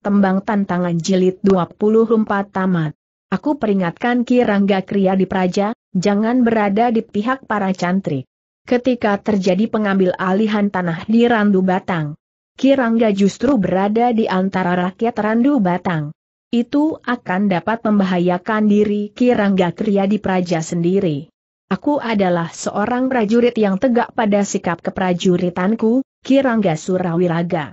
tembang tantangan jilid 24 tamat. Aku peringatkan Ki Rangga Kriya di Praja, jangan berada di pihak para cantrik. Ketika terjadi pengambil alihan tanah di Randu Batang, Ki Rangga justru berada di antara rakyat Randu Batang. Itu akan dapat membahayakan diri Ki Rangga Kriya di Praja sendiri. Aku adalah seorang prajurit yang tegak pada sikap keprajuritanku, Ki Rangga Surawiraga.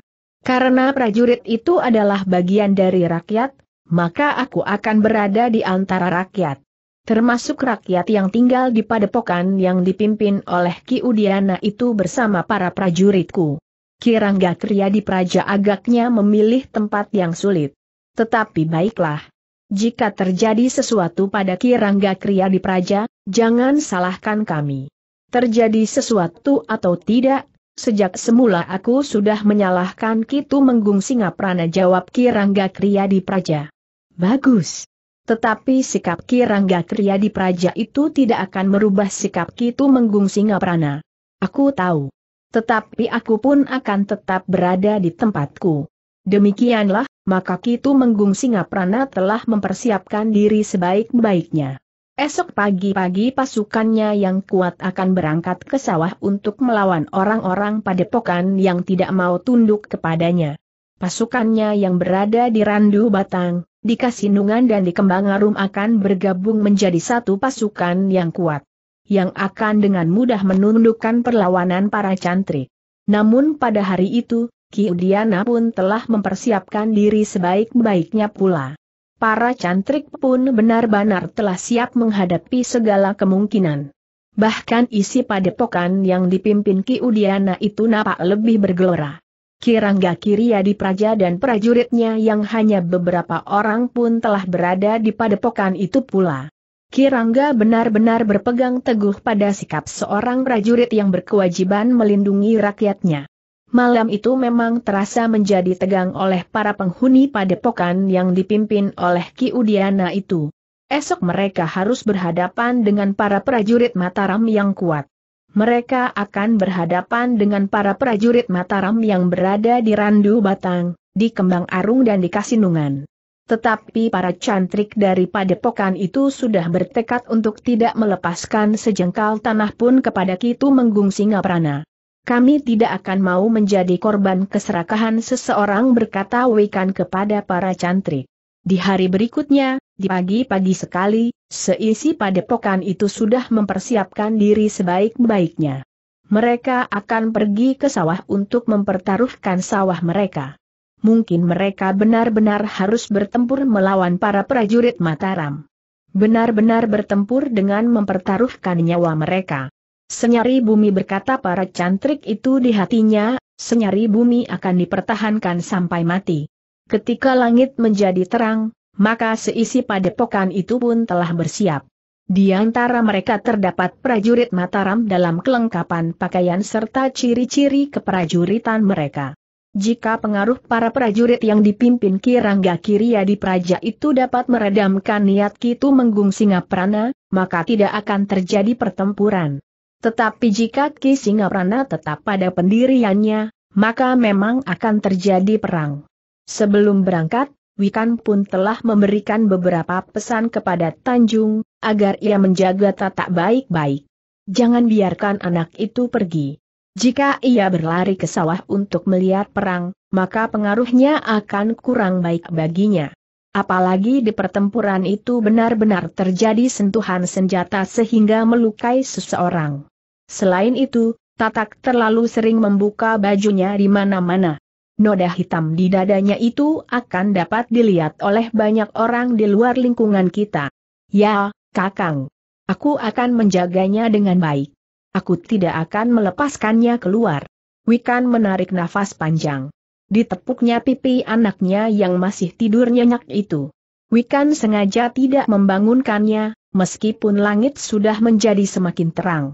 Karena prajurit itu adalah bagian dari rakyat, maka aku akan berada di antara rakyat. Termasuk rakyat yang tinggal di padepokan yang dipimpin oleh Ki Udiana itu bersama para prajuritku. Kirangga Kriya di Praja agaknya memilih tempat yang sulit. Tetapi baiklah. Jika terjadi sesuatu pada Kirangga Kriya di Praja, jangan salahkan kami. Terjadi sesuatu atau tidak, Sejak semula aku sudah menyalahkan Kitu Menggung Singaprana jawab Kirangga Kriyadi Praja. Bagus. Tetapi sikap Kirangga Kriyadi Praja itu tidak akan merubah sikap Kitu Menggung Singaprana. Aku tahu. Tetapi aku pun akan tetap berada di tempatku. Demikianlah, maka Kitu Menggung Singaprana telah mempersiapkan diri sebaik-baiknya. Esok pagi-pagi pasukannya yang kuat akan berangkat ke sawah untuk melawan orang-orang padepokan yang tidak mau tunduk kepadanya. Pasukannya yang berada di Randu Batang, di Kasinungan dan di Kembangarum akan bergabung menjadi satu pasukan yang kuat, yang akan dengan mudah menundukkan perlawanan para cantri. Namun pada hari itu, Ki Udiana pun telah mempersiapkan diri sebaik-baiknya pula para cantrik pun benar-benar telah siap menghadapi segala kemungkinan. Bahkan isi padepokan yang dipimpin Ki Udiana itu nampak lebih bergelora. Kirangga Kiriadi Praja dan prajuritnya yang hanya beberapa orang pun telah berada di padepokan itu pula. Kirangga benar-benar berpegang teguh pada sikap seorang prajurit yang berkewajiban melindungi rakyatnya. Malam itu memang terasa menjadi tegang oleh para penghuni padepokan yang dipimpin oleh Ki Udiana itu. Esok mereka harus berhadapan dengan para prajurit Mataram yang kuat. Mereka akan berhadapan dengan para prajurit Mataram yang berada di Randu Batang, di Kembang Arung dan di Kasinungan. Tetapi para cantrik dari padepokan itu sudah bertekad untuk tidak melepaskan sejengkal tanah pun kepada Kitu Menggung Singaprana. Kami tidak akan mau menjadi korban keserakahan seseorang berkata Wikan kepada para cantri. Di hari berikutnya, di pagi-pagi sekali, seisi padepokan itu sudah mempersiapkan diri sebaik-baiknya. Mereka akan pergi ke sawah untuk mempertaruhkan sawah mereka. Mungkin mereka benar-benar harus bertempur melawan para prajurit Mataram. Benar-benar bertempur dengan mempertaruhkan nyawa mereka. Senyari bumi berkata para cantrik itu di hatinya, senyari bumi akan dipertahankan sampai mati. Ketika langit menjadi terang, maka seisi padepokan itu pun telah bersiap. Di antara mereka terdapat prajurit Mataram dalam kelengkapan pakaian serta ciri-ciri keprajuritan mereka. Jika pengaruh para prajurit yang dipimpin Kirangga Kiria di Praja itu dapat meredamkan niat Kitu Menggung Singaprana, maka tidak akan terjadi pertempuran. Tetapi jika Ki Singaprana tetap pada pendiriannya, maka memang akan terjadi perang. Sebelum berangkat, Wikan pun telah memberikan beberapa pesan kepada Tanjung, agar ia menjaga tata baik-baik. Jangan biarkan anak itu pergi. Jika ia berlari ke sawah untuk melihat perang, maka pengaruhnya akan kurang baik baginya. Apalagi di pertempuran itu benar-benar terjadi sentuhan senjata sehingga melukai seseorang. Selain itu, Tatak terlalu sering membuka bajunya di mana-mana. Noda hitam di dadanya itu akan dapat dilihat oleh banyak orang di luar lingkungan kita. Ya, Kakang. Aku akan menjaganya dengan baik. Aku tidak akan melepaskannya keluar. Wikan menarik nafas panjang ditepuknya pipi anaknya yang masih tidur nyenyak itu. Wikan sengaja tidak membangunkannya, meskipun langit sudah menjadi semakin terang.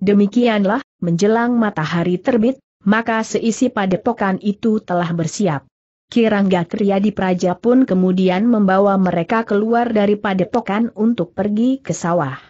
Demikianlah, menjelang matahari terbit, maka seisi padepokan itu telah bersiap. Kirangga Triadi Praja pun kemudian membawa mereka keluar dari padepokan untuk pergi ke sawah.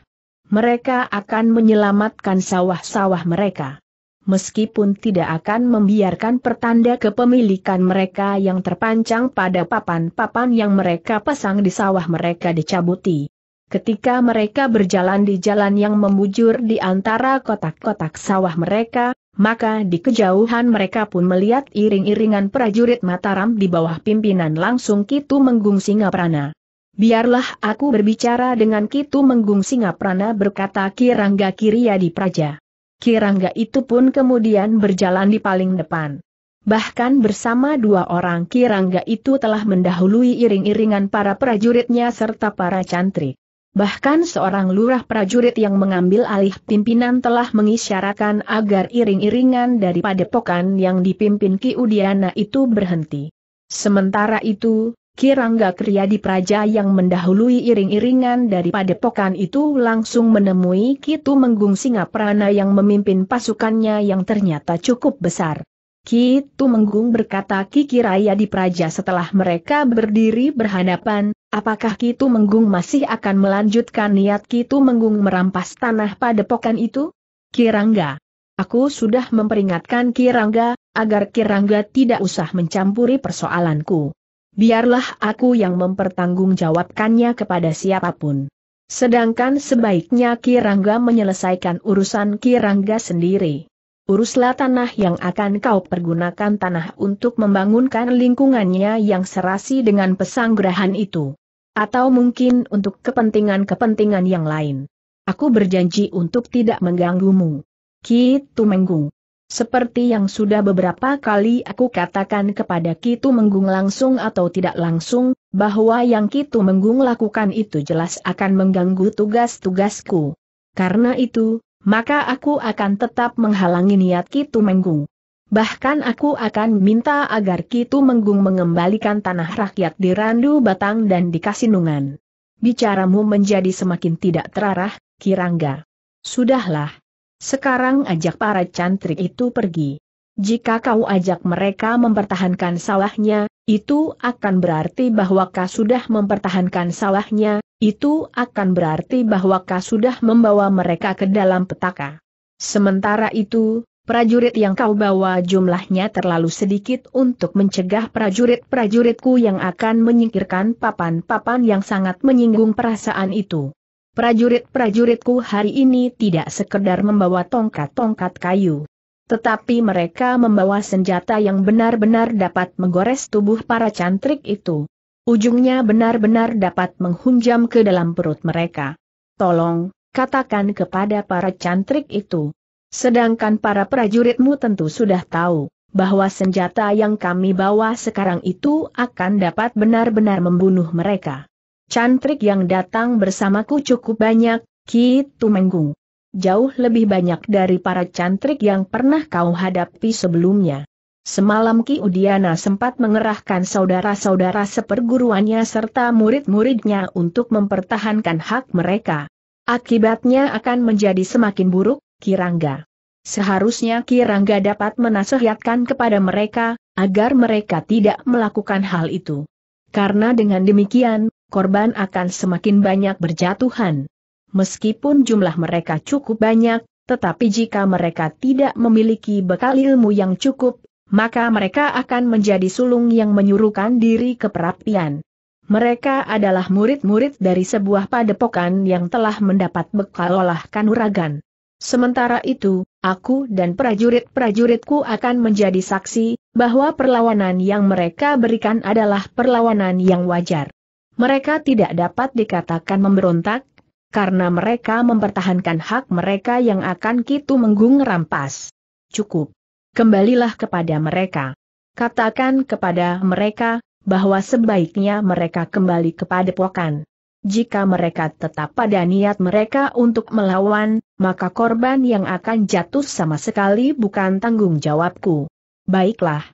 Mereka akan menyelamatkan sawah-sawah mereka meskipun tidak akan membiarkan pertanda kepemilikan mereka yang terpancang pada papan-papan yang mereka pasang di sawah mereka dicabuti. Ketika mereka berjalan di jalan yang membujur di antara kotak-kotak sawah mereka, maka di kejauhan mereka pun melihat iring-iringan prajurit Mataram di bawah pimpinan langsung Kitu Menggung Singaprana. Biarlah aku berbicara dengan Kitu Menggung Singaprana berkata Kirangga Kiriadi Praja. Kirangga itu pun kemudian berjalan di paling depan. Bahkan bersama dua orang Kirangga itu telah mendahului iring-iringan para prajuritnya serta para cantri. Bahkan seorang lurah prajurit yang mengambil alih pimpinan telah mengisyaratkan agar iring-iringan dari padepokan yang dipimpin Ki Udiana itu berhenti. Sementara itu, Kirangga Kriyadi Praja yang mendahului iring-iringan dari padepokan itu langsung menemui Kitu Menggung Singaprana yang memimpin pasukannya yang ternyata cukup besar. Kitu Menggung berkata Kiki Raya di Praja setelah mereka berdiri berhadapan, apakah Kitu Menggung masih akan melanjutkan niat Kitu Menggung merampas tanah padepokan itu? Kirangga. Aku sudah memperingatkan Kirangga, agar Kirangga tidak usah mencampuri persoalanku biarlah aku yang mempertanggungjawabkannya kepada siapapun. Sedangkan sebaiknya Kirangga menyelesaikan urusan Kirangga sendiri. Uruslah tanah yang akan kau pergunakan tanah untuk membangunkan lingkungannya yang serasi dengan pesanggrahan itu. Atau mungkin untuk kepentingan-kepentingan yang lain. Aku berjanji untuk tidak mengganggumu. Ki Tumenggung. Seperti yang sudah beberapa kali aku katakan kepada Kitu Menggung langsung atau tidak langsung, bahwa yang Kitu Menggung lakukan itu jelas akan mengganggu tugas-tugasku. Karena itu, maka aku akan tetap menghalangi niat Kitu Menggung. Bahkan aku akan minta agar Kitu Menggung mengembalikan tanah rakyat di Randu Batang dan di Kasinungan. Bicaramu menjadi semakin tidak terarah, Kirangga. Sudahlah, sekarang ajak para cantrik itu pergi. Jika kau ajak mereka mempertahankan salahnya, itu akan berarti bahwa kau sudah mempertahankan salahnya, itu akan berarti bahwa kau sudah membawa mereka ke dalam petaka. Sementara itu, prajurit yang kau bawa jumlahnya terlalu sedikit untuk mencegah prajurit-prajuritku yang akan menyingkirkan papan-papan yang sangat menyinggung perasaan itu prajurit-prajuritku hari ini tidak sekedar membawa tongkat-tongkat kayu. Tetapi mereka membawa senjata yang benar-benar dapat menggores tubuh para cantrik itu. Ujungnya benar-benar dapat menghunjam ke dalam perut mereka. Tolong, katakan kepada para cantrik itu. Sedangkan para prajuritmu tentu sudah tahu, bahwa senjata yang kami bawa sekarang itu akan dapat benar-benar membunuh mereka. Cantrik yang datang bersamaku cukup banyak, Ki Tumenggung. Jauh lebih banyak dari para cantrik yang pernah kau hadapi sebelumnya. Semalam Ki Udiana sempat mengerahkan saudara-saudara seperguruannya serta murid-muridnya untuk mempertahankan hak mereka. Akibatnya akan menjadi semakin buruk, Kirangga. Seharusnya Kirangga dapat menasihatkan kepada mereka, agar mereka tidak melakukan hal itu. Karena dengan demikian, korban akan semakin banyak berjatuhan. Meskipun jumlah mereka cukup banyak, tetapi jika mereka tidak memiliki bekal ilmu yang cukup, maka mereka akan menjadi sulung yang menyuruhkan diri ke perapian. Mereka adalah murid-murid dari sebuah padepokan yang telah mendapat bekal olah kanuragan. Sementara itu, aku dan prajurit-prajuritku akan menjadi saksi bahwa perlawanan yang mereka berikan adalah perlawanan yang wajar. Mereka tidak dapat dikatakan memberontak, karena mereka mempertahankan hak mereka yang akan Kitu Menggung rampas. Cukup. Kembalilah kepada mereka. Katakan kepada mereka, bahwa sebaiknya mereka kembali kepada pokan. Jika mereka tetap pada niat mereka untuk melawan, maka korban yang akan jatuh sama sekali bukan tanggung jawabku. Baiklah.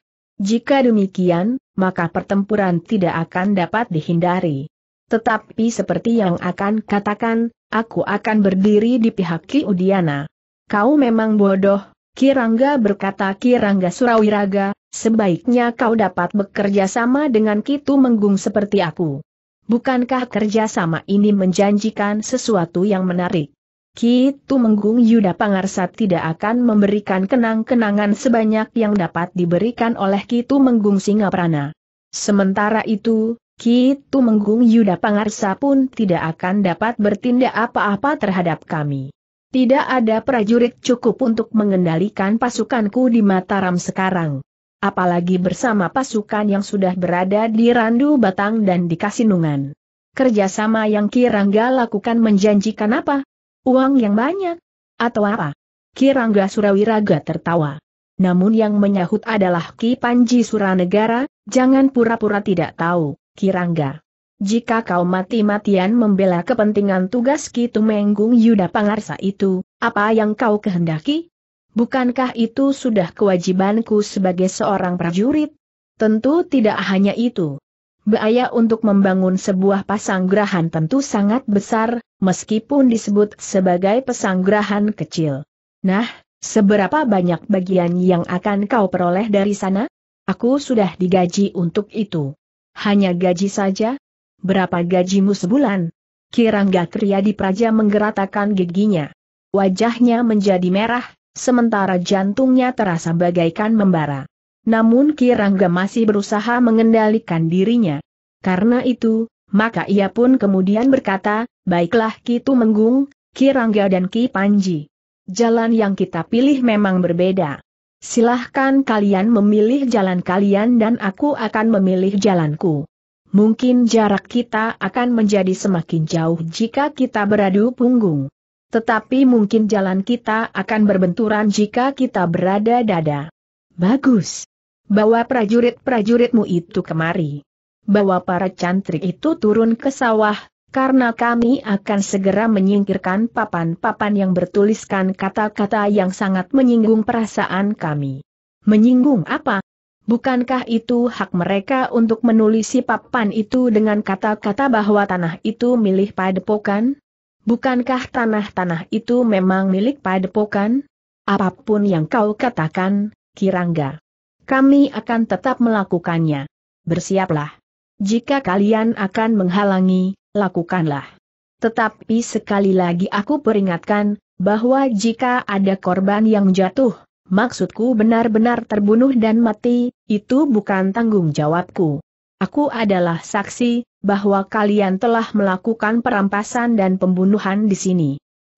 Jika demikian, maka pertempuran tidak akan dapat dihindari. Tetapi seperti yang akan katakan, aku akan berdiri di pihak Ki Udiana. Kau memang bodoh, Kirangga berkata Kirangga Surawiraga, sebaiknya kau dapat bekerja sama dengan Kitu Menggung seperti aku. Bukankah kerjasama ini menjanjikan sesuatu yang menarik? Kitu Tumenggung Yuda Pangarsa tidak akan memberikan kenang-kenangan sebanyak yang dapat diberikan oleh Kitu Menggung Singaprana. Sementara itu, Kitu Tumenggung Yuda Pangarsa pun tidak akan dapat bertindak apa-apa terhadap kami. Tidak ada prajurit cukup untuk mengendalikan pasukanku di Mataram sekarang. Apalagi bersama pasukan yang sudah berada di Randu Batang dan di Kasinungan. Kerjasama yang Kirangga lakukan menjanjikan apa? Uang yang banyak? Atau apa? Kirangga Surawiraga tertawa. Namun yang menyahut adalah Ki Panji Suranegara, jangan pura-pura tidak tahu, Kirangga. Jika kau mati-matian membela kepentingan tugas Ki Tumenggung Yuda Pangarsa itu, apa yang kau kehendaki? Bukankah itu sudah kewajibanku sebagai seorang prajurit? Tentu tidak hanya itu. Bahaya untuk membangun sebuah pasanggrahan tentu sangat besar, meskipun disebut sebagai pesanggrahan kecil. Nah, seberapa banyak bagian yang akan kau peroleh dari sana? Aku sudah digaji untuk itu. Hanya gaji saja? Berapa gajimu sebulan? Kirangga Kriya Praja menggeratakan giginya. Wajahnya menjadi merah, sementara jantungnya terasa bagaikan membara. Namun Kirangga masih berusaha mengendalikan dirinya. Karena itu, maka ia pun kemudian berkata, baiklah Ki Tumenggung, Kirangga dan Ki Panji. Jalan yang kita pilih memang berbeda. Silahkan kalian memilih jalan kalian dan aku akan memilih jalanku. Mungkin jarak kita akan menjadi semakin jauh jika kita beradu punggung. Tetapi mungkin jalan kita akan berbenturan jika kita berada dada. Bagus. Bawa prajurit-prajuritmu itu kemari. Bawa para cantrik itu turun ke sawah, karena kami akan segera menyingkirkan papan-papan yang bertuliskan kata-kata yang sangat menyinggung perasaan kami. Menyinggung apa? Bukankah itu hak mereka untuk menulisi papan itu dengan kata-kata bahwa tanah itu milik padepokan? Bukankah tanah-tanah itu memang milik padepokan? Apapun yang kau katakan, Kirangga. Kami akan tetap melakukannya. Bersiaplah. Jika kalian akan menghalangi, lakukanlah. Tetapi sekali lagi aku peringatkan, bahwa jika ada korban yang jatuh, maksudku benar-benar terbunuh dan mati, itu bukan tanggung jawabku. Aku adalah saksi, bahwa kalian telah melakukan perampasan dan pembunuhan di sini.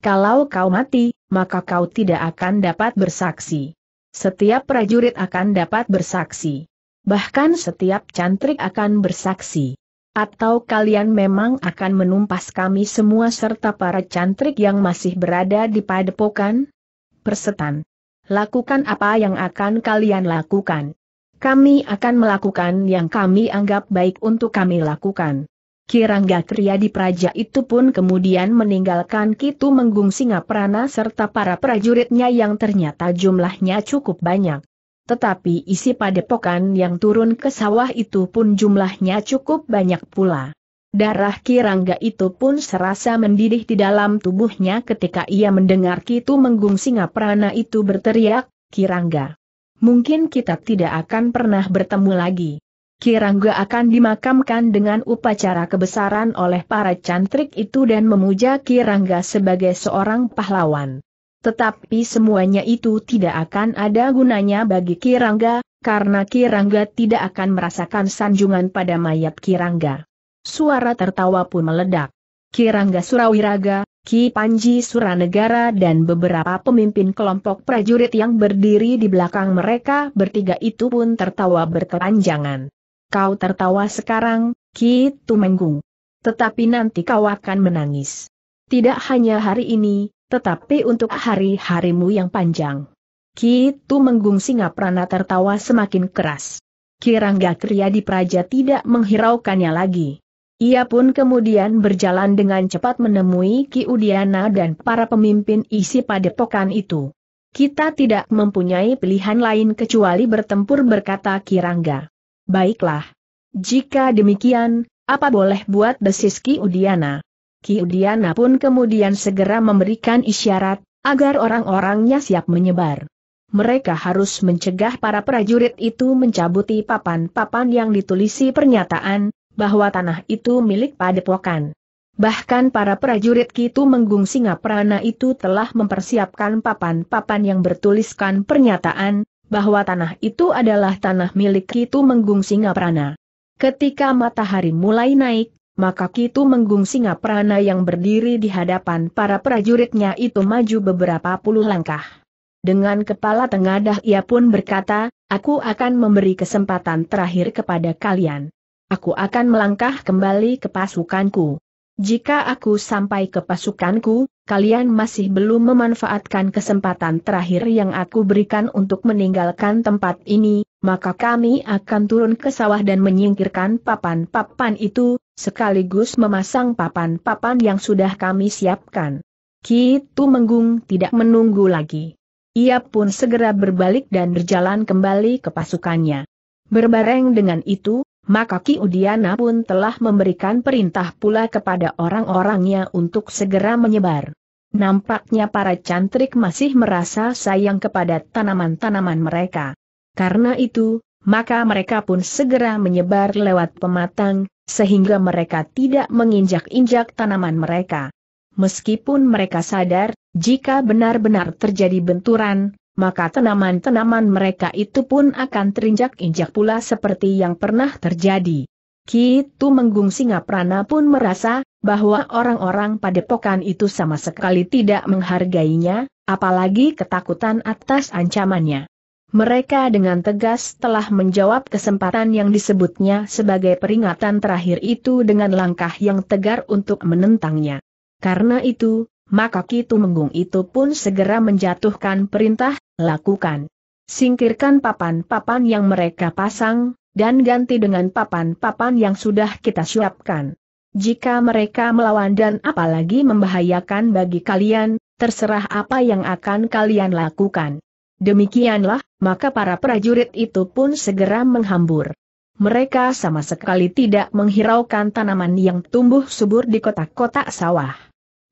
Kalau kau mati, maka kau tidak akan dapat bersaksi setiap prajurit akan dapat bersaksi. Bahkan setiap cantrik akan bersaksi. Atau kalian memang akan menumpas kami semua serta para cantrik yang masih berada di padepokan? Persetan. Lakukan apa yang akan kalian lakukan. Kami akan melakukan yang kami anggap baik untuk kami lakukan. Kirangga Kriya di Praja itu pun kemudian meninggalkan Kitu Menggung Singaprana serta para prajuritnya yang ternyata jumlahnya cukup banyak. Tetapi isi padepokan yang turun ke sawah itu pun jumlahnya cukup banyak pula. Darah Kirangga itu pun serasa mendidih di dalam tubuhnya ketika ia mendengar Kitu Menggung Singaprana itu berteriak, Kirangga. Mungkin kita tidak akan pernah bertemu lagi. Kirangga akan dimakamkan dengan upacara kebesaran oleh para cantrik itu dan memuja Kirangga sebagai seorang pahlawan. Tetapi semuanya itu tidak akan ada gunanya bagi Kirangga, karena Kirangga tidak akan merasakan sanjungan pada mayat Kirangga. Suara tertawa pun meledak. Kirangga Surawiraga, Ki Panji Suranegara dan beberapa pemimpin kelompok prajurit yang berdiri di belakang mereka bertiga itu pun tertawa berkelanjangan. Kau tertawa sekarang, Ki Tumenggung. Tetapi nanti kau akan menangis. Tidak hanya hari ini, tetapi untuk hari-harimu yang panjang. Ki Tumenggung Singaprana tertawa semakin keras. Kirangga Kriya di Praja tidak menghiraukannya lagi. Ia pun kemudian berjalan dengan cepat menemui Ki Udiana dan para pemimpin isi padepokan itu. Kita tidak mempunyai pilihan lain kecuali bertempur berkata Kirangga. Baiklah. Jika demikian, apa boleh buat desis Ki Udiana? Ki Udiana pun kemudian segera memberikan isyarat, agar orang-orangnya siap menyebar. Mereka harus mencegah para prajurit itu mencabuti papan-papan yang ditulisi pernyataan, bahwa tanah itu milik padepokan. Bahkan para prajurit Kitu Menggung Singaprana itu telah mempersiapkan papan-papan yang bertuliskan pernyataan, bahwa tanah itu adalah tanah milik Kitu Menggung Singaprana. Ketika matahari mulai naik, maka Kitu Menggung Singaprana yang berdiri di hadapan para prajuritnya itu maju beberapa puluh langkah. Dengan kepala tengadah ia pun berkata, aku akan memberi kesempatan terakhir kepada kalian. Aku akan melangkah kembali ke pasukanku. Jika aku sampai ke pasukanku, kalian masih belum memanfaatkan kesempatan terakhir yang aku berikan untuk meninggalkan tempat ini, maka kami akan turun ke sawah dan menyingkirkan papan-papan itu, sekaligus memasang papan-papan yang sudah kami siapkan. Kitu Menggung tidak menunggu lagi. Ia pun segera berbalik dan berjalan kembali ke pasukannya. Berbareng dengan itu, maka Ki Udiana pun telah memberikan perintah pula kepada orang-orangnya untuk segera menyebar. Nampaknya para cantrik masih merasa sayang kepada tanaman-tanaman mereka. Karena itu, maka mereka pun segera menyebar lewat pematang, sehingga mereka tidak menginjak-injak tanaman mereka. Meskipun mereka sadar, jika benar-benar terjadi benturan, maka tanaman-tanaman mereka itu pun akan terinjak-injak pula seperti yang pernah terjadi. Kitu Menggung Singaprana pun merasa, bahwa orang-orang padepokan itu sama sekali tidak menghargainya, apalagi ketakutan atas ancamannya. Mereka dengan tegas telah menjawab kesempatan yang disebutnya sebagai peringatan terakhir itu dengan langkah yang tegar untuk menentangnya. Karena itu, maka Kitu Menggung itu pun segera menjatuhkan perintah lakukan. Singkirkan papan-papan yang mereka pasang, dan ganti dengan papan-papan yang sudah kita siapkan. Jika mereka melawan dan apalagi membahayakan bagi kalian, terserah apa yang akan kalian lakukan. Demikianlah, maka para prajurit itu pun segera menghambur. Mereka sama sekali tidak menghiraukan tanaman yang tumbuh subur di kotak-kotak sawah.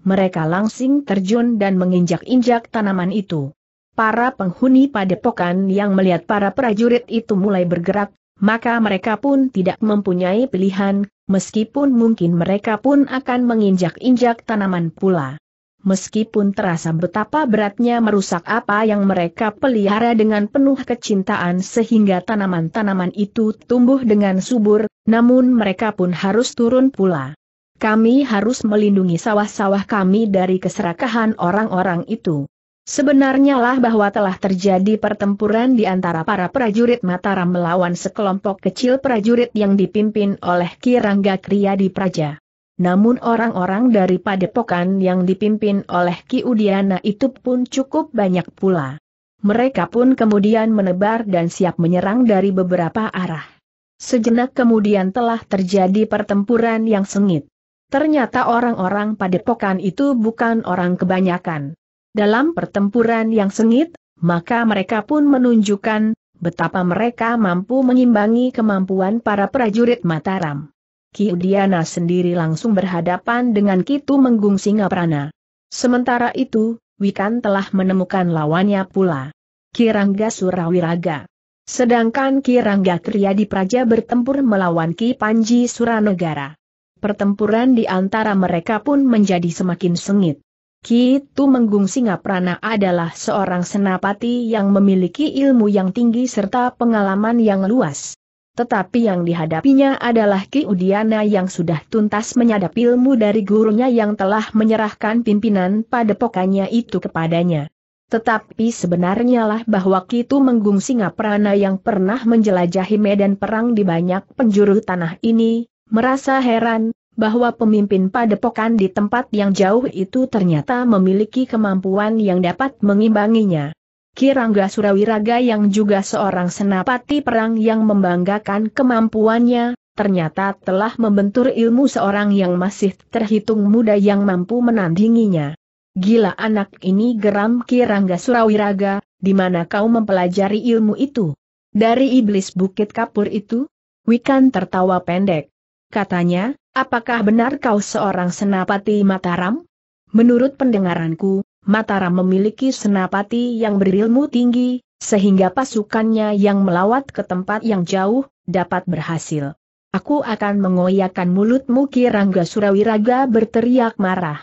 Mereka langsing terjun dan menginjak-injak tanaman itu. Para penghuni padepokan yang melihat para prajurit itu mulai bergerak, maka mereka pun tidak mempunyai pilihan, meskipun mungkin mereka pun akan menginjak-injak tanaman pula. Meskipun terasa betapa beratnya merusak apa yang mereka pelihara dengan penuh kecintaan sehingga tanaman-tanaman itu tumbuh dengan subur, namun mereka pun harus turun pula. Kami harus melindungi sawah-sawah kami dari keserakahan orang-orang itu. Sebenarnya lah bahwa telah terjadi pertempuran di antara para prajurit Mataram melawan sekelompok kecil prajurit yang dipimpin oleh Kirangga Kriya Praja. Namun orang-orang dari padepokan yang dipimpin oleh Ki Udiana itu pun cukup banyak pula. Mereka pun kemudian menebar dan siap menyerang dari beberapa arah. Sejenak kemudian telah terjadi pertempuran yang sengit. Ternyata orang-orang padepokan itu bukan orang kebanyakan. Dalam pertempuran yang sengit, maka mereka pun menunjukkan betapa mereka mampu mengimbangi kemampuan para prajurit Mataram. Ki Udiana sendiri langsung berhadapan dengan Kitu Menggung Singaprana. Sementara itu, Wikan telah menemukan lawannya pula. Kirangga Surawiraga. Sedangkan Kirangga Kriyadi Praja bertempur melawan Ki Panji Suranegara. Pertempuran di antara mereka pun menjadi semakin sengit. Ki Tumenggung Singaprana adalah seorang senapati yang memiliki ilmu yang tinggi serta pengalaman yang luas. Tetapi yang dihadapinya adalah Ki Udiana yang sudah tuntas menyadap ilmu dari gurunya yang telah menyerahkan pimpinan pada pokoknya itu kepadanya. Tetapi sebenarnya lah bahwa Ki Tumenggung Singaprana yang pernah menjelajahi medan perang di banyak penjuru tanah ini, merasa heran, bahwa pemimpin padepokan di tempat yang jauh itu ternyata memiliki kemampuan yang dapat mengimbanginya. Kirangga Surawiraga yang juga seorang senapati perang yang membanggakan kemampuannya, ternyata telah membentur ilmu seorang yang masih terhitung muda yang mampu menandinginya. Gila anak ini geram Kirangga Surawiraga, di mana kau mempelajari ilmu itu? Dari iblis bukit kapur itu? Wikan tertawa pendek. Katanya, Apakah benar kau seorang senapati Mataram? Menurut pendengaranku, Mataram memiliki senapati yang berilmu tinggi, sehingga pasukannya yang melawat ke tempat yang jauh, dapat berhasil. Aku akan mengoyakkan mulutmu Kirangga Surawiraga berteriak marah.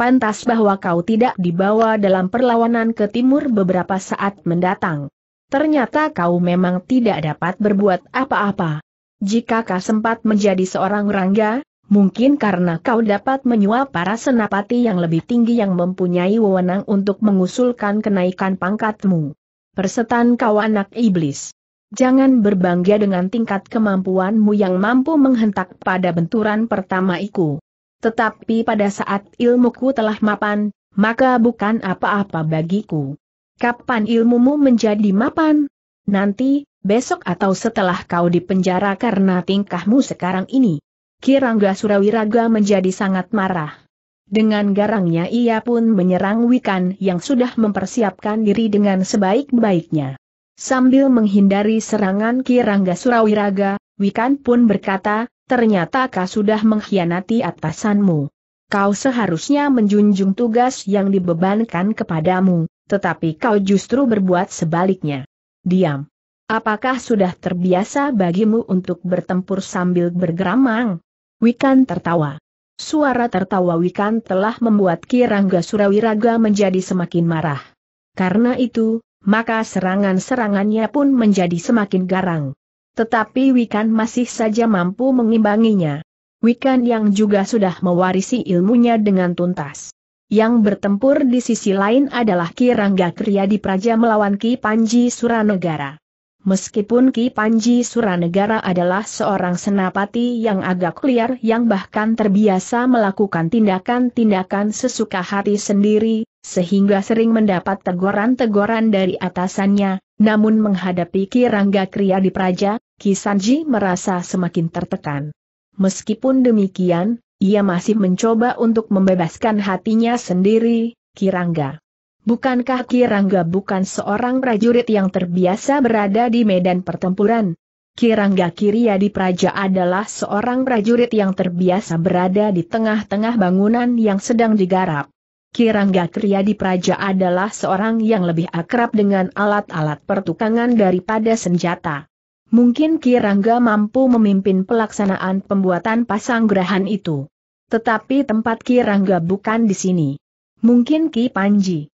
Pantas bahwa kau tidak dibawa dalam perlawanan ke timur beberapa saat mendatang. Ternyata kau memang tidak dapat berbuat apa-apa. Jika kau sempat menjadi seorang Rangga, Mungkin karena kau dapat menyuap para senapati yang lebih tinggi yang mempunyai wewenang untuk mengusulkan kenaikan pangkatmu. Persetan kau anak iblis. Jangan berbangga dengan tingkat kemampuanmu yang mampu menghentak pada benturan pertama iku. Tetapi pada saat ilmuku telah mapan, maka bukan apa-apa bagiku. Kapan ilmumu menjadi mapan? Nanti, besok atau setelah kau dipenjara karena tingkahmu sekarang ini. Kirangga Surawiraga menjadi sangat marah. Dengan garangnya ia pun menyerang Wikan yang sudah mempersiapkan diri dengan sebaik-baiknya. Sambil menghindari serangan Kirangga Surawiraga, Wikan pun berkata, ternyata kau sudah mengkhianati atasanmu. Kau seharusnya menjunjung tugas yang dibebankan kepadamu, tetapi kau justru berbuat sebaliknya. Diam. Apakah sudah terbiasa bagimu untuk bertempur sambil bergeramang? Wikan tertawa. Suara tertawa Wikan telah membuat Kirangga Surawiraga menjadi semakin marah. Karena itu, maka serangan-serangannya pun menjadi semakin garang. Tetapi Wikan masih saja mampu mengimbanginya. Wikan yang juga sudah mewarisi ilmunya dengan tuntas. Yang bertempur di sisi lain adalah Kirangga Kriadi Praja melawan Ki Panji Suranegara. Meskipun Ki Panji Suranegara adalah seorang senapati yang agak liar yang bahkan terbiasa melakukan tindakan-tindakan sesuka hati sendiri, sehingga sering mendapat teguran-teguran dari atasannya, namun menghadapi Ki Rangga Kriya di Praja, Ki Sanji merasa semakin tertekan. Meskipun demikian, ia masih mencoba untuk membebaskan hatinya sendiri, Ki Rangga. Bukankah Kirangga bukan seorang prajurit yang terbiasa berada di medan pertempuran? Kirangga Kiria di Praja adalah seorang prajurit yang terbiasa berada di tengah-tengah bangunan yang sedang digarap. Kirangga Kiria di Praja adalah seorang yang lebih akrab dengan alat-alat pertukangan daripada senjata. Mungkin Kirangga mampu memimpin pelaksanaan pembuatan pasang gerahan itu. Tetapi tempat Kirangga bukan di sini. Mungkin Ki Panji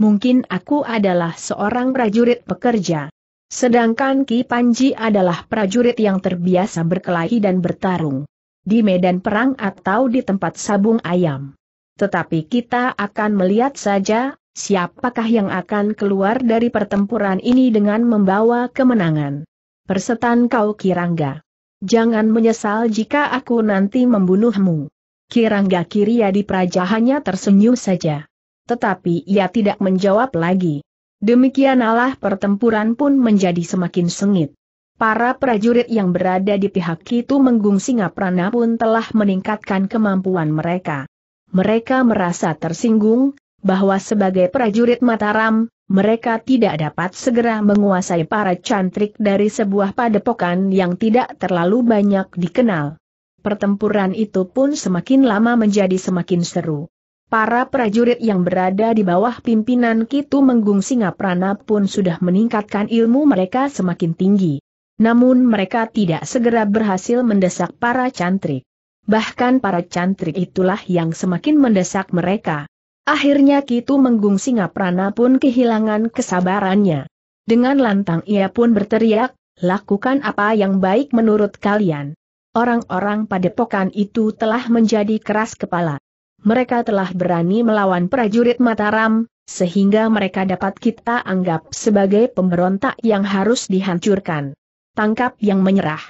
mungkin aku adalah seorang prajurit pekerja. Sedangkan Ki Panji adalah prajurit yang terbiasa berkelahi dan bertarung. Di medan perang atau di tempat sabung ayam. Tetapi kita akan melihat saja, siapakah yang akan keluar dari pertempuran ini dengan membawa kemenangan. Persetan kau Kirangga. Jangan menyesal jika aku nanti membunuhmu. Kirangga Kiriadi hanya tersenyum saja tetapi ia tidak menjawab lagi. Demikianlah pertempuran pun menjadi semakin sengit. Para prajurit yang berada di pihak itu Menggung Singaprana pun telah meningkatkan kemampuan mereka. Mereka merasa tersinggung, bahwa sebagai prajurit Mataram, mereka tidak dapat segera menguasai para cantrik dari sebuah padepokan yang tidak terlalu banyak dikenal. Pertempuran itu pun semakin lama menjadi semakin seru. Para prajurit yang berada di bawah pimpinan Kitu Menggung Singaprana pun sudah meningkatkan ilmu mereka semakin tinggi. Namun mereka tidak segera berhasil mendesak para cantrik. Bahkan para cantrik itulah yang semakin mendesak mereka. Akhirnya Kitu Menggung Singaprana pun kehilangan kesabarannya. Dengan lantang ia pun berteriak, lakukan apa yang baik menurut kalian. Orang-orang padepokan itu telah menjadi keras kepala mereka telah berani melawan prajurit Mataram, sehingga mereka dapat kita anggap sebagai pemberontak yang harus dihancurkan. Tangkap yang menyerah.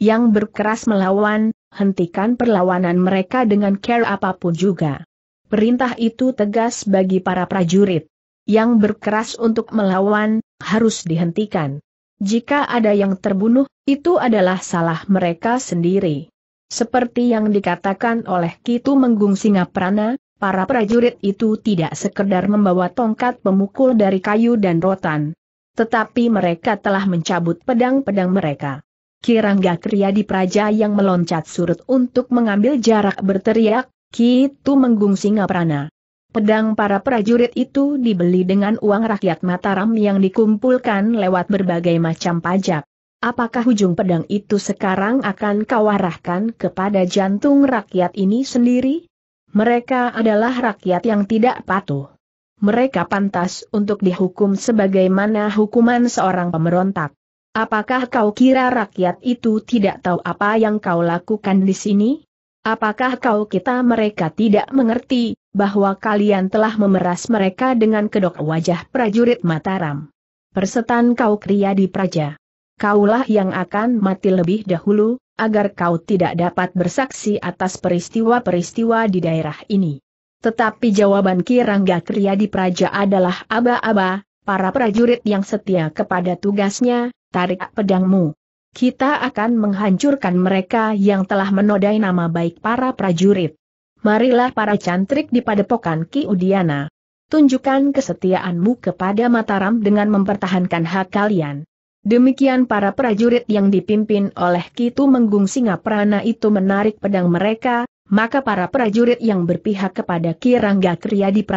Yang berkeras melawan, hentikan perlawanan mereka dengan care apapun juga. Perintah itu tegas bagi para prajurit. Yang berkeras untuk melawan, harus dihentikan. Jika ada yang terbunuh, itu adalah salah mereka sendiri. Seperti yang dikatakan oleh Kitu Menggung Singaprana, para prajurit itu tidak sekedar membawa tongkat pemukul dari kayu dan rotan. Tetapi mereka telah mencabut pedang-pedang mereka. Kirangga Kriya di Praja yang meloncat surut untuk mengambil jarak berteriak, Kitu Menggung Singaprana. Pedang para prajurit itu dibeli dengan uang rakyat Mataram yang dikumpulkan lewat berbagai macam pajak. Apakah ujung pedang itu sekarang akan kau arahkan kepada jantung rakyat ini sendiri? Mereka adalah rakyat yang tidak patuh. Mereka pantas untuk dihukum sebagaimana hukuman seorang pemberontak. Apakah kau kira rakyat itu tidak tahu apa yang kau lakukan di sini? Apakah kau kita mereka tidak mengerti bahwa kalian telah memeras mereka dengan kedok wajah prajurit Mataram? Persetan kau kria di Praja kaulah yang akan mati lebih dahulu, agar kau tidak dapat bersaksi atas peristiwa-peristiwa di daerah ini. Tetapi jawaban Kirangga Kriya di Praja adalah aba-aba, para prajurit yang setia kepada tugasnya, tarik pedangmu. Kita akan menghancurkan mereka yang telah menodai nama baik para prajurit. Marilah para cantrik di padepokan Ki Udiana. Tunjukkan kesetiaanmu kepada Mataram dengan mempertahankan hak kalian. Demikian para prajurit yang dipimpin oleh Kitu Menggung Singaprana itu menarik pedang mereka, maka para prajurit yang berpihak kepada Kirangga Kriyadi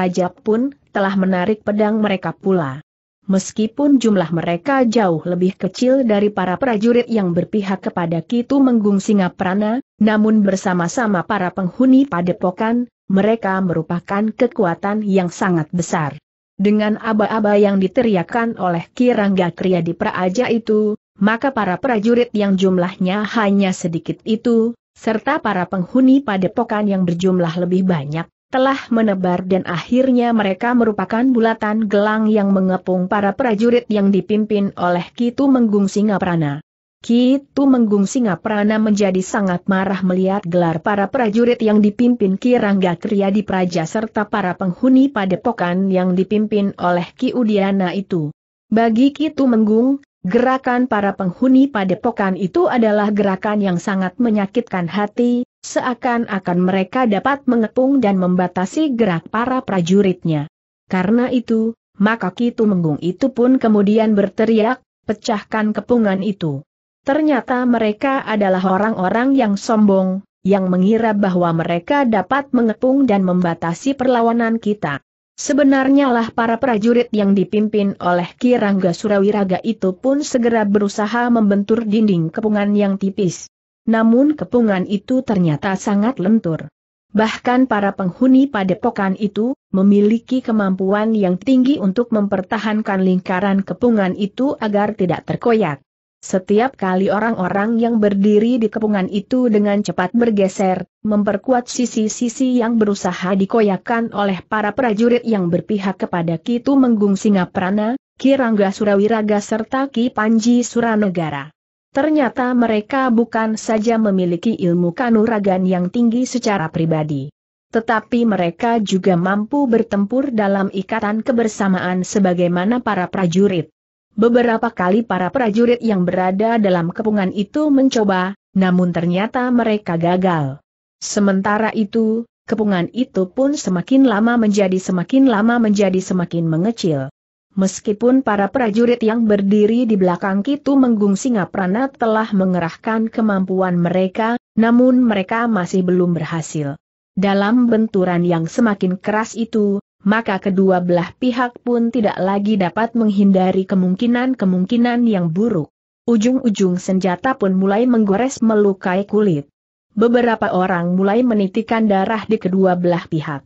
pun telah menarik pedang mereka pula. Meskipun jumlah mereka jauh lebih kecil dari para prajurit yang berpihak kepada Kitu Menggung Singaprana, namun bersama-sama para penghuni padepokan, mereka merupakan kekuatan yang sangat besar. Dengan aba-aba yang diteriakkan oleh Kirangga Triadi Praja itu, maka para prajurit yang jumlahnya hanya sedikit itu, serta para penghuni padepokan yang berjumlah lebih banyak, telah menebar dan akhirnya mereka merupakan bulatan gelang yang mengepung para prajurit yang dipimpin oleh Kitu Menggung Singaprana. Kitu Menggung Singaprana menjadi sangat marah melihat gelar para prajurit yang dipimpin Ki Rangga Kriya di Praja serta para penghuni padepokan yang dipimpin oleh Ki Udiana itu. Bagi Kitu Menggung, gerakan para penghuni padepokan itu adalah gerakan yang sangat menyakitkan hati, seakan-akan mereka dapat mengepung dan membatasi gerak para prajuritnya. Karena itu, maka Kitu Menggung itu pun kemudian berteriak, pecahkan kepungan itu. Ternyata mereka adalah orang-orang yang sombong, yang mengira bahwa mereka dapat mengepung dan membatasi perlawanan kita. Sebenarnya lah para prajurit yang dipimpin oleh Kirangga Surawiraga itu pun segera berusaha membentur dinding kepungan yang tipis. Namun kepungan itu ternyata sangat lentur. Bahkan para penghuni padepokan itu, memiliki kemampuan yang tinggi untuk mempertahankan lingkaran kepungan itu agar tidak terkoyak. Setiap kali orang-orang yang berdiri di kepungan itu dengan cepat bergeser, memperkuat sisi-sisi yang berusaha dikoyakan oleh para prajurit yang berpihak kepada Kitu Menggung Singaprana, Kirangga Surawiraga serta Ki Panji Suranegara. Ternyata mereka bukan saja memiliki ilmu kanuragan yang tinggi secara pribadi. Tetapi mereka juga mampu bertempur dalam ikatan kebersamaan sebagaimana para prajurit. Beberapa kali para prajurit yang berada dalam kepungan itu mencoba, namun ternyata mereka gagal. Sementara itu, kepungan itu pun semakin lama menjadi semakin lama menjadi semakin mengecil. Meskipun para prajurit yang berdiri di belakang Kitu Menggung Singaprana telah mengerahkan kemampuan mereka, namun mereka masih belum berhasil. Dalam benturan yang semakin keras itu, maka kedua belah pihak pun tidak lagi dapat menghindari kemungkinan-kemungkinan yang buruk. Ujung-ujung senjata pun mulai menggores melukai kulit. Beberapa orang mulai menitikan darah di kedua belah pihak.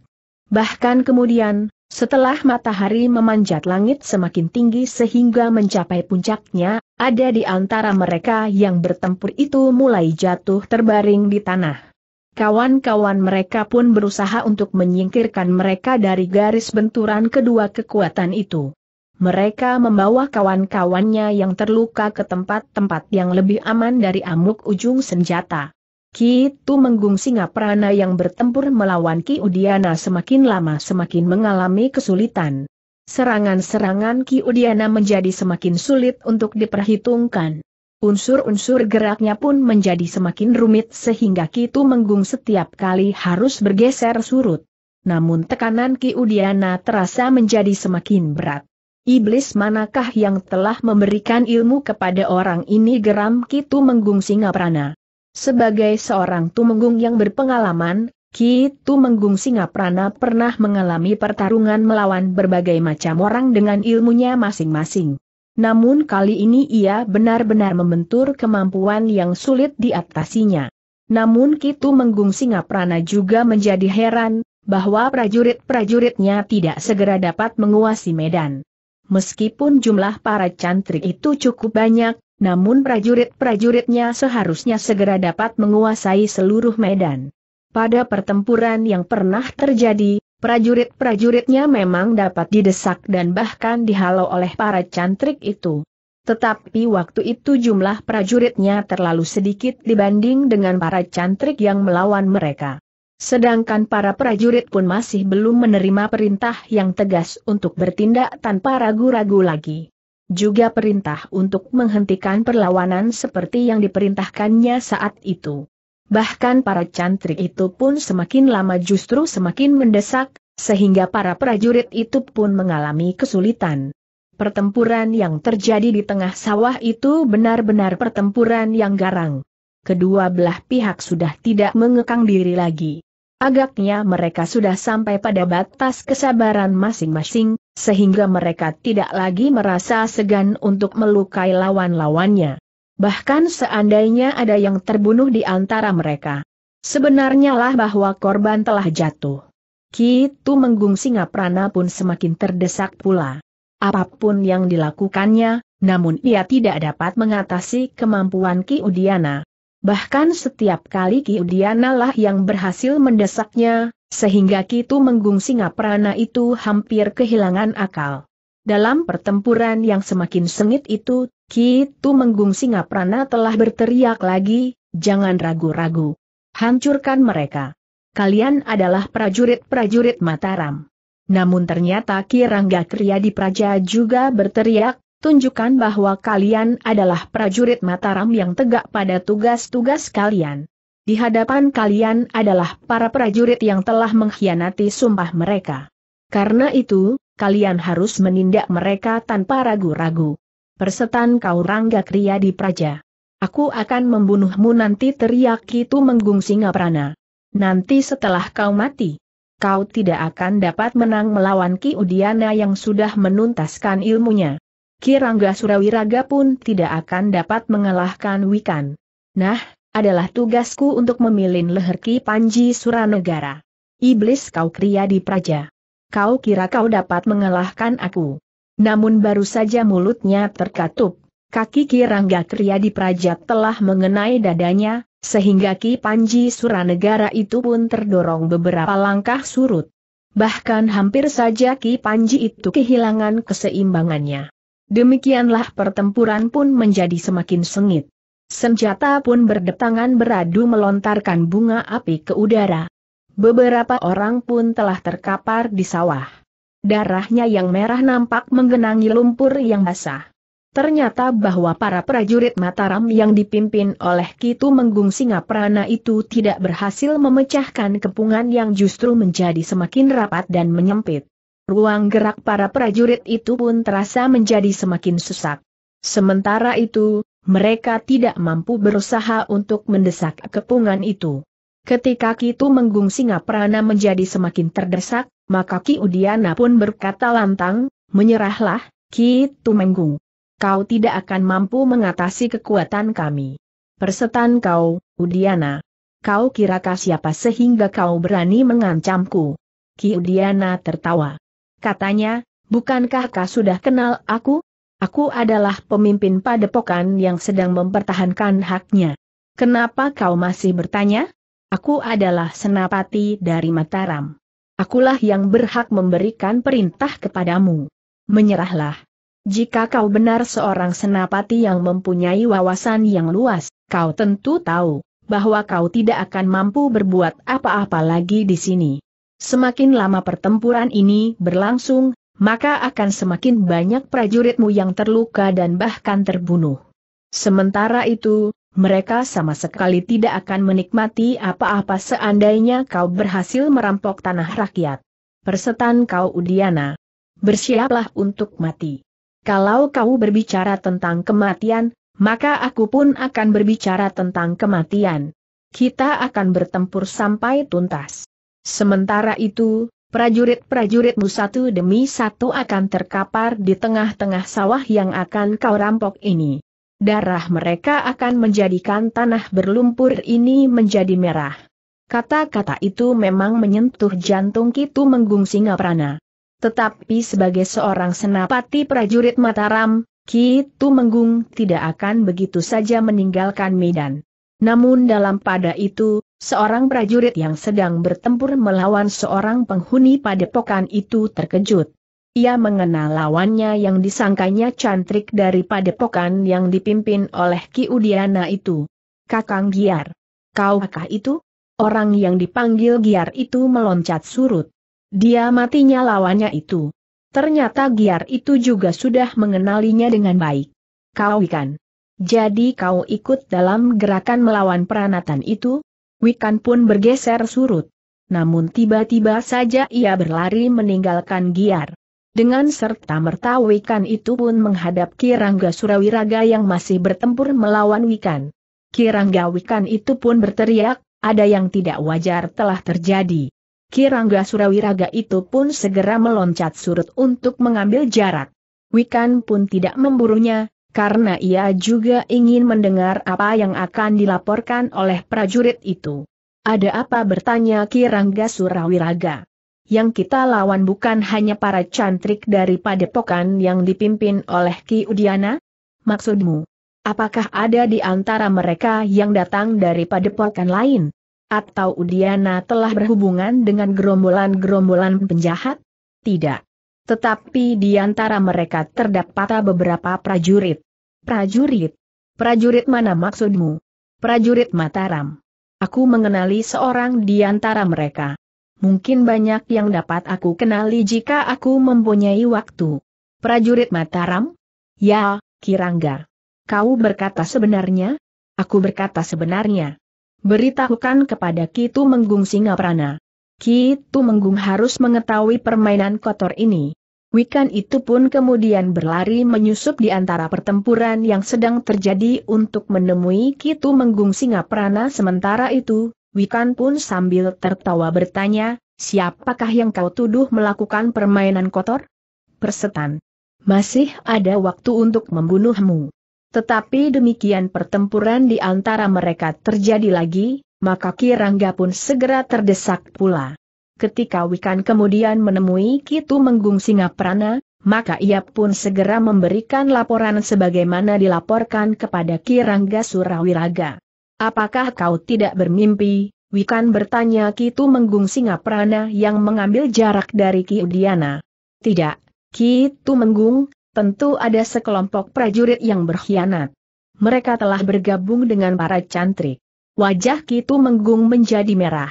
Bahkan kemudian, setelah matahari memanjat langit semakin tinggi sehingga mencapai puncaknya, ada di antara mereka yang bertempur itu mulai jatuh terbaring di tanah. Kawan-kawan mereka pun berusaha untuk menyingkirkan mereka dari garis benturan kedua kekuatan itu. Mereka membawa kawan-kawannya yang terluka ke tempat-tempat yang lebih aman dari amuk ujung senjata. Ki Tu Menggung Singaprana yang bertempur melawan Ki Udiana semakin lama semakin mengalami kesulitan. Serangan-serangan Ki Udiana menjadi semakin sulit untuk diperhitungkan. Unsur-unsur geraknya pun menjadi semakin rumit sehingga Kitu Menggung setiap kali harus bergeser surut. Namun tekanan Ki Udiana terasa menjadi semakin berat. Iblis manakah yang telah memberikan ilmu kepada orang ini geram Kitu Menggung Singaprana. Sebagai seorang Tumenggung yang berpengalaman, Kitu Menggung Singaprana pernah mengalami pertarungan melawan berbagai macam orang dengan ilmunya masing-masing. Namun kali ini ia benar-benar membentur kemampuan yang sulit diatasinya. Namun Kitu Menggung Singaprana juga menjadi heran, bahwa prajurit-prajuritnya tidak segera dapat menguasai medan. Meskipun jumlah para cantrik itu cukup banyak, namun prajurit-prajuritnya seharusnya segera dapat menguasai seluruh medan. Pada pertempuran yang pernah terjadi, Prajurit-prajuritnya memang dapat didesak dan bahkan dihalau oleh para cantrik itu. Tetapi waktu itu jumlah prajuritnya terlalu sedikit dibanding dengan para cantrik yang melawan mereka. Sedangkan para prajurit pun masih belum menerima perintah yang tegas untuk bertindak tanpa ragu-ragu lagi. Juga perintah untuk menghentikan perlawanan seperti yang diperintahkannya saat itu bahkan para cantrik itu pun semakin lama justru semakin mendesak, sehingga para prajurit itu pun mengalami kesulitan. Pertempuran yang terjadi di tengah sawah itu benar-benar pertempuran yang garang. Kedua belah pihak sudah tidak mengekang diri lagi. Agaknya mereka sudah sampai pada batas kesabaran masing-masing, sehingga mereka tidak lagi merasa segan untuk melukai lawan-lawannya. Bahkan seandainya ada yang terbunuh di antara mereka. Sebenarnya lah bahwa korban telah jatuh. Kitu Menggung Singaprana pun semakin terdesak pula. Apapun yang dilakukannya, namun ia tidak dapat mengatasi kemampuan Ki Udiana. Bahkan setiap kali Ki Udiana lah yang berhasil mendesaknya, sehingga Kitu Menggung Singaprana itu hampir kehilangan akal. Dalam pertempuran yang semakin sengit itu, Kitu Menggung Singaprana telah berteriak lagi, jangan ragu-ragu. Hancurkan mereka. Kalian adalah prajurit-prajurit Mataram. Namun ternyata Kirangga Kriyadi Praja juga berteriak, tunjukkan bahwa kalian adalah prajurit Mataram yang tegak pada tugas-tugas kalian. Di hadapan kalian adalah para prajurit yang telah mengkhianati sumpah mereka. Karena itu, kalian harus menindak mereka tanpa ragu-ragu. Persetan kau Rangga Kriya di Praja. Aku akan membunuhmu nanti teriak itu menggung Singaprana. Nanti setelah kau mati, kau tidak akan dapat menang melawan Ki Udiana yang sudah menuntaskan ilmunya. Ki Rangga Surawiraga pun tidak akan dapat mengalahkan Wikan. Nah, adalah tugasku untuk memilin leher Ki Panji Suranegara. Iblis kau kriya di Praja kau kira kau dapat mengalahkan aku. Namun baru saja mulutnya terkatup, kaki Ki Rangga Kriya telah mengenai dadanya, sehingga Ki Panji Suranegara itu pun terdorong beberapa langkah surut. Bahkan hampir saja Ki Panji itu kehilangan keseimbangannya. Demikianlah pertempuran pun menjadi semakin sengit. Senjata pun berdetangan beradu melontarkan bunga api ke udara. Beberapa orang pun telah terkapar di sawah. Darahnya yang merah nampak menggenangi lumpur yang basah. Ternyata bahwa para prajurit Mataram yang dipimpin oleh Kitu Menggung Singaprana itu tidak berhasil memecahkan kepungan yang justru menjadi semakin rapat dan menyempit. Ruang gerak para prajurit itu pun terasa menjadi semakin sesak. Sementara itu, mereka tidak mampu berusaha untuk mendesak kepungan itu. Ketika Kitu Menggung Singaprana menjadi semakin terdesak, maka Ki Udiana pun berkata lantang, menyerahlah, Kitu Menggung. Kau tidak akan mampu mengatasi kekuatan kami. Persetan kau, Udiana. Kau kirakah siapa sehingga kau berani mengancamku? Ki Udiana tertawa. Katanya, bukankah kau sudah kenal aku? Aku adalah pemimpin padepokan yang sedang mempertahankan haknya. Kenapa kau masih bertanya? Aku adalah senapati dari Mataram. Akulah yang berhak memberikan perintah kepadamu. Menyerahlah. Jika kau benar seorang senapati yang mempunyai wawasan yang luas, kau tentu tahu bahwa kau tidak akan mampu berbuat apa-apa lagi di sini. Semakin lama pertempuran ini berlangsung, maka akan semakin banyak prajuritmu yang terluka dan bahkan terbunuh. Sementara itu, mereka sama sekali tidak akan menikmati apa-apa seandainya kau berhasil merampok tanah rakyat. Persetan kau Udiana. Bersiaplah untuk mati. Kalau kau berbicara tentang kematian, maka aku pun akan berbicara tentang kematian. Kita akan bertempur sampai tuntas. Sementara itu, prajurit-prajuritmu satu demi satu akan terkapar di tengah-tengah sawah yang akan kau rampok ini darah mereka akan menjadikan tanah berlumpur ini menjadi merah. Kata-kata itu memang menyentuh jantung Kitu Menggung Singaprana. Tetapi sebagai seorang senapati prajurit Mataram, Kitu Menggung tidak akan begitu saja meninggalkan medan. Namun dalam pada itu, seorang prajurit yang sedang bertempur melawan seorang penghuni padepokan itu terkejut. Ia mengenal lawannya yang disangkanya cantrik dari padepokan yang dipimpin oleh Ki Udiana itu. Kakang Giar. Kaukah itu? Orang yang dipanggil Giar itu meloncat surut. Dia matinya lawannya itu. Ternyata Giar itu juga sudah mengenalinya dengan baik. Kau ikan. Jadi kau ikut dalam gerakan melawan peranatan itu? Wikan pun bergeser surut. Namun tiba-tiba saja ia berlari meninggalkan Giar. Dengan serta merta Wikan itu pun menghadap Kirangga Surawiraga yang masih bertempur melawan Wikan. Kirangga Wikan itu pun berteriak, ada yang tidak wajar telah terjadi. Kirangga Surawiraga itu pun segera meloncat surut untuk mengambil jarak. Wikan pun tidak memburunya, karena ia juga ingin mendengar apa yang akan dilaporkan oleh prajurit itu. Ada apa bertanya Kirangga Surawiraga? yang kita lawan bukan hanya para cantrik dari padepokan yang dipimpin oleh Ki Udiana? Maksudmu, apakah ada di antara mereka yang datang dari padepokan lain? Atau Udiana telah berhubungan dengan gerombolan-gerombolan penjahat? Tidak. Tetapi di antara mereka terdapat beberapa prajurit. Prajurit? Prajurit mana maksudmu? Prajurit Mataram. Aku mengenali seorang di antara mereka. Mungkin banyak yang dapat aku kenali jika aku mempunyai waktu. Prajurit Mataram? Ya, Kirangga. Kau berkata sebenarnya? Aku berkata sebenarnya. Beritahukan kepada Kitu Menggung Singaprana. Kitu Menggung harus mengetahui permainan kotor ini. Wikan itu pun kemudian berlari menyusup di antara pertempuran yang sedang terjadi untuk menemui Kitu Menggung Singaprana sementara itu, Wikan pun sambil tertawa bertanya, siapakah yang kau tuduh melakukan permainan kotor? Persetan. Masih ada waktu untuk membunuhmu. Tetapi demikian pertempuran di antara mereka terjadi lagi, maka Kirangga pun segera terdesak pula. Ketika Wikan kemudian menemui Kitu Menggung Singaprana, maka ia pun segera memberikan laporan sebagaimana dilaporkan kepada Kirangga Surawiraga. Apakah kau tidak bermimpi? Wikan bertanya Kitu Menggung Singaprana yang mengambil jarak dari Ki Udiana. Tidak, Kitu Menggung, tentu ada sekelompok prajurit yang berkhianat. Mereka telah bergabung dengan para cantrik. Wajah Kitu Menggung menjadi merah.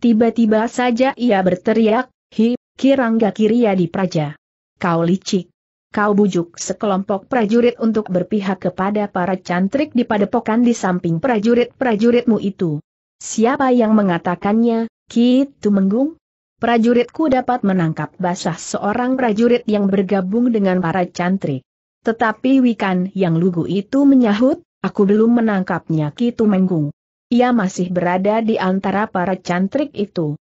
Tiba-tiba saja ia berteriak, Hi, Kirangga di Praja. Kau licik kau bujuk sekelompok prajurit untuk berpihak kepada para cantrik di padepokan di samping prajurit-prajuritmu itu. Siapa yang mengatakannya, Kitu menggung. Prajuritku dapat menangkap basah seorang prajurit yang bergabung dengan para cantrik. Tetapi Wikan yang lugu itu menyahut, aku belum menangkapnya Kitu menggung. Ia masih berada di antara para cantrik itu.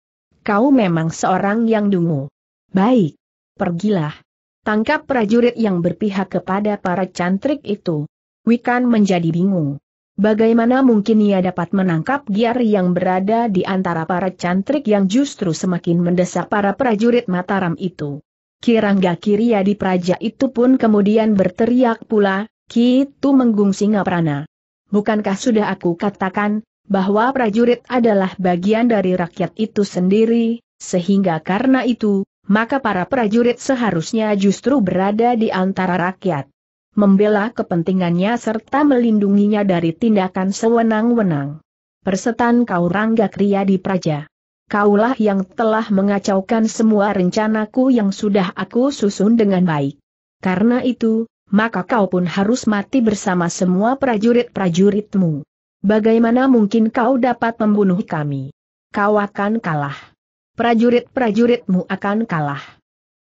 Kau memang seorang yang dungu. Baik, pergilah. Tangkap prajurit yang berpihak kepada para cantrik itu. Wikan menjadi bingung. Bagaimana mungkin ia dapat menangkap Giar yang berada di antara para cantrik yang justru semakin mendesak para prajurit Mataram itu? Kirangga Kiria di Praja itu pun kemudian berteriak pula, Ki, Kitu Menggung Singaprana. Bukankah sudah aku katakan, bahwa prajurit adalah bagian dari rakyat itu sendiri, sehingga karena itu, maka para prajurit seharusnya justru berada di antara rakyat. Membela kepentingannya serta melindunginya dari tindakan sewenang-wenang. Persetan kau Rangga Kriya di Praja. Kaulah yang telah mengacaukan semua rencanaku yang sudah aku susun dengan baik. Karena itu, maka kau pun harus mati bersama semua prajurit-prajuritmu. Bagaimana mungkin kau dapat membunuh kami? Kau akan kalah prajurit-prajuritmu akan kalah.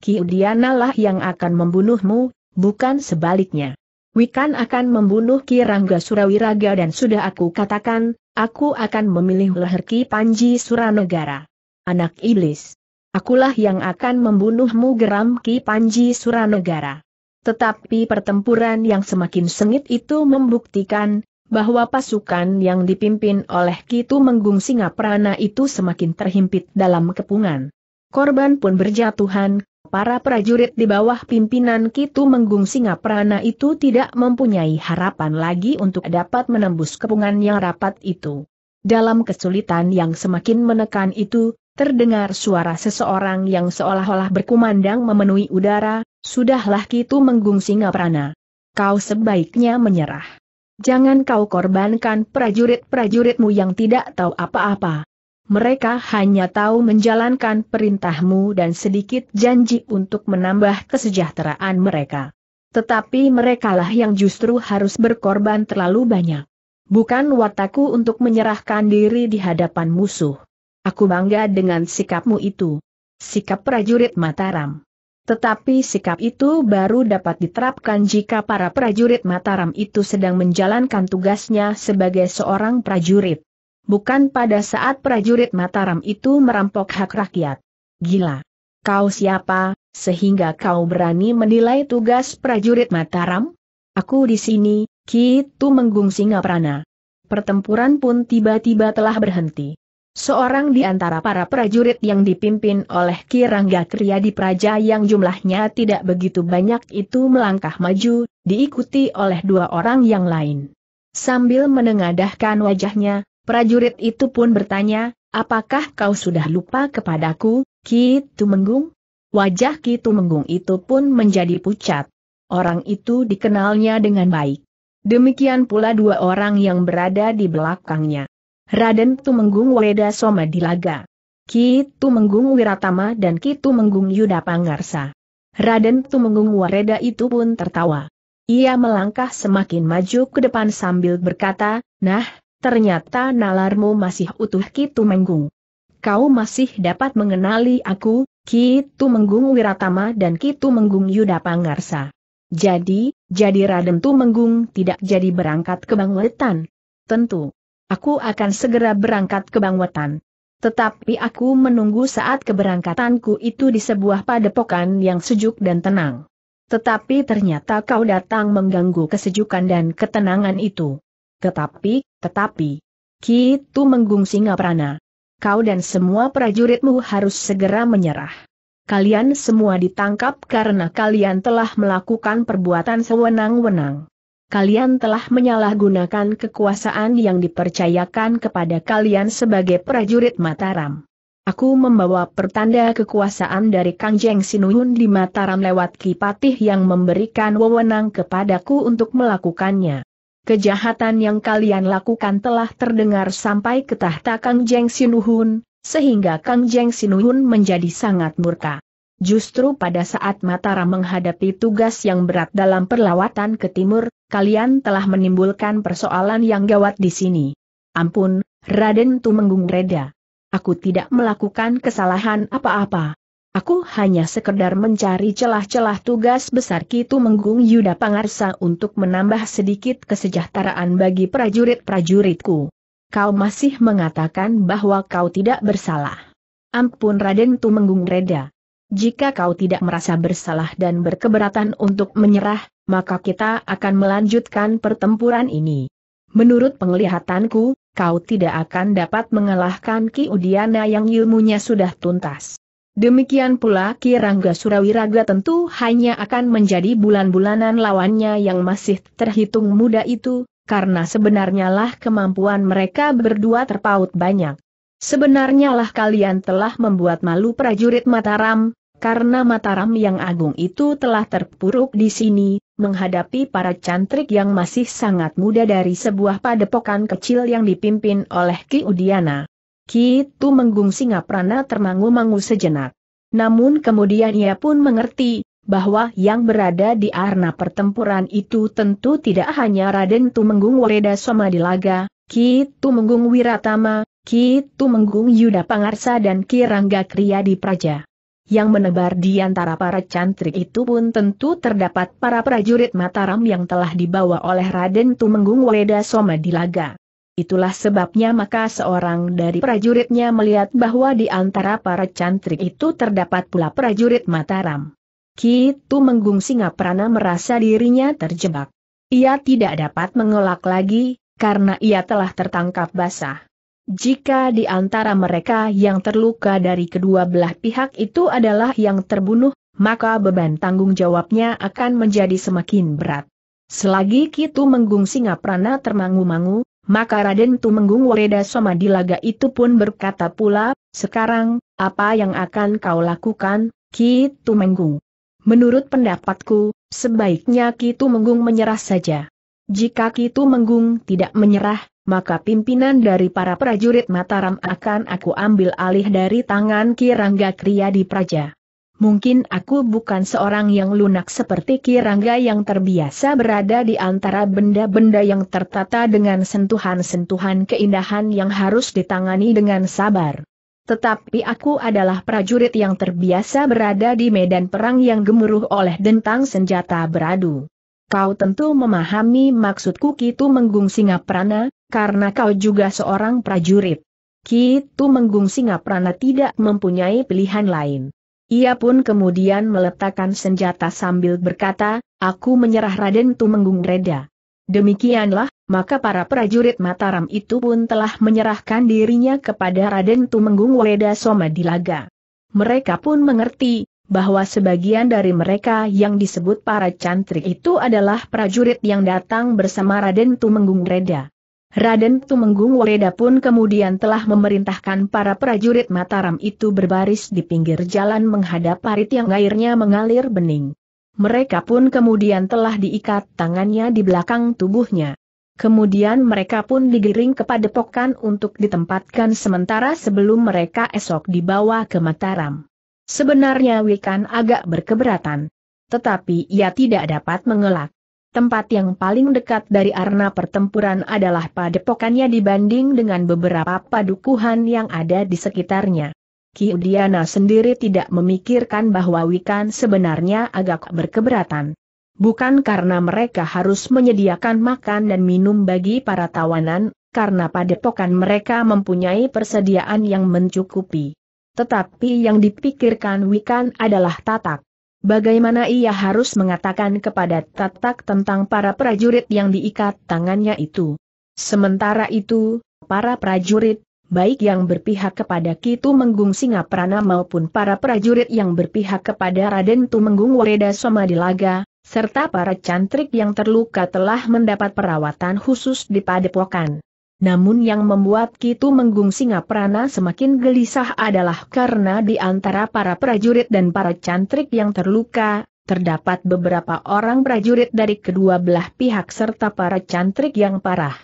Kiudiana lah yang akan membunuhmu, bukan sebaliknya. Wikan akan membunuh Ki Rangga Surawiraga dan sudah aku katakan, aku akan memilih leher Ki Panji Suranegara. Anak iblis. Akulah yang akan membunuhmu geram Ki Panji Suranegara. Tetapi pertempuran yang semakin sengit itu membuktikan, bahwa pasukan yang dipimpin oleh Kitu Menggung Singaprana itu semakin terhimpit dalam kepungan. Korban pun berjatuhan, para prajurit di bawah pimpinan Kitu Menggung Singaprana itu tidak mempunyai harapan lagi untuk dapat menembus kepungan yang rapat itu. Dalam kesulitan yang semakin menekan itu, terdengar suara seseorang yang seolah-olah berkumandang memenuhi udara, sudahlah Kitu Menggung Singaprana. Kau sebaiknya menyerah. Jangan kau korbankan prajurit-prajuritmu yang tidak tahu apa-apa. Mereka hanya tahu menjalankan perintahmu dan sedikit janji untuk menambah kesejahteraan mereka. Tetapi merekalah yang justru harus berkorban terlalu banyak. Bukan wataku untuk menyerahkan diri di hadapan musuh. Aku bangga dengan sikapmu itu. Sikap prajurit Mataram. Tetapi sikap itu baru dapat diterapkan jika para prajurit Mataram itu sedang menjalankan tugasnya sebagai seorang prajurit. Bukan pada saat prajurit Mataram itu merampok hak rakyat. Gila. Kau siapa, sehingga kau berani menilai tugas prajurit Mataram? Aku di sini, Kitu Menggung Singaprana. Pertempuran pun tiba-tiba telah berhenti. Seorang di antara para prajurit yang dipimpin oleh Kirangga Kriyadi Praja yang jumlahnya tidak begitu banyak itu melangkah maju, diikuti oleh dua orang yang lain. Sambil menengadahkan wajahnya, prajurit itu pun bertanya, apakah kau sudah lupa kepadaku, Ki Tumenggung? Wajah Ki Tumenggung itu pun menjadi pucat. Orang itu dikenalnya dengan baik. Demikian pula dua orang yang berada di belakangnya. Raden Tumenggung Weda Soma Dilaga. Ki Tumenggung Wiratama dan Ki Tumenggung Yuda Pangarsa. Raden Tumenggung Wareda itu pun tertawa. Ia melangkah semakin maju ke depan sambil berkata, Nah, ternyata nalarmu masih utuh Ki Tumenggung. Kau masih dapat mengenali aku, Ki Tumenggung Wiratama dan Ki Tumenggung Yuda Pangarsa. Jadi, jadi Raden Tumenggung tidak jadi berangkat ke Bangwetan. Tentu. Aku akan segera berangkat ke Bangwetan. Tetapi aku menunggu saat keberangkatanku itu di sebuah padepokan yang sejuk dan tenang. Tetapi ternyata kau datang mengganggu kesejukan dan ketenangan itu. Tetapi, tetapi, Kitu Menggung prana. Kau dan semua prajuritmu harus segera menyerah. Kalian semua ditangkap karena kalian telah melakukan perbuatan sewenang-wenang kalian telah menyalahgunakan kekuasaan yang dipercayakan kepada kalian sebagai prajurit Mataram. Aku membawa pertanda kekuasaan dari Kang Jeng Sinuhun di Mataram lewat Kipatih yang memberikan wewenang kepadaku untuk melakukannya. Kejahatan yang kalian lakukan telah terdengar sampai ke tahta Kang Jeng Sinuhun, sehingga Kang Jeng Sinuhun menjadi sangat murka. Justru pada saat Mataram menghadapi tugas yang berat dalam perlawatan ke timur, kalian telah menimbulkan persoalan yang gawat di sini. Ampun, Raden Tumenggung Reda. Aku tidak melakukan kesalahan apa-apa. Aku hanya sekedar mencari celah-celah tugas besar Kitu Menggung Yuda Pangarsa untuk menambah sedikit kesejahteraan bagi prajurit-prajuritku. Kau masih mengatakan bahwa kau tidak bersalah. Ampun Raden Tumenggung Reda. Jika kau tidak merasa bersalah dan berkeberatan untuk menyerah, maka kita akan melanjutkan pertempuran ini. Menurut penglihatanku, kau tidak akan dapat mengalahkan Ki Udiana yang ilmunya sudah tuntas. Demikian pula Ki Rangga Surawiraga tentu hanya akan menjadi bulan-bulanan lawannya yang masih terhitung muda itu, karena sebenarnya lah kemampuan mereka berdua terpaut banyak. Sebenarnya lah kalian telah membuat malu prajurit Mataram, karena Mataram yang agung itu telah terpuruk di sini, menghadapi para cantrik yang masih sangat muda dari sebuah padepokan kecil yang dipimpin oleh Ki Udiana. Ki Tu Menggung Singaprana termangu-mangu sejenak. Namun kemudian ia pun mengerti, bahwa yang berada di arena pertempuran itu tentu tidak hanya Raden Tumenggung di Somadilaga, Ki Tumenggung Wiratama, Ki Tumenggung Yuda Pangarsa dan Ki Rangga Kriya di Praja yang menebar di antara para cantrik itu pun tentu terdapat para prajurit Mataram yang telah dibawa oleh Raden Tumenggung Weda Soma di Laga. Itulah sebabnya maka seorang dari prajuritnya melihat bahwa di antara para cantrik itu terdapat pula prajurit Mataram. Ki Tumenggung Singaprana merasa dirinya terjebak. Ia tidak dapat mengelak lagi, karena ia telah tertangkap basah. Jika di antara mereka yang terluka dari kedua belah pihak itu adalah yang terbunuh, maka beban tanggung jawabnya akan menjadi semakin berat. Selagi Kitu Menggung Singaprana termangu-mangu, maka Raden Tumenggung Woreda Soma di itu pun berkata pula, sekarang, apa yang akan kau lakukan, Kitu Menggung? Menurut pendapatku, sebaiknya Kitu Menggung menyerah saja. Jika Kitu Menggung tidak menyerah, maka pimpinan dari para prajurit Mataram akan aku ambil alih dari tangan Kirangga Kriya di Praja. Mungkin aku bukan seorang yang lunak seperti Kirangga yang terbiasa berada di antara benda-benda yang tertata dengan sentuhan-sentuhan keindahan yang harus ditangani dengan sabar. Tetapi aku adalah prajurit yang terbiasa berada di medan perang yang gemuruh oleh dentang senjata beradu. Kau tentu memahami maksudku Kitu Menggung Singaprana, karena kau juga seorang prajurit. Kitu Menggung Singaprana tidak mempunyai pilihan lain. Ia pun kemudian meletakkan senjata sambil berkata, aku menyerah Raden Tumenggung Reda. Demikianlah, maka para prajurit Mataram itu pun telah menyerahkan dirinya kepada Raden Tumenggung Reda Soma Dilaga. Mereka pun mengerti, bahwa sebagian dari mereka yang disebut para cantrik itu adalah prajurit yang datang bersama Raden Tumenggung Reda. Raden Tumenggung Wareda pun kemudian telah memerintahkan para prajurit Mataram itu berbaris di pinggir jalan menghadap parit yang airnya mengalir bening. Mereka pun kemudian telah diikat tangannya di belakang tubuhnya. Kemudian mereka pun digiring ke padepokan untuk ditempatkan sementara sebelum mereka esok dibawa ke Mataram. Sebenarnya Wikan agak berkeberatan. Tetapi ia tidak dapat mengelak tempat yang paling dekat dari arena pertempuran adalah padepokannya dibanding dengan beberapa padukuhan yang ada di sekitarnya. Kiudiana sendiri tidak memikirkan bahwa Wikan sebenarnya agak berkeberatan. Bukan karena mereka harus menyediakan makan dan minum bagi para tawanan, karena padepokan mereka mempunyai persediaan yang mencukupi. Tetapi yang dipikirkan Wikan adalah tatak. Bagaimana ia harus mengatakan kepada Tatak tentang para prajurit yang diikat tangannya itu? Sementara itu, para prajurit, baik yang berpihak kepada Kitu Menggung Singaprana maupun para prajurit yang berpihak kepada Raden Tumenggung Wereda Somadilaga, serta para cantrik yang terluka telah mendapat perawatan khusus di padepokan. Namun yang membuat Kitu Menggung Singaprana semakin gelisah adalah karena di antara para prajurit dan para cantrik yang terluka, terdapat beberapa orang prajurit dari kedua belah pihak serta para cantrik yang parah.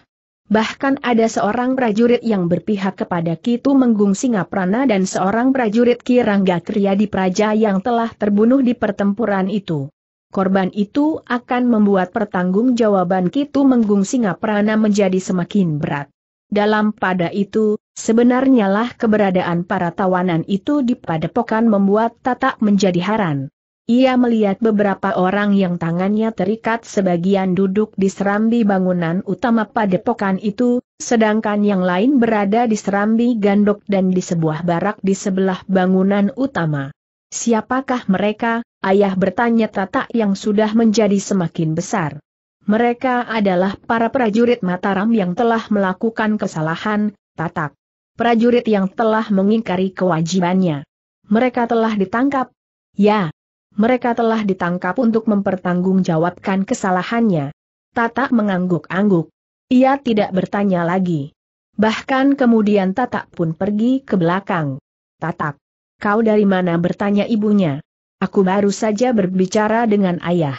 Bahkan ada seorang prajurit yang berpihak kepada Kitu Menggung Singaprana dan seorang prajurit Kirangga Triadi Praja yang telah terbunuh di pertempuran itu korban itu akan membuat pertanggungjawaban Kitu Menggung Singaprana menjadi semakin berat. Dalam pada itu, sebenarnya lah keberadaan para tawanan itu di padepokan membuat Tatak menjadi haran. Ia melihat beberapa orang yang tangannya terikat sebagian duduk di serambi bangunan utama padepokan itu, sedangkan yang lain berada di serambi gandok dan di sebuah barak di sebelah bangunan utama. Siapakah mereka? Ayah bertanya Tata yang sudah menjadi semakin besar. Mereka adalah para prajurit Mataram yang telah melakukan kesalahan, Tatak. Prajurit yang telah mengingkari kewajibannya. Mereka telah ditangkap. Ya, mereka telah ditangkap untuk mempertanggungjawabkan kesalahannya. Tatak mengangguk-angguk. Ia tidak bertanya lagi. Bahkan kemudian Tatak pun pergi ke belakang. Tatak, kau dari mana bertanya ibunya? Aku baru saja berbicara dengan ayah.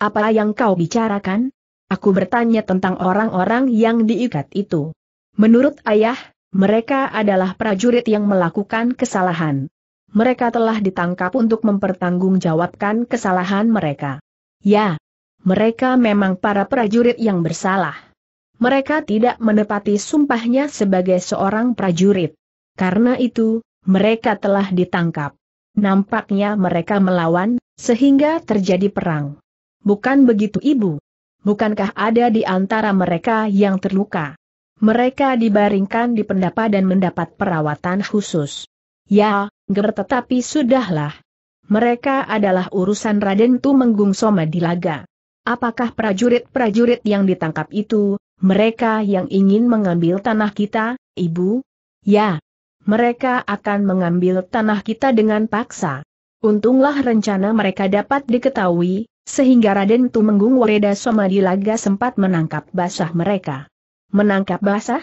Apa yang kau bicarakan? Aku bertanya tentang orang-orang yang diikat itu. Menurut ayah, mereka adalah prajurit yang melakukan kesalahan. Mereka telah ditangkap untuk mempertanggungjawabkan kesalahan mereka. Ya, mereka memang para prajurit yang bersalah. Mereka tidak menepati sumpahnya sebagai seorang prajurit. Karena itu, mereka telah ditangkap. Nampaknya mereka melawan, sehingga terjadi perang. Bukan begitu ibu? Bukankah ada di antara mereka yang terluka? Mereka dibaringkan di pendapa dan mendapat perawatan khusus. Ya, ger tetapi sudahlah. Mereka adalah urusan Raden Tumenggung Soma di Laga. Apakah prajurit-prajurit yang ditangkap itu, mereka yang ingin mengambil tanah kita, ibu? Ya, mereka akan mengambil tanah kita dengan paksa. Untunglah rencana mereka dapat diketahui, sehingga Raden Tumenggung Wareda Somadilaga sempat menangkap basah mereka. Menangkap basah?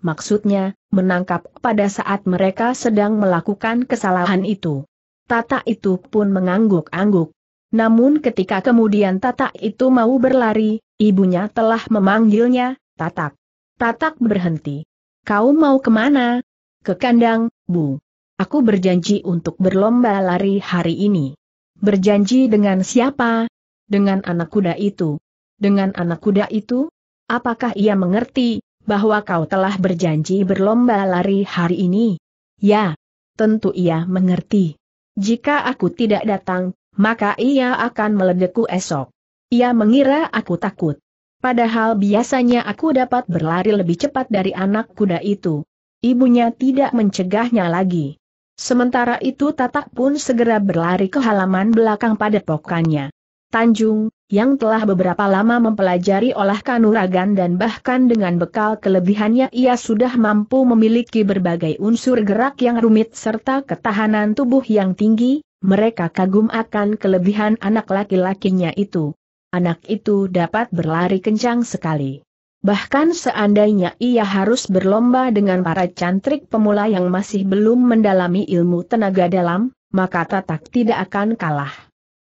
Maksudnya, menangkap pada saat mereka sedang melakukan kesalahan itu. Tata itu pun mengangguk-angguk. Namun ketika kemudian Tata itu mau berlari, ibunya telah memanggilnya, Tatak. Tatak berhenti. Kau mau kemana, ke kandang, Bu. Aku berjanji untuk berlomba lari hari ini. Berjanji dengan siapa? Dengan anak kuda itu. Dengan anak kuda itu? Apakah ia mengerti bahwa kau telah berjanji berlomba lari hari ini? Ya, tentu ia mengerti. Jika aku tidak datang, maka ia akan meledekku esok. Ia mengira aku takut. Padahal biasanya aku dapat berlari lebih cepat dari anak kuda itu. Ibunya tidak mencegahnya lagi. Sementara itu Tatak pun segera berlari ke halaman belakang pada pokannya. Tanjung, yang telah beberapa lama mempelajari olah kanuragan dan bahkan dengan bekal kelebihannya ia sudah mampu memiliki berbagai unsur gerak yang rumit serta ketahanan tubuh yang tinggi, mereka kagum akan kelebihan anak laki-lakinya itu. Anak itu dapat berlari kencang sekali. Bahkan seandainya ia harus berlomba dengan para cantrik pemula yang masih belum mendalami ilmu tenaga dalam, maka Tatak tidak akan kalah.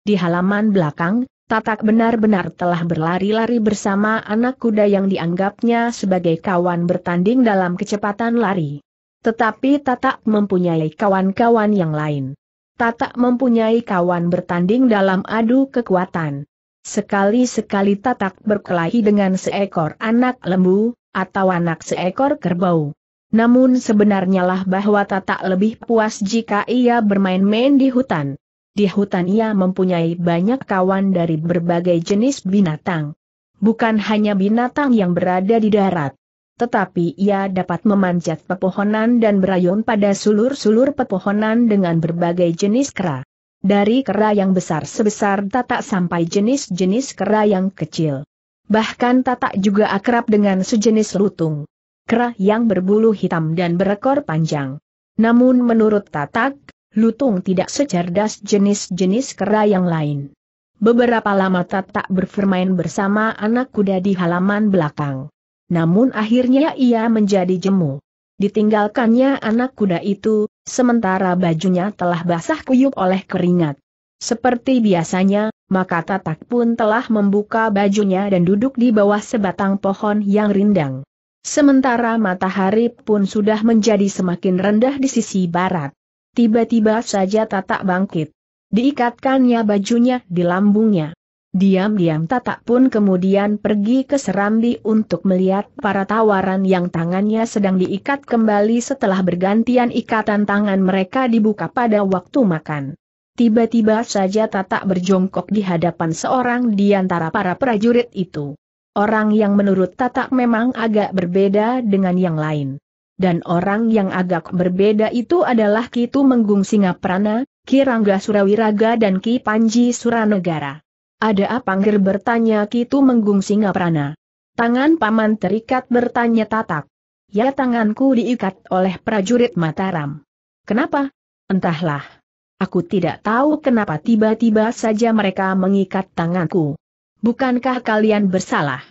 Di halaman belakang, Tatak benar-benar telah berlari-lari bersama anak kuda yang dianggapnya sebagai kawan bertanding dalam kecepatan lari. Tetapi Tatak mempunyai kawan-kawan yang lain. Tatak mempunyai kawan bertanding dalam adu kekuatan. Sekali-sekali tatak berkelahi dengan seekor anak lembu, atau anak seekor kerbau. Namun sebenarnya lah bahwa tatak lebih puas jika ia bermain-main di hutan. Di hutan ia mempunyai banyak kawan dari berbagai jenis binatang. Bukan hanya binatang yang berada di darat tetapi ia dapat memanjat pepohonan dan berayun pada sulur-sulur pepohonan dengan berbagai jenis kera dari kera yang besar sebesar tatak sampai jenis-jenis kera yang kecil. Bahkan tatak juga akrab dengan sejenis lutung. Kera yang berbulu hitam dan berekor panjang. Namun menurut tatak, lutung tidak secerdas jenis-jenis kera yang lain. Beberapa lama tatak bermain bersama anak kuda di halaman belakang. Namun akhirnya ia menjadi jemu. Ditinggalkannya anak kuda itu, sementara bajunya telah basah kuyup oleh keringat. Seperti biasanya, maka Tatak pun telah membuka bajunya dan duduk di bawah sebatang pohon yang rindang. Sementara matahari pun sudah menjadi semakin rendah di sisi barat. Tiba-tiba saja Tatak bangkit. Diikatkannya bajunya di lambungnya. Diam-diam Tatak pun kemudian pergi ke Serambi untuk melihat para tawaran yang tangannya sedang diikat kembali setelah bergantian ikatan tangan mereka dibuka pada waktu makan. Tiba-tiba saja Tatak berjongkok di hadapan seorang di antara para prajurit itu. Orang yang menurut Tatak memang agak berbeda dengan yang lain. Dan orang yang agak berbeda itu adalah Kitu Menggung Singaprana, Kirangga Surawiraga dan Ki Panji Suranegara. Ada apa Angger bertanya Kitu Menggung Singaprana. Tangan paman terikat bertanya tatak. Ya tanganku diikat oleh prajurit Mataram. Kenapa? Entahlah. Aku tidak tahu kenapa tiba-tiba saja mereka mengikat tanganku. Bukankah kalian bersalah?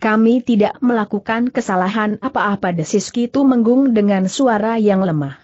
Kami tidak melakukan kesalahan apa-apa desis Kitu Menggung dengan suara yang lemah.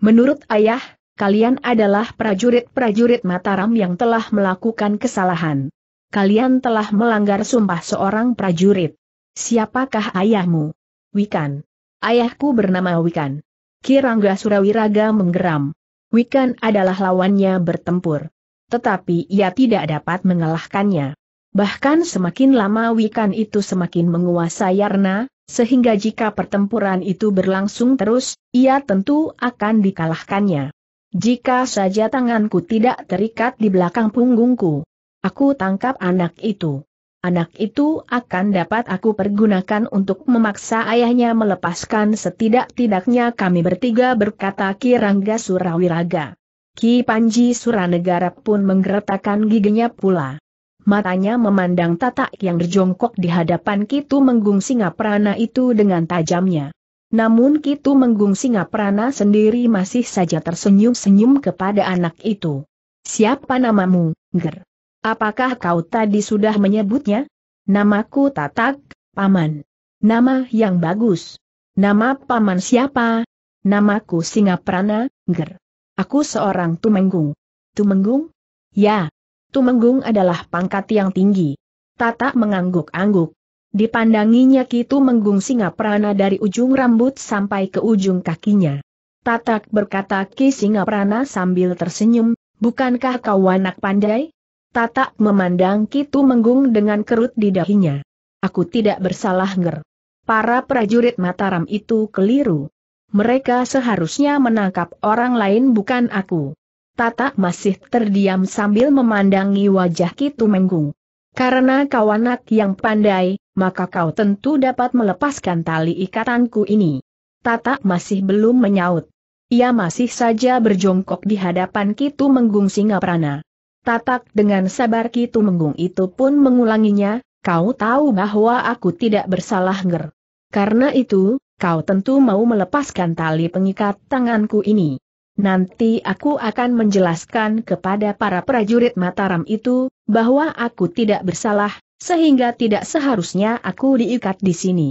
Menurut ayah, kalian adalah prajurit-prajurit Mataram yang telah melakukan kesalahan. Kalian telah melanggar sumpah seorang prajurit. Siapakah ayahmu? Wikan. Ayahku bernama Wikan. Kirangga Surawiraga menggeram. Wikan adalah lawannya bertempur. Tetapi ia tidak dapat mengalahkannya. Bahkan semakin lama Wikan itu semakin menguasai Yarna, sehingga jika pertempuran itu berlangsung terus, ia tentu akan dikalahkannya. Jika saja tanganku tidak terikat di belakang punggungku. Aku tangkap anak itu. Anak itu akan dapat aku pergunakan untuk memaksa ayahnya melepaskan setidak-tidaknya kami bertiga berkata Ki Rangga Surawiraga. Ki Panji Suranegara pun menggeretakkan giginya pula. Matanya memandang tatak yang berjongkok di hadapan Kitu Menggung Singaprana itu dengan tajamnya. Namun Kitu Menggung Singaprana sendiri masih saja tersenyum-senyum kepada anak itu. Siapa namamu, Ger? Apakah kau tadi sudah menyebutnya? Namaku Tatak, Paman. Nama yang bagus. Nama Paman siapa? Namaku Singaprana, Ger. Aku seorang Tumenggung. Tumenggung? Ya. Tumenggung adalah pangkat yang tinggi. Tatak mengangguk-angguk. Dipandanginya kitu menggung Singaprana dari ujung rambut sampai ke ujung kakinya. Tatak berkata Ki Singaprana sambil tersenyum, bukankah kau anak pandai? Tata memandang Kitu Menggung dengan kerut di dahinya. Aku tidak bersalah nger. Para prajurit Mataram itu keliru. Mereka seharusnya menangkap orang lain bukan aku. Tata masih terdiam sambil memandangi wajah Kitu Menggung. Karena kau anak yang pandai, maka kau tentu dapat melepaskan tali ikatanku ini. Tata masih belum menyaut. Ia masih saja berjongkok di hadapan Kitu Menggung Singaprana. Tatak dengan sabar kitu menggung itu pun mengulanginya, kau tahu bahwa aku tidak bersalah ger. Karena itu, kau tentu mau melepaskan tali pengikat tanganku ini. Nanti aku akan menjelaskan kepada para prajurit Mataram itu, bahwa aku tidak bersalah, sehingga tidak seharusnya aku diikat di sini.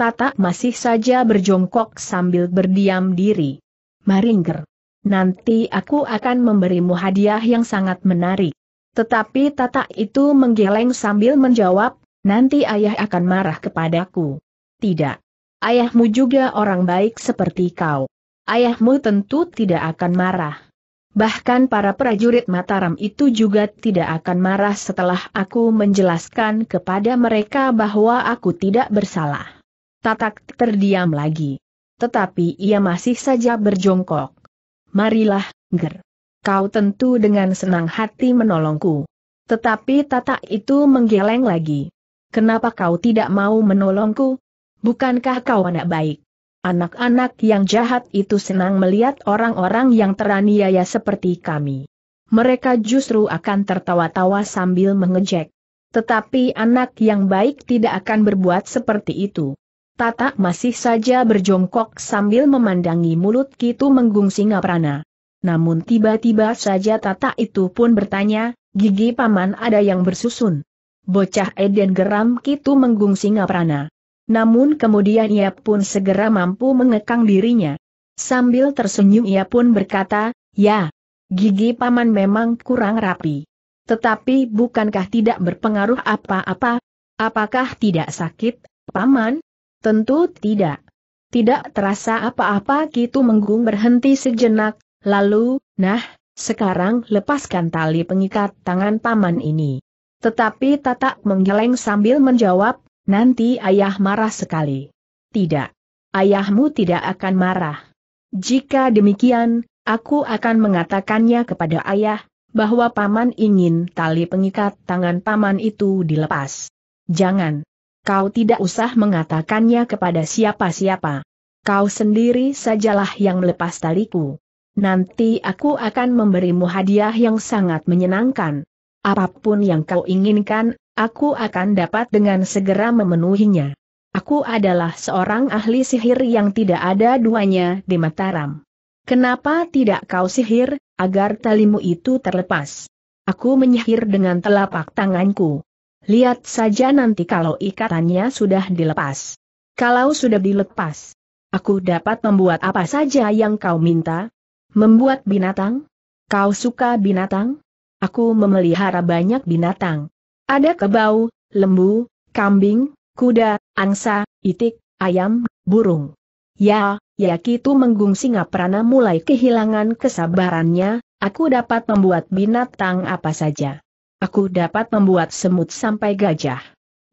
Tatak masih saja berjongkok sambil berdiam diri. Maringer nanti aku akan memberimu hadiah yang sangat menarik. Tetapi Tata itu menggeleng sambil menjawab, nanti ayah akan marah kepadaku. Tidak. Ayahmu juga orang baik seperti kau. Ayahmu tentu tidak akan marah. Bahkan para prajurit Mataram itu juga tidak akan marah setelah aku menjelaskan kepada mereka bahwa aku tidak bersalah. Tatak terdiam lagi. Tetapi ia masih saja berjongkok marilah, Ger. Kau tentu dengan senang hati menolongku. Tetapi tata itu menggeleng lagi. Kenapa kau tidak mau menolongku? Bukankah kau anak baik? Anak-anak yang jahat itu senang melihat orang-orang yang teraniaya seperti kami. Mereka justru akan tertawa-tawa sambil mengejek. Tetapi anak yang baik tidak akan berbuat seperti itu. Tata masih saja berjongkok sambil memandangi mulut Kitu menggungsing Singaprana. Namun tiba-tiba saja Tata itu pun bertanya, gigi paman ada yang bersusun. Bocah Eden geram Kitu menggungsing Singaprana. Namun kemudian ia pun segera mampu mengekang dirinya. Sambil tersenyum ia pun berkata, ya, gigi paman memang kurang rapi. Tetapi bukankah tidak berpengaruh apa-apa? Apakah tidak sakit, paman? Tentu tidak. Tidak terasa apa-apa Kitu Menggung berhenti sejenak, lalu, nah, sekarang lepaskan tali pengikat tangan paman ini. Tetapi Tatak menggeleng sambil menjawab, nanti ayah marah sekali. Tidak. Ayahmu tidak akan marah. Jika demikian, aku akan mengatakannya kepada ayah, bahwa paman ingin tali pengikat tangan paman itu dilepas. Jangan. Kau tidak usah mengatakannya kepada siapa-siapa. Kau sendiri sajalah yang melepas taliku. Nanti aku akan memberimu hadiah yang sangat menyenangkan. Apapun yang kau inginkan, aku akan dapat dengan segera memenuhinya. Aku adalah seorang ahli sihir yang tidak ada duanya di Mataram. Kenapa tidak kau sihir, agar talimu itu terlepas? Aku menyihir dengan telapak tanganku. Lihat saja nanti kalau ikatannya sudah dilepas. Kalau sudah dilepas, aku dapat membuat apa saja yang kau minta. Membuat binatang? Kau suka binatang? Aku memelihara banyak binatang. Ada kebau, lembu, kambing, kuda, angsa, itik, ayam, burung. Ya, ya Kitu Menggung Singaprana mulai kehilangan kesabarannya, aku dapat membuat binatang apa saja. Aku dapat membuat semut sampai gajah.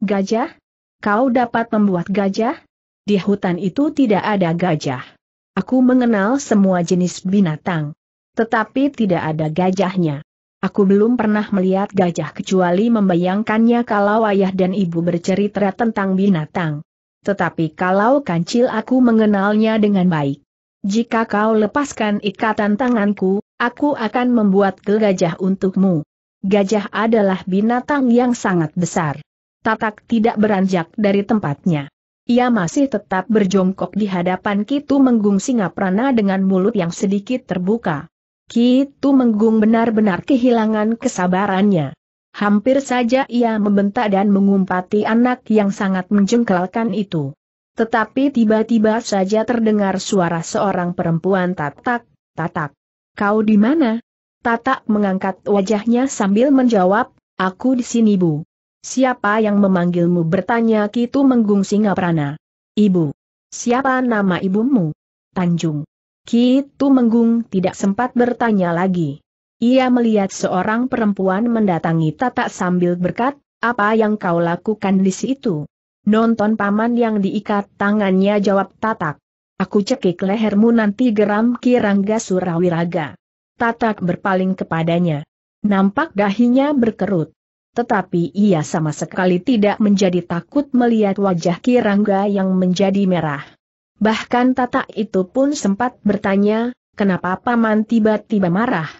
Gajah? Kau dapat membuat gajah? Di hutan itu tidak ada gajah. Aku mengenal semua jenis binatang. Tetapi tidak ada gajahnya. Aku belum pernah melihat gajah kecuali membayangkannya kalau ayah dan ibu bercerita tentang binatang. Tetapi kalau kancil aku mengenalnya dengan baik. Jika kau lepaskan ikatan tanganku, aku akan membuat gajah untukmu gajah adalah binatang yang sangat besar. Tatak tidak beranjak dari tempatnya. Ia masih tetap berjongkok di hadapan Kitu Menggung Singaprana dengan mulut yang sedikit terbuka. Kitu Menggung benar-benar kehilangan kesabarannya. Hampir saja ia membentak dan mengumpati anak yang sangat menjengkelkan itu. Tetapi tiba-tiba saja terdengar suara seorang perempuan tatak, tatak. Kau di mana? Tata mengangkat wajahnya sambil menjawab, aku di sini bu. Siapa yang memanggilmu bertanya Kitu Menggung Singaprana. Ibu. Siapa nama ibumu? Tanjung. Kitu Menggung tidak sempat bertanya lagi. Ia melihat seorang perempuan mendatangi Tata sambil berkat, apa yang kau lakukan di situ? Nonton paman yang diikat tangannya jawab tatak. Aku cekik lehermu nanti geram Kirangga Surawiraga. Tatak berpaling kepadanya. Nampak dahinya berkerut. Tetapi ia sama sekali tidak menjadi takut melihat wajah Kirangga yang menjadi merah. Bahkan Tatak itu pun sempat bertanya, kenapa Paman tiba-tiba marah?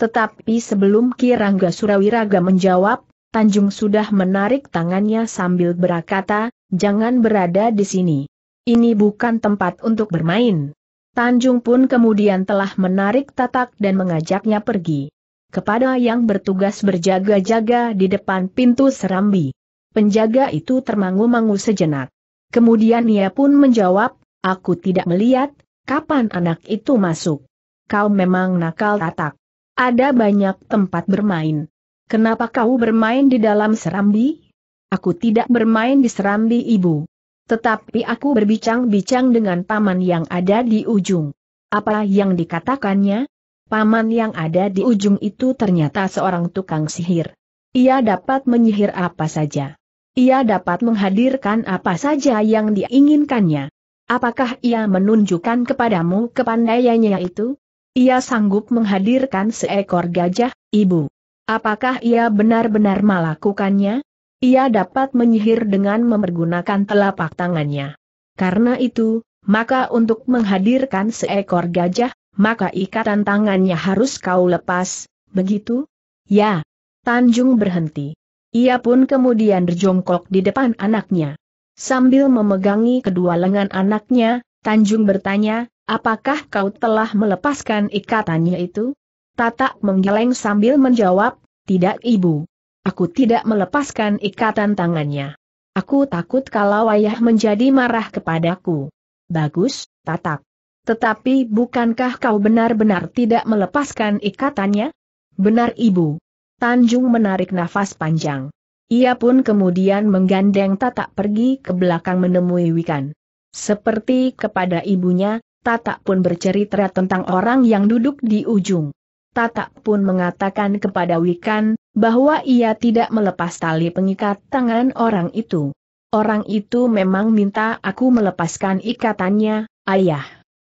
Tetapi sebelum Kirangga Surawiraga menjawab, Tanjung sudah menarik tangannya sambil berkata, jangan berada di sini. Ini bukan tempat untuk bermain. Tanjung pun kemudian telah menarik tatak dan mengajaknya pergi. Kepada yang bertugas berjaga-jaga di depan pintu serambi. Penjaga itu termangu-mangu sejenak. Kemudian ia pun menjawab, aku tidak melihat, kapan anak itu masuk. Kau memang nakal tatak. Ada banyak tempat bermain. Kenapa kau bermain di dalam serambi? Aku tidak bermain di serambi ibu. Tetapi aku berbicang-bicang dengan paman yang ada di ujung. Apa yang dikatakannya? Paman yang ada di ujung itu ternyata seorang tukang sihir. Ia dapat menyihir apa saja. Ia dapat menghadirkan apa saja yang diinginkannya. Apakah ia menunjukkan kepadamu kepandaiannya itu? Ia sanggup menghadirkan seekor gajah, ibu. Apakah ia benar-benar melakukannya? Ia dapat menyihir dengan memergunakan telapak tangannya. Karena itu, maka untuk menghadirkan seekor gajah, maka ikatan tangannya harus kau lepas, begitu? Ya. Tanjung berhenti. Ia pun kemudian berjongkok di depan anaknya. Sambil memegangi kedua lengan anaknya, Tanjung bertanya, apakah kau telah melepaskan ikatannya itu? Tatak menggeleng sambil menjawab, tidak ibu. Aku tidak melepaskan ikatan tangannya. Aku takut kalau ayah menjadi marah kepadaku. Bagus, tatak. Tetapi bukankah kau benar-benar tidak melepaskan ikatannya? Benar ibu. Tanjung menarik nafas panjang. Ia pun kemudian menggandeng tatak pergi ke belakang menemui Wikan. Seperti kepada ibunya, Tatak pun bercerita tentang orang yang duduk di ujung tak pun mengatakan kepada Wikan, bahwa ia tidak melepas tali pengikat tangan orang itu. Orang itu memang minta aku melepaskan ikatannya, ayah.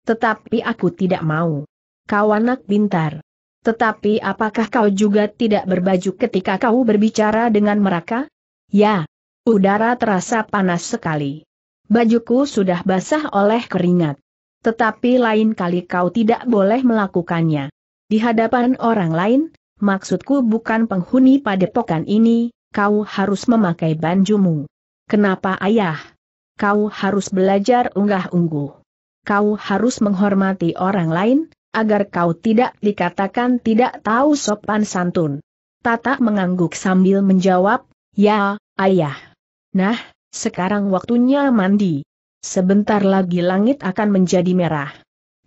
Tetapi aku tidak mau. Kau anak pintar. Tetapi apakah kau juga tidak berbaju ketika kau berbicara dengan mereka? Ya. Udara terasa panas sekali. Bajuku sudah basah oleh keringat. Tetapi lain kali kau tidak boleh melakukannya di hadapan orang lain, maksudku bukan penghuni padepokan ini, kau harus memakai banjumu. Kenapa ayah? Kau harus belajar unggah-ungguh. Kau harus menghormati orang lain, agar kau tidak dikatakan tidak tahu sopan santun. Tata mengangguk sambil menjawab, ya, ayah. Nah, sekarang waktunya mandi. Sebentar lagi langit akan menjadi merah.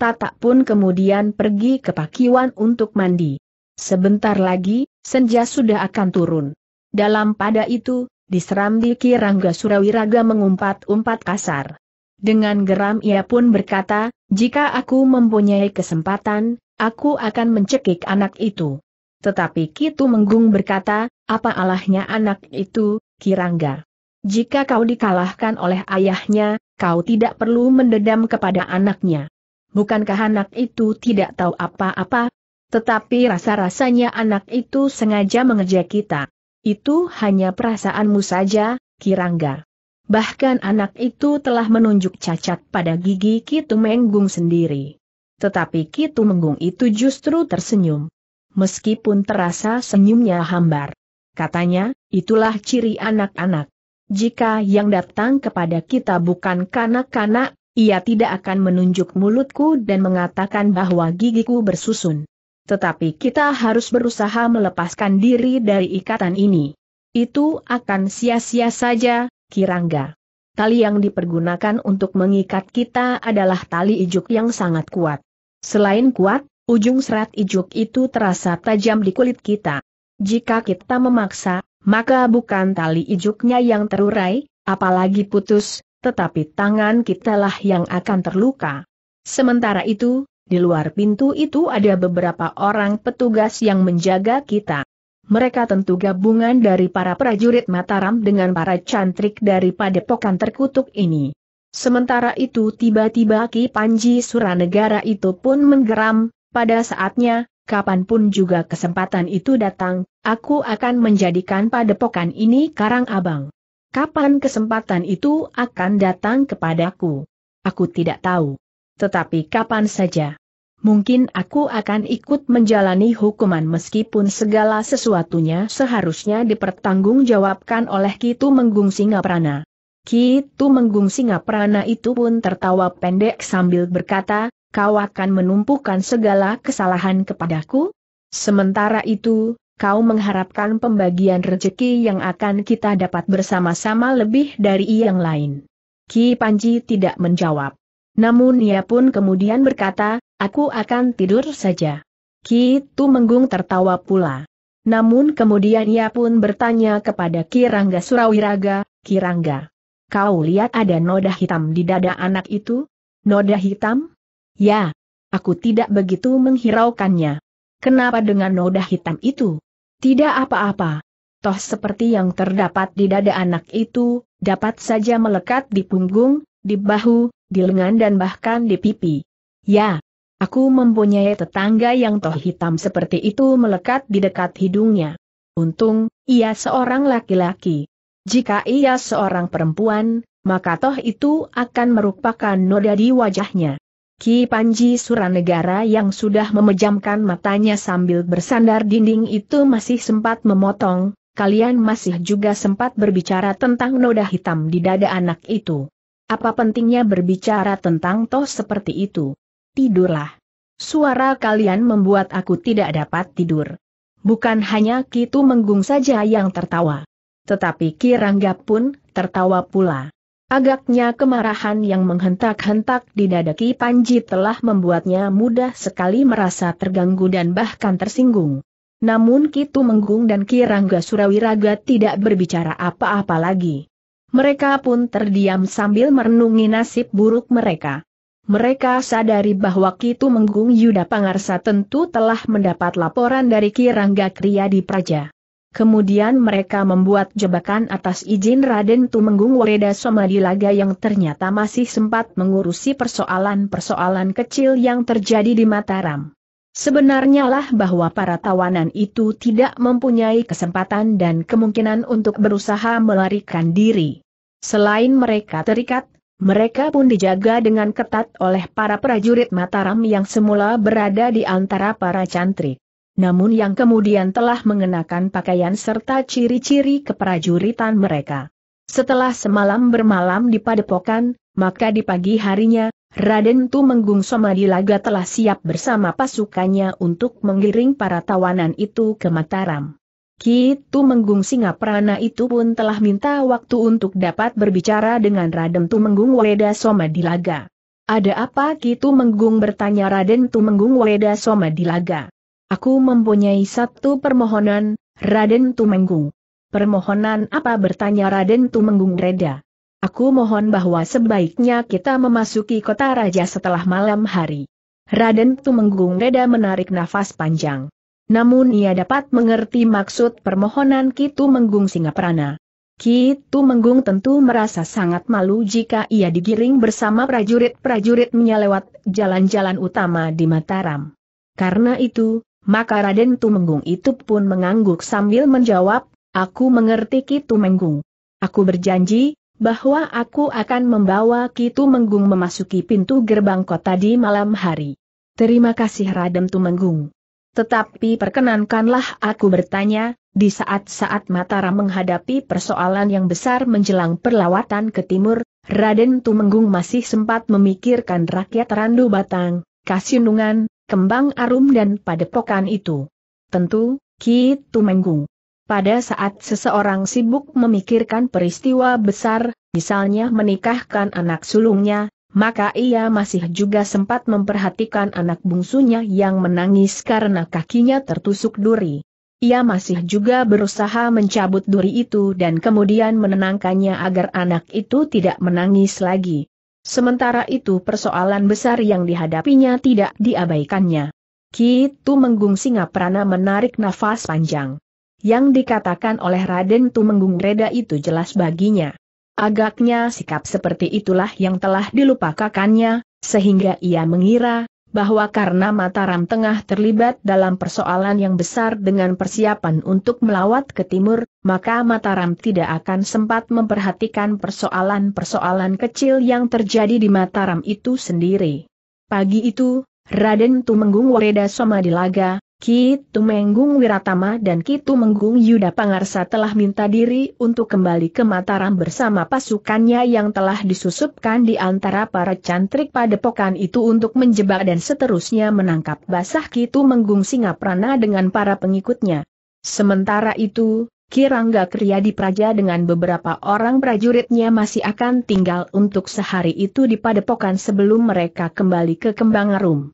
Tata pun kemudian pergi ke pakiwan untuk mandi. Sebentar lagi, senja sudah akan turun. Dalam pada itu, diseram Diki Surawiraga mengumpat-umpat kasar. Dengan geram ia pun berkata, jika aku mempunyai kesempatan, aku akan mencekik anak itu. Tetapi Kitu Menggung berkata, apa alahnya anak itu, Kirangga? Jika kau dikalahkan oleh ayahnya, kau tidak perlu mendedam kepada anaknya bukankah anak itu tidak tahu apa-apa? Tetapi rasa-rasanya anak itu sengaja mengejek kita. Itu hanya perasaanmu saja, Kirangga. Bahkan anak itu telah menunjuk cacat pada gigi Kitu Menggung sendiri. Tetapi Kitu Menggung itu justru tersenyum. Meskipun terasa senyumnya hambar. Katanya, itulah ciri anak-anak. Jika yang datang kepada kita bukan kanak-kanak, ia tidak akan menunjuk mulutku dan mengatakan bahwa gigiku bersusun. Tetapi kita harus berusaha melepaskan diri dari ikatan ini. Itu akan sia-sia saja, Kirangga. Tali yang dipergunakan untuk mengikat kita adalah tali ijuk yang sangat kuat. Selain kuat, ujung serat ijuk itu terasa tajam di kulit kita. Jika kita memaksa, maka bukan tali ijuknya yang terurai, apalagi putus, tetapi tangan kitalah yang akan terluka. Sementara itu, di luar pintu itu ada beberapa orang petugas yang menjaga kita. Mereka tentu gabungan dari para prajurit Mataram dengan para cantrik dari padepokan terkutuk ini. Sementara itu tiba-tiba Ki Panji Suranegara itu pun menggeram, pada saatnya, kapanpun juga kesempatan itu datang, aku akan menjadikan padepokan ini karang abang. Kapan kesempatan itu akan datang kepadaku? Aku tidak tahu. Tetapi kapan saja. Mungkin aku akan ikut menjalani hukuman meskipun segala sesuatunya seharusnya dipertanggungjawabkan oleh Kitu Menggung Singaprana. Kitu Menggung Singaprana itu pun tertawa pendek sambil berkata, kau akan menumpukan segala kesalahan kepadaku? Sementara itu, kau mengharapkan pembagian rezeki yang akan kita dapat bersama-sama lebih dari yang lain. Ki Panji tidak menjawab. Namun ia pun kemudian berkata, aku akan tidur saja. Ki Tu Menggung tertawa pula. Namun kemudian ia pun bertanya kepada Ki Rangga Surawiraga, Ki Rangga, kau lihat ada noda hitam di dada anak itu? Noda hitam? Ya, aku tidak begitu menghiraukannya. Kenapa dengan noda hitam itu? Tidak apa-apa. Toh seperti yang terdapat di dada anak itu, dapat saja melekat di punggung, di bahu, di lengan dan bahkan di pipi. Ya, aku mempunyai tetangga yang toh hitam seperti itu melekat di dekat hidungnya. Untung, ia seorang laki-laki. Jika ia seorang perempuan, maka toh itu akan merupakan noda di wajahnya. Ki Panji Suranegara yang sudah memejamkan matanya sambil bersandar dinding itu masih sempat memotong, kalian masih juga sempat berbicara tentang noda hitam di dada anak itu. Apa pentingnya berbicara tentang toh seperti itu? Tidurlah. Suara kalian membuat aku tidak dapat tidur. Bukan hanya Ki Tumenggung saja yang tertawa. Tetapi Ki Rangga pun tertawa pula. Agaknya kemarahan yang menghentak-hentak di dada Ki Panji telah membuatnya mudah sekali merasa terganggu dan bahkan tersinggung. Namun Kitu Menggung dan Ki Rangga Surawiraga tidak berbicara apa-apa lagi. Mereka pun terdiam sambil merenungi nasib buruk mereka. Mereka sadari bahwa Kitu Menggung Yuda Pangarsa tentu telah mendapat laporan dari Ki Rangga Kriya di Praja. Kemudian mereka membuat jebakan atas izin Raden Tumenggung Wereda Somadilaga yang ternyata masih sempat mengurusi persoalan-persoalan kecil yang terjadi di Mataram. Sebenarnya lah bahwa para tawanan itu tidak mempunyai kesempatan dan kemungkinan untuk berusaha melarikan diri. Selain mereka terikat, mereka pun dijaga dengan ketat oleh para prajurit Mataram yang semula berada di antara para cantrik namun yang kemudian telah mengenakan pakaian serta ciri-ciri keprajuritan mereka. Setelah semalam bermalam di padepokan, maka di pagi harinya, Raden Tumenggung Somadilaga telah siap bersama pasukannya untuk menggiring para tawanan itu ke Mataram. Ki Tumenggung Singaprana itu pun telah minta waktu untuk dapat berbicara dengan Raden Tumenggung Weda Somadilaga. Ada apa Ki Menggung bertanya Raden Tumenggung Weda Somadilaga? Aku mempunyai satu permohonan, Raden Tumenggung. Permohonan apa bertanya Raden Tumenggung Reda. Aku mohon bahwa sebaiknya kita memasuki kota raja setelah malam hari. Raden Tumenggung Reda menarik nafas panjang. Namun ia dapat mengerti maksud permohonan Ki Tumenggung Singaprana. Ki Tumenggung tentu merasa sangat malu jika ia digiring bersama prajurit-prajurit menyelewat jalan-jalan utama di Mataram. Karena itu, maka Raden Tumenggung itu pun mengangguk sambil menjawab, Aku mengerti Kitu Menggung. Aku berjanji, bahwa aku akan membawa Kitu Menggung memasuki pintu gerbang kota di malam hari. Terima kasih Raden Tumenggung. Tetapi perkenankanlah aku bertanya, di saat-saat Mataram menghadapi persoalan yang besar menjelang perlawatan ke timur, Raden Tumenggung masih sempat memikirkan rakyat Randu Batang, Kasinungan, kembang arum dan padepokan itu. Tentu, Kitu Tumenggung. Pada saat seseorang sibuk memikirkan peristiwa besar, misalnya menikahkan anak sulungnya, maka ia masih juga sempat memperhatikan anak bungsunya yang menangis karena kakinya tertusuk duri. Ia masih juga berusaha mencabut duri itu dan kemudian menenangkannya agar anak itu tidak menangis lagi. Sementara itu persoalan besar yang dihadapinya tidak diabaikannya. Kitu Menggung Singaprana menarik nafas panjang. Yang dikatakan oleh Raden Tumenggung Reda itu jelas baginya. Agaknya sikap seperti itulah yang telah dilupakakannya, sehingga ia mengira, bahwa karena Mataram Tengah terlibat dalam persoalan yang besar dengan persiapan untuk melawat ke timur, maka Mataram tidak akan sempat memperhatikan persoalan-persoalan kecil yang terjadi di Mataram itu sendiri. Pagi itu, Raden Tumenggung Wareda Soma Laga, Ki Tumenggung Wiratama dan Ki Tumenggung Yuda Pangarsa telah minta diri untuk kembali ke Mataram bersama pasukannya yang telah disusupkan di antara para cantrik padepokan itu untuk menjebak dan seterusnya menangkap basah Ki Tumenggung Singaprana dengan para pengikutnya. Sementara itu, Kirangga Rangga Kriyadi Praja dengan beberapa orang prajuritnya masih akan tinggal untuk sehari itu di padepokan sebelum mereka kembali ke Kembangarum.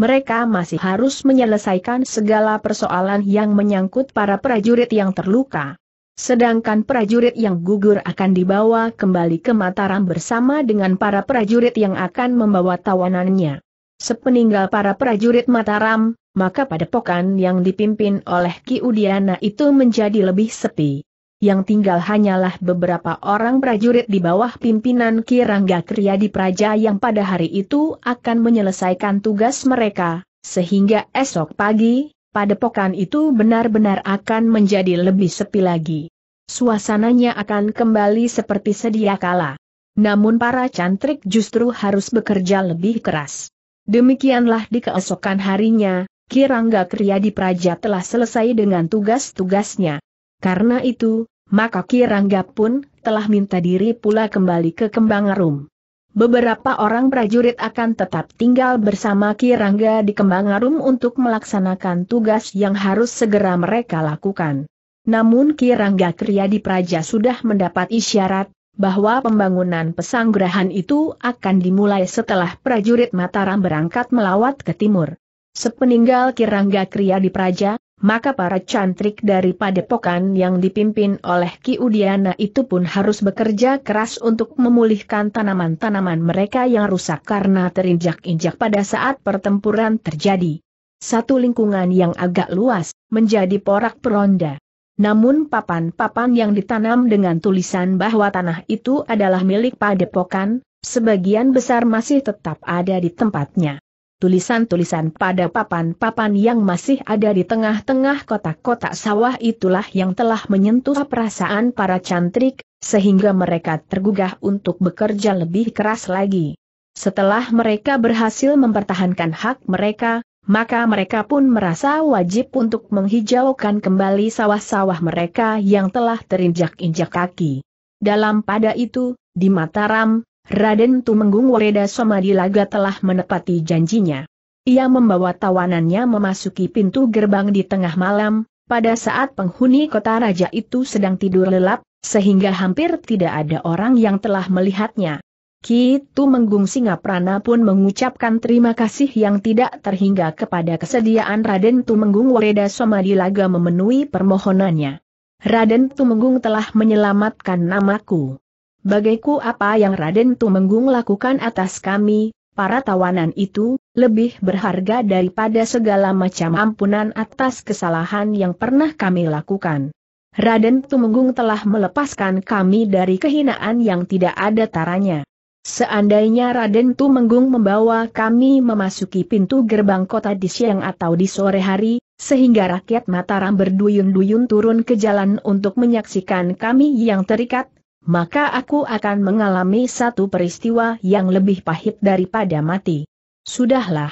Mereka masih harus menyelesaikan segala persoalan yang menyangkut para prajurit yang terluka. Sedangkan prajurit yang gugur akan dibawa kembali ke Mataram bersama dengan para prajurit yang akan membawa tawanannya. Sepeninggal para prajurit Mataram, maka padepokan yang dipimpin oleh Ki Udiana itu menjadi lebih sepi yang tinggal hanyalah beberapa orang prajurit di bawah pimpinan Kirangga Kriadi Praja yang pada hari itu akan menyelesaikan tugas mereka, sehingga esok pagi, padepokan itu benar-benar akan menjadi lebih sepi lagi. Suasananya akan kembali seperti sedia kala. Namun para cantrik justru harus bekerja lebih keras. Demikianlah di keesokan harinya, Kirangga Kriyadi Praja telah selesai dengan tugas-tugasnya. Karena itu, maka Kirangga pun telah minta diri pula kembali ke Kembang Arum. Beberapa orang prajurit akan tetap tinggal bersama Kirangga di Kembang Arum untuk melaksanakan tugas yang harus segera mereka lakukan. Namun Kirangga Kriya Praja sudah mendapat isyarat bahwa pembangunan pesanggrahan itu akan dimulai setelah prajurit Mataram berangkat melawat ke timur. Sepeninggal Kirangga Kriya Praja, maka para cantrik dari padepokan yang dipimpin oleh Ki Udiana itu pun harus bekerja keras untuk memulihkan tanaman-tanaman mereka yang rusak karena terinjak-injak pada saat pertempuran terjadi. Satu lingkungan yang agak luas, menjadi porak peronda. Namun papan-papan yang ditanam dengan tulisan bahwa tanah itu adalah milik padepokan, sebagian besar masih tetap ada di tempatnya tulisan-tulisan pada papan-papan yang masih ada di tengah-tengah kotak-kotak sawah itulah yang telah menyentuh perasaan para cantrik, sehingga mereka tergugah untuk bekerja lebih keras lagi. Setelah mereka berhasil mempertahankan hak mereka, maka mereka pun merasa wajib untuk menghijaukan kembali sawah-sawah mereka yang telah terinjak-injak kaki. Dalam pada itu, di Mataram, Raden Tumenggung Wareda Somadilaga telah menepati janjinya. Ia membawa tawanannya memasuki pintu gerbang di tengah malam, pada saat penghuni kota raja itu sedang tidur lelap, sehingga hampir tidak ada orang yang telah melihatnya. Ki Tumenggung Singaprana pun mengucapkan terima kasih yang tidak terhingga kepada kesediaan Raden Tumenggung Wareda Somadilaga memenuhi permohonannya. Raden Tumenggung telah menyelamatkan namaku. Bagaiku apa yang Raden Tumenggung lakukan atas kami, para tawanan itu, lebih berharga daripada segala macam ampunan atas kesalahan yang pernah kami lakukan. Raden Tumenggung telah melepaskan kami dari kehinaan yang tidak ada taranya. Seandainya Raden Tumenggung membawa kami memasuki pintu gerbang kota di siang atau di sore hari, sehingga rakyat Mataram berduyun-duyun turun ke jalan untuk menyaksikan kami yang terikat, maka aku akan mengalami satu peristiwa yang lebih pahit daripada mati. Sudahlah.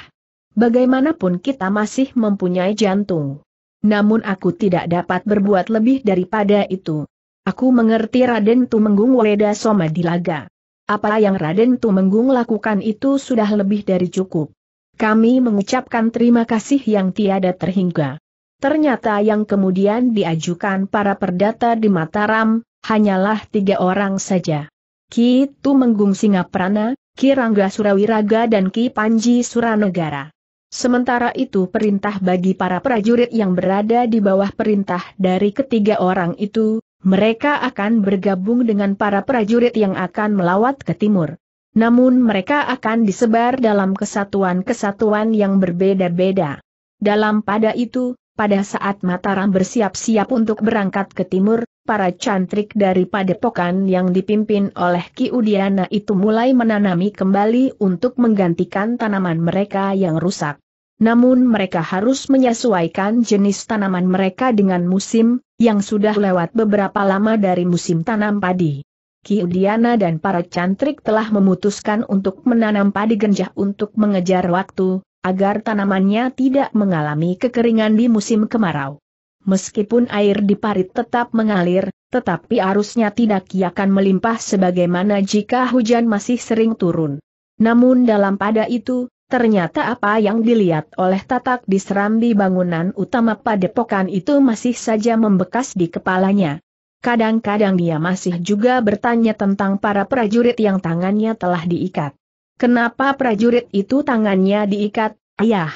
Bagaimanapun kita masih mempunyai jantung. Namun aku tidak dapat berbuat lebih daripada itu. Aku mengerti Raden Tumenggung Weda Soma Dilaga. Apa yang Raden Tumenggung lakukan itu sudah lebih dari cukup. Kami mengucapkan terima kasih yang tiada terhingga. Ternyata yang kemudian diajukan para perdata di Mataram, hanyalah tiga orang saja. Ki Tu Menggung Singaprana, Ki Rangga Surawiraga dan Ki Panji Suranegara. Sementara itu perintah bagi para prajurit yang berada di bawah perintah dari ketiga orang itu, mereka akan bergabung dengan para prajurit yang akan melawat ke timur. Namun mereka akan disebar dalam kesatuan-kesatuan yang berbeda-beda. Dalam pada itu, pada saat Mataram bersiap-siap untuk berangkat ke timur, para cantrik dari padepokan yang dipimpin oleh Ki Udiana itu mulai menanami kembali untuk menggantikan tanaman mereka yang rusak. Namun mereka harus menyesuaikan jenis tanaman mereka dengan musim, yang sudah lewat beberapa lama dari musim tanam padi. Ki Udiana dan para cantrik telah memutuskan untuk menanam padi genjah untuk mengejar waktu, agar tanamannya tidak mengalami kekeringan di musim kemarau. Meskipun air di parit tetap mengalir, tetapi arusnya tidak akan melimpah sebagaimana jika hujan masih sering turun. Namun dalam pada itu, ternyata apa yang dilihat oleh tatak di serambi bangunan utama padepokan itu masih saja membekas di kepalanya. Kadang-kadang dia masih juga bertanya tentang para prajurit yang tangannya telah diikat. Kenapa prajurit itu tangannya diikat, ayah?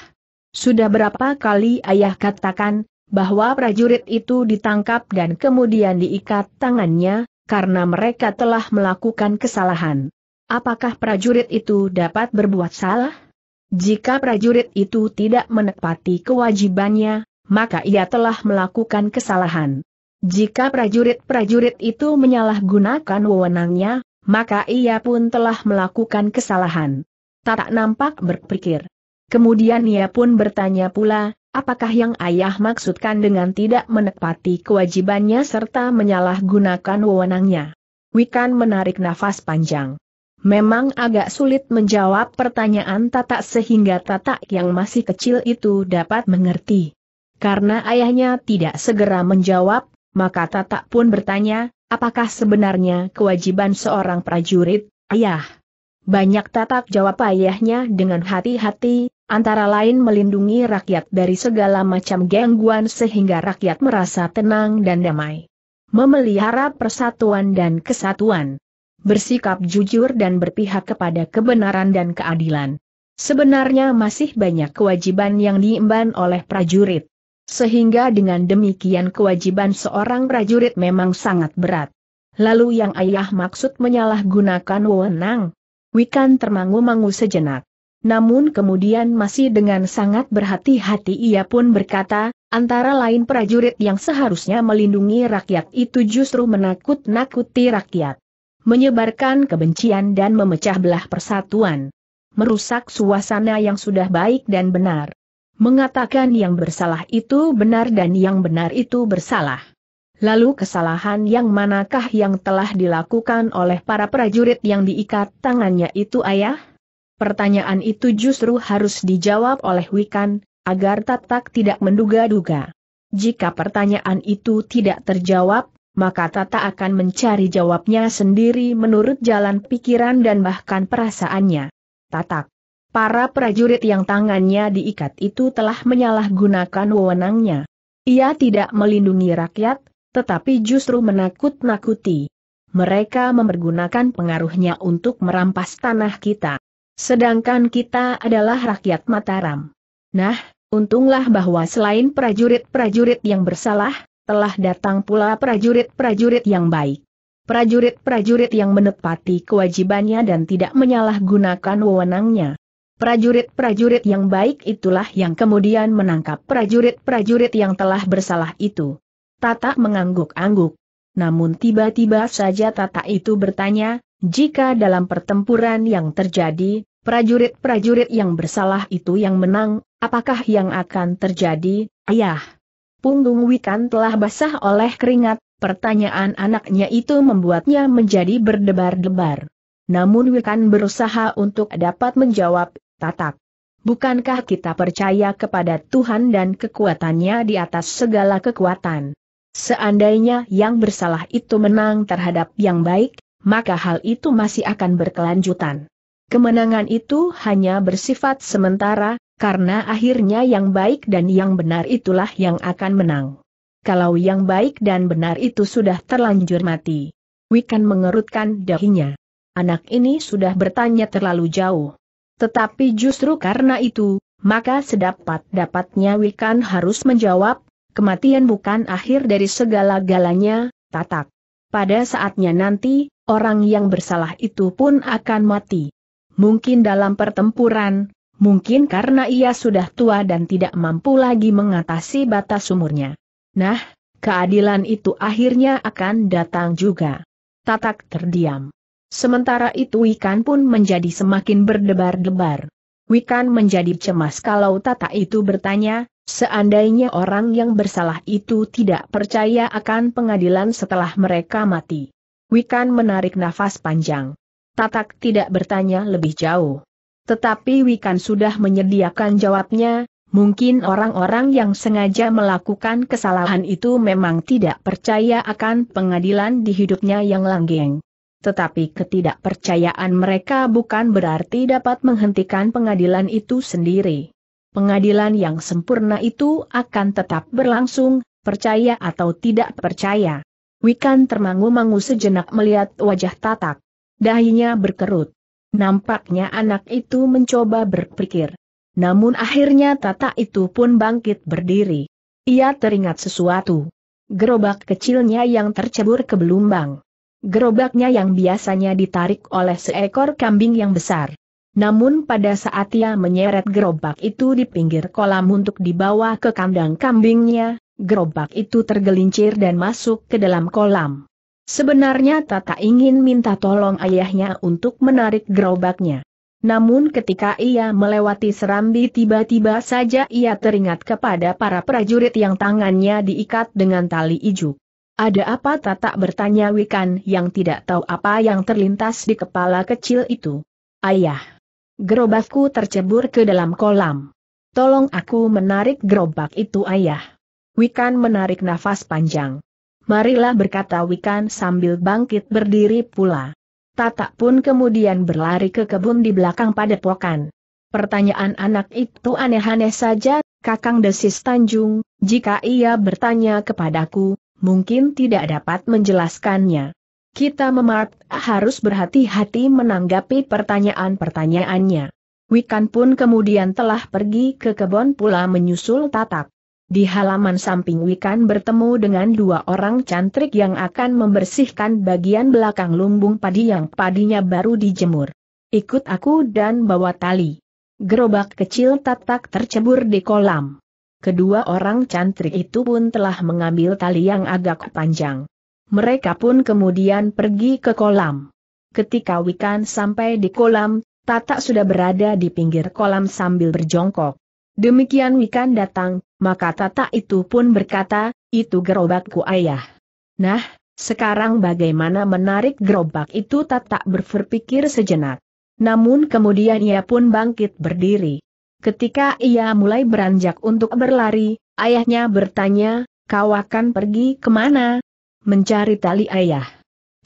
Sudah berapa kali ayah katakan, bahwa prajurit itu ditangkap dan kemudian diikat tangannya, karena mereka telah melakukan kesalahan. Apakah prajurit itu dapat berbuat salah? Jika prajurit itu tidak menepati kewajibannya, maka ia telah melakukan kesalahan. Jika prajurit-prajurit itu menyalahgunakan wewenangnya, maka ia pun telah melakukan kesalahan. Tak nampak berpikir. Kemudian ia pun bertanya pula, Apakah yang ayah maksudkan dengan tidak menepati kewajibannya serta menyalahgunakan wewenangnya? Wikan menarik nafas panjang. Memang agak sulit menjawab pertanyaan Tatak sehingga Tatak yang masih kecil itu dapat mengerti. Karena ayahnya tidak segera menjawab, maka Tatak pun bertanya, apakah sebenarnya kewajiban seorang prajurit, ayah? Banyak Tatak jawab ayahnya dengan hati-hati, Antara lain melindungi rakyat dari segala macam gangguan sehingga rakyat merasa tenang dan damai. Memelihara persatuan dan kesatuan. Bersikap jujur dan berpihak kepada kebenaran dan keadilan. Sebenarnya masih banyak kewajiban yang diemban oleh prajurit. Sehingga dengan demikian kewajiban seorang prajurit memang sangat berat. Lalu yang ayah maksud menyalahgunakan wewenang. Wikan termangu-mangu sejenak namun kemudian masih dengan sangat berhati-hati ia pun berkata, antara lain prajurit yang seharusnya melindungi rakyat itu justru menakut-nakuti rakyat. Menyebarkan kebencian dan memecah belah persatuan. Merusak suasana yang sudah baik dan benar. Mengatakan yang bersalah itu benar dan yang benar itu bersalah. Lalu kesalahan yang manakah yang telah dilakukan oleh para prajurit yang diikat tangannya itu ayah? Pertanyaan itu justru harus dijawab oleh Wikan, agar Tatak tidak menduga-duga. Jika pertanyaan itu tidak terjawab, maka Tata akan mencari jawabnya sendiri menurut jalan pikiran dan bahkan perasaannya. Tatak. Para prajurit yang tangannya diikat itu telah menyalahgunakan wewenangnya. Ia tidak melindungi rakyat, tetapi justru menakut-nakuti. Mereka mempergunakan pengaruhnya untuk merampas tanah kita. Sedangkan kita adalah rakyat Mataram. Nah, untunglah bahwa selain prajurit-prajurit yang bersalah, telah datang pula prajurit-prajurit yang baik. Prajurit-prajurit yang menepati kewajibannya dan tidak menyalahgunakan wewenangnya. Prajurit-prajurit yang baik itulah yang kemudian menangkap prajurit-prajurit yang telah bersalah itu. Tata mengangguk-angguk. Namun tiba-tiba saja Tata itu bertanya, jika dalam pertempuran yang terjadi, prajurit-prajurit yang bersalah itu yang menang, apakah yang akan terjadi, ayah? Punggung Wikan telah basah oleh keringat, pertanyaan anaknya itu membuatnya menjadi berdebar-debar. Namun Wikan berusaha untuk dapat menjawab, tatak. Bukankah kita percaya kepada Tuhan dan kekuatannya di atas segala kekuatan? Seandainya yang bersalah itu menang terhadap yang baik, maka hal itu masih akan berkelanjutan. Kemenangan itu hanya bersifat sementara, karena akhirnya yang baik dan yang benar itulah yang akan menang. Kalau yang baik dan benar itu sudah terlanjur mati. Wikan mengerutkan dahinya. Anak ini sudah bertanya terlalu jauh. Tetapi justru karena itu, maka sedapat-dapatnya Wikan harus menjawab, kematian bukan akhir dari segala-galanya, tatak. Pada saatnya nanti, orang yang bersalah itu pun akan mati. Mungkin dalam pertempuran, mungkin karena ia sudah tua dan tidak mampu lagi mengatasi batas umurnya. Nah, keadilan itu akhirnya akan datang juga. Tatak terdiam. Sementara itu Wikan pun menjadi semakin berdebar-debar. Wikan menjadi cemas kalau Tata itu bertanya, seandainya orang yang bersalah itu tidak percaya akan pengadilan setelah mereka mati. Wikan menarik nafas panjang. Tatak tidak bertanya lebih jauh. Tetapi Wikan sudah menyediakan jawabnya, mungkin orang-orang yang sengaja melakukan kesalahan itu memang tidak percaya akan pengadilan di hidupnya yang langgeng. Tetapi ketidakpercayaan mereka bukan berarti dapat menghentikan pengadilan itu sendiri. Pengadilan yang sempurna itu akan tetap berlangsung, percaya atau tidak percaya. Wikan termangu-mangu sejenak melihat wajah tatak. Dahinya berkerut. Nampaknya anak itu mencoba berpikir. Namun akhirnya tatak itu pun bangkit berdiri. Ia teringat sesuatu. Gerobak kecilnya yang tercebur ke belumbang. Gerobaknya yang biasanya ditarik oleh seekor kambing yang besar. Namun pada saat ia menyeret gerobak itu di pinggir kolam untuk dibawa ke kandang kambingnya, gerobak itu tergelincir dan masuk ke dalam kolam. Sebenarnya Tata ingin minta tolong ayahnya untuk menarik gerobaknya. Namun ketika ia melewati serambi tiba-tiba saja ia teringat kepada para prajurit yang tangannya diikat dengan tali ijuk. Ada apa Tata bertanya Wikan yang tidak tahu apa yang terlintas di kepala kecil itu. Ayah. Gerobakku tercebur ke dalam kolam. Tolong aku menarik gerobak itu ayah. Wikan menarik nafas panjang. Marilah berkata Wikan sambil bangkit berdiri pula. Tata pun kemudian berlari ke kebun di belakang padepokan. Pertanyaan anak itu aneh-aneh saja, Kakang Desis Tanjung, jika ia bertanya kepadaku, mungkin tidak dapat menjelaskannya. Kita memart harus berhati-hati menanggapi pertanyaan-pertanyaannya. Wikan pun kemudian telah pergi ke kebun pula menyusul tatap. Di halaman samping Wikan bertemu dengan dua orang cantrik yang akan membersihkan bagian belakang lumbung padi yang padinya baru dijemur. Ikut aku dan bawa tali. Gerobak kecil tatak tercebur di kolam. Kedua orang cantrik itu pun telah mengambil tali yang agak panjang. Mereka pun kemudian pergi ke kolam. Ketika Wikan sampai di kolam, Tata sudah berada di pinggir kolam sambil berjongkok. Demikian Wikan datang, maka tata itu pun berkata, itu gerobakku ayah. Nah, sekarang bagaimana menarik gerobak itu tata berpikir sejenak. Namun kemudian ia pun bangkit berdiri. Ketika ia mulai beranjak untuk berlari, ayahnya bertanya, kau akan pergi kemana? Mencari tali ayah.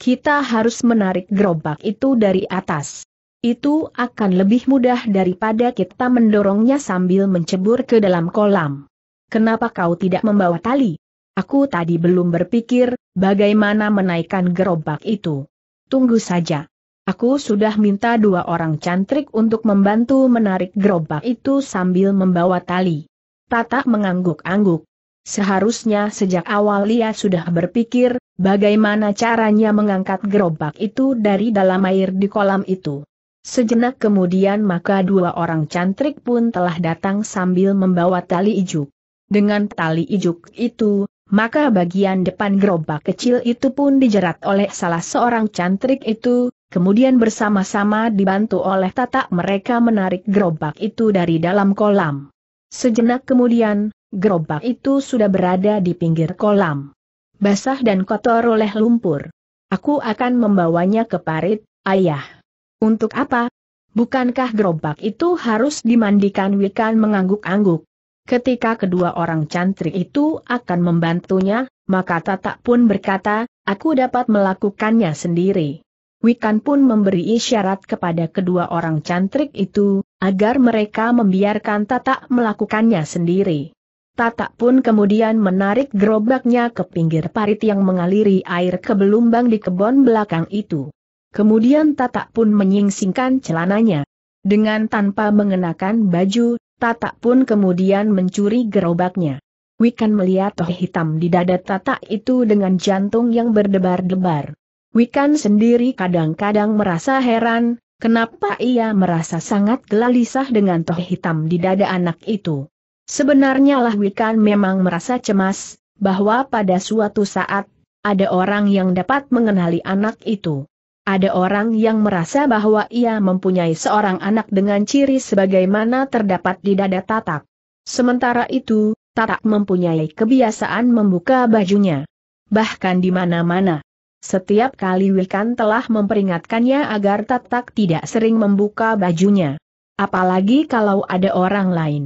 Kita harus menarik gerobak itu dari atas. Itu akan lebih mudah daripada kita mendorongnya sambil mencebur ke dalam kolam kenapa kau tidak membawa tali? Aku tadi belum berpikir, bagaimana menaikkan gerobak itu. Tunggu saja. Aku sudah minta dua orang cantrik untuk membantu menarik gerobak itu sambil membawa tali. Tata mengangguk-angguk. Seharusnya sejak awal ia sudah berpikir, bagaimana caranya mengangkat gerobak itu dari dalam air di kolam itu. Sejenak kemudian maka dua orang cantrik pun telah datang sambil membawa tali ijuk. Dengan tali ijuk itu, maka bagian depan gerobak kecil itu pun dijerat oleh salah seorang cantrik itu, kemudian bersama-sama dibantu oleh Tata mereka menarik gerobak itu dari dalam kolam. Sejenak kemudian, gerobak itu sudah berada di pinggir kolam. Basah dan kotor oleh lumpur. Aku akan membawanya ke parit, ayah. Untuk apa? Bukankah gerobak itu harus dimandikan Wikan mengangguk-angguk? Ketika kedua orang cantik itu akan membantunya, maka Tata pun berkata, aku dapat melakukannya sendiri. Wikan pun memberi isyarat kepada kedua orang cantik itu, agar mereka membiarkan Tata melakukannya sendiri. Tata pun kemudian menarik gerobaknya ke pinggir parit yang mengaliri air ke belumbang di kebun belakang itu. Kemudian Tata pun menyingsingkan celananya. Dengan tanpa mengenakan baju, Tata pun kemudian mencuri gerobaknya. Wikan melihat toh hitam di dada Tata itu dengan jantung yang berdebar-debar. Wikan sendiri kadang-kadang merasa heran, kenapa ia merasa sangat gelisah dengan toh hitam di dada anak itu. Sebenarnya lah Wikan memang merasa cemas, bahwa pada suatu saat, ada orang yang dapat mengenali anak itu. Ada orang yang merasa bahwa ia mempunyai seorang anak dengan ciri sebagaimana terdapat di dada Tatak. Sementara itu, Tatak mempunyai kebiasaan membuka bajunya. Bahkan di mana-mana. Setiap kali Wilkan telah memperingatkannya agar Tatak tidak sering membuka bajunya. Apalagi kalau ada orang lain.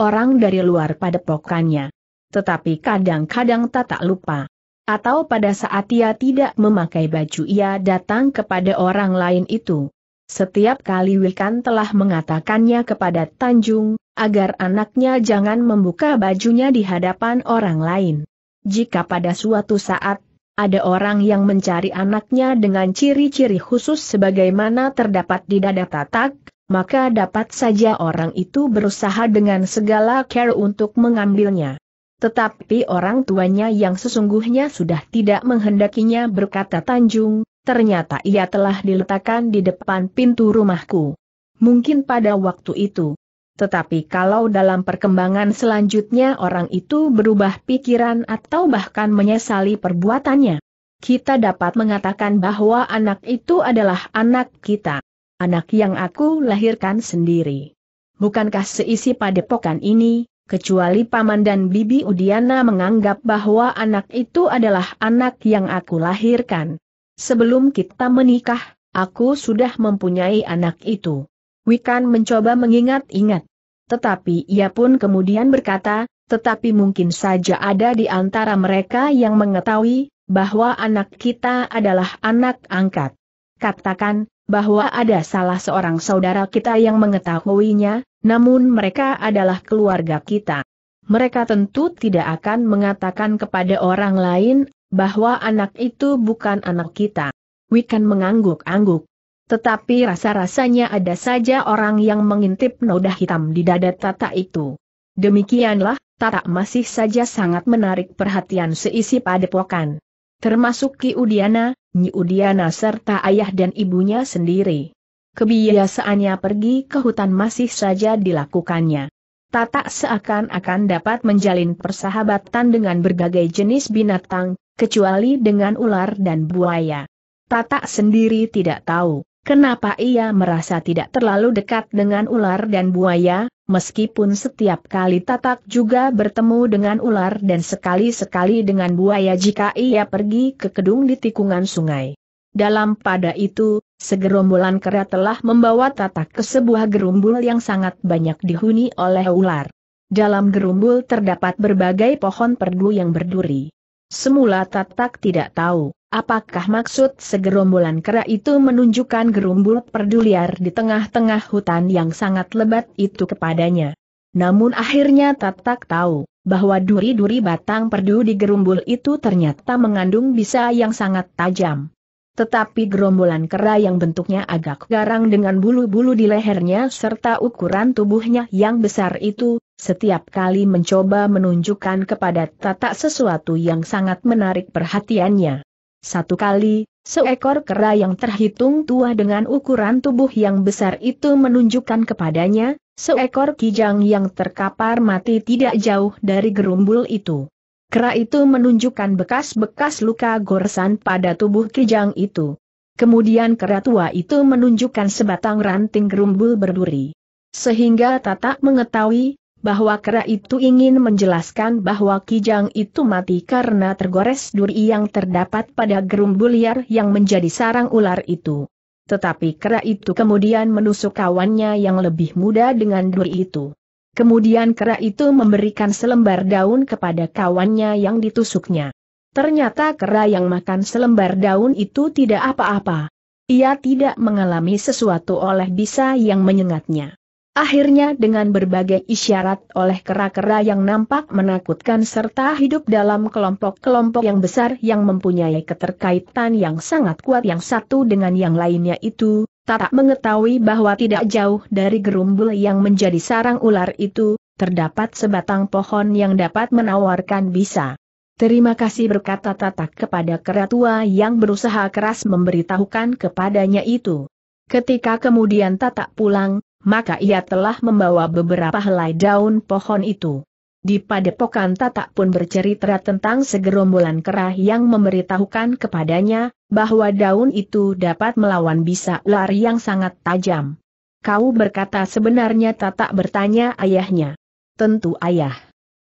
Orang dari luar padepokannya. Tetapi kadang-kadang Tatak lupa. Atau pada saat ia tidak memakai baju ia datang kepada orang lain itu. Setiap kali Wilkan telah mengatakannya kepada Tanjung, agar anaknya jangan membuka bajunya di hadapan orang lain. Jika pada suatu saat, ada orang yang mencari anaknya dengan ciri-ciri khusus sebagaimana terdapat di dada tatak, maka dapat saja orang itu berusaha dengan segala care untuk mengambilnya. Tetapi orang tuanya yang sesungguhnya sudah tidak menghendakinya berkata Tanjung, ternyata ia telah diletakkan di depan pintu rumahku. Mungkin pada waktu itu. Tetapi kalau dalam perkembangan selanjutnya orang itu berubah pikiran atau bahkan menyesali perbuatannya, kita dapat mengatakan bahwa anak itu adalah anak kita. Anak yang aku lahirkan sendiri. Bukankah seisi padepokan ini, kecuali paman dan bibi Udiana menganggap bahwa anak itu adalah anak yang aku lahirkan. Sebelum kita menikah, aku sudah mempunyai anak itu. Wikan mencoba mengingat-ingat. Tetapi ia pun kemudian berkata, tetapi mungkin saja ada di antara mereka yang mengetahui, bahwa anak kita adalah anak angkat. Katakan, bahwa ada salah seorang saudara kita yang mengetahuinya, namun mereka adalah keluarga kita. Mereka tentu tidak akan mengatakan kepada orang lain bahwa anak itu bukan anak kita. Wikan mengangguk-angguk. Tetapi rasa-rasanya ada saja orang yang mengintip noda hitam di dada Tata itu. Demikianlah, Tata masih saja sangat menarik perhatian seisi padepokan termasuk Ki Udiana, Nyi Udiana serta ayah dan ibunya sendiri. Kebiasaannya pergi ke hutan masih saja dilakukannya. Tatak seakan-akan dapat menjalin persahabatan dengan berbagai jenis binatang, kecuali dengan ular dan buaya. Tatak sendiri tidak tahu, kenapa ia merasa tidak terlalu dekat dengan ular dan buaya, meskipun setiap kali Tatak juga bertemu dengan ular dan sekali-sekali dengan buaya jika ia pergi ke kedung di tikungan sungai. Dalam pada itu, segerombolan kera telah membawa Tatak ke sebuah gerumbul yang sangat banyak dihuni oleh ular. Dalam gerumbul terdapat berbagai pohon perdu yang berduri. Semula Tatak tidak tahu Apakah maksud segerombolan kera itu menunjukkan gerumbul perdu di tengah-tengah hutan yang sangat lebat itu kepadanya? Namun akhirnya Tatak tahu bahwa duri-duri batang perdu di gerumbul itu ternyata mengandung bisa yang sangat tajam. Tetapi gerombolan kera yang bentuknya agak garang dengan bulu-bulu di lehernya serta ukuran tubuhnya yang besar itu, setiap kali mencoba menunjukkan kepada Tatak sesuatu yang sangat menarik perhatiannya. Satu kali, seekor kera yang terhitung tua dengan ukuran tubuh yang besar itu menunjukkan kepadanya, seekor kijang yang terkapar mati tidak jauh dari gerumbul itu. Kera itu menunjukkan bekas-bekas luka goresan pada tubuh kijang itu. Kemudian kera tua itu menunjukkan sebatang ranting gerumbul berduri. Sehingga Tata mengetahui, bahwa kera itu ingin menjelaskan bahwa Kijang itu mati karena tergores duri yang terdapat pada gerumbul liar yang menjadi sarang ular itu. Tetapi kera itu kemudian menusuk kawannya yang lebih muda dengan duri itu. Kemudian kera itu memberikan selembar daun kepada kawannya yang ditusuknya. Ternyata kera yang makan selembar daun itu tidak apa-apa. Ia tidak mengalami sesuatu oleh bisa yang menyengatnya. Akhirnya dengan berbagai isyarat oleh kera-kera yang nampak menakutkan serta hidup dalam kelompok-kelompok yang besar yang mempunyai keterkaitan yang sangat kuat yang satu dengan yang lainnya itu, Tata mengetahui bahwa tidak jauh dari gerumbul yang menjadi sarang ular itu, terdapat sebatang pohon yang dapat menawarkan bisa. Terima kasih berkata Tatak kepada keratua yang berusaha keras memberitahukan kepadanya itu. Ketika kemudian Tatak pulang, maka ia telah membawa beberapa helai daun pohon itu. Di padepokan Tatak pun bercerita tentang segerombolan kerah yang memberitahukan kepadanya, bahwa daun itu dapat melawan bisa lari yang sangat tajam. Kau berkata sebenarnya Tatak bertanya ayahnya. Tentu ayah.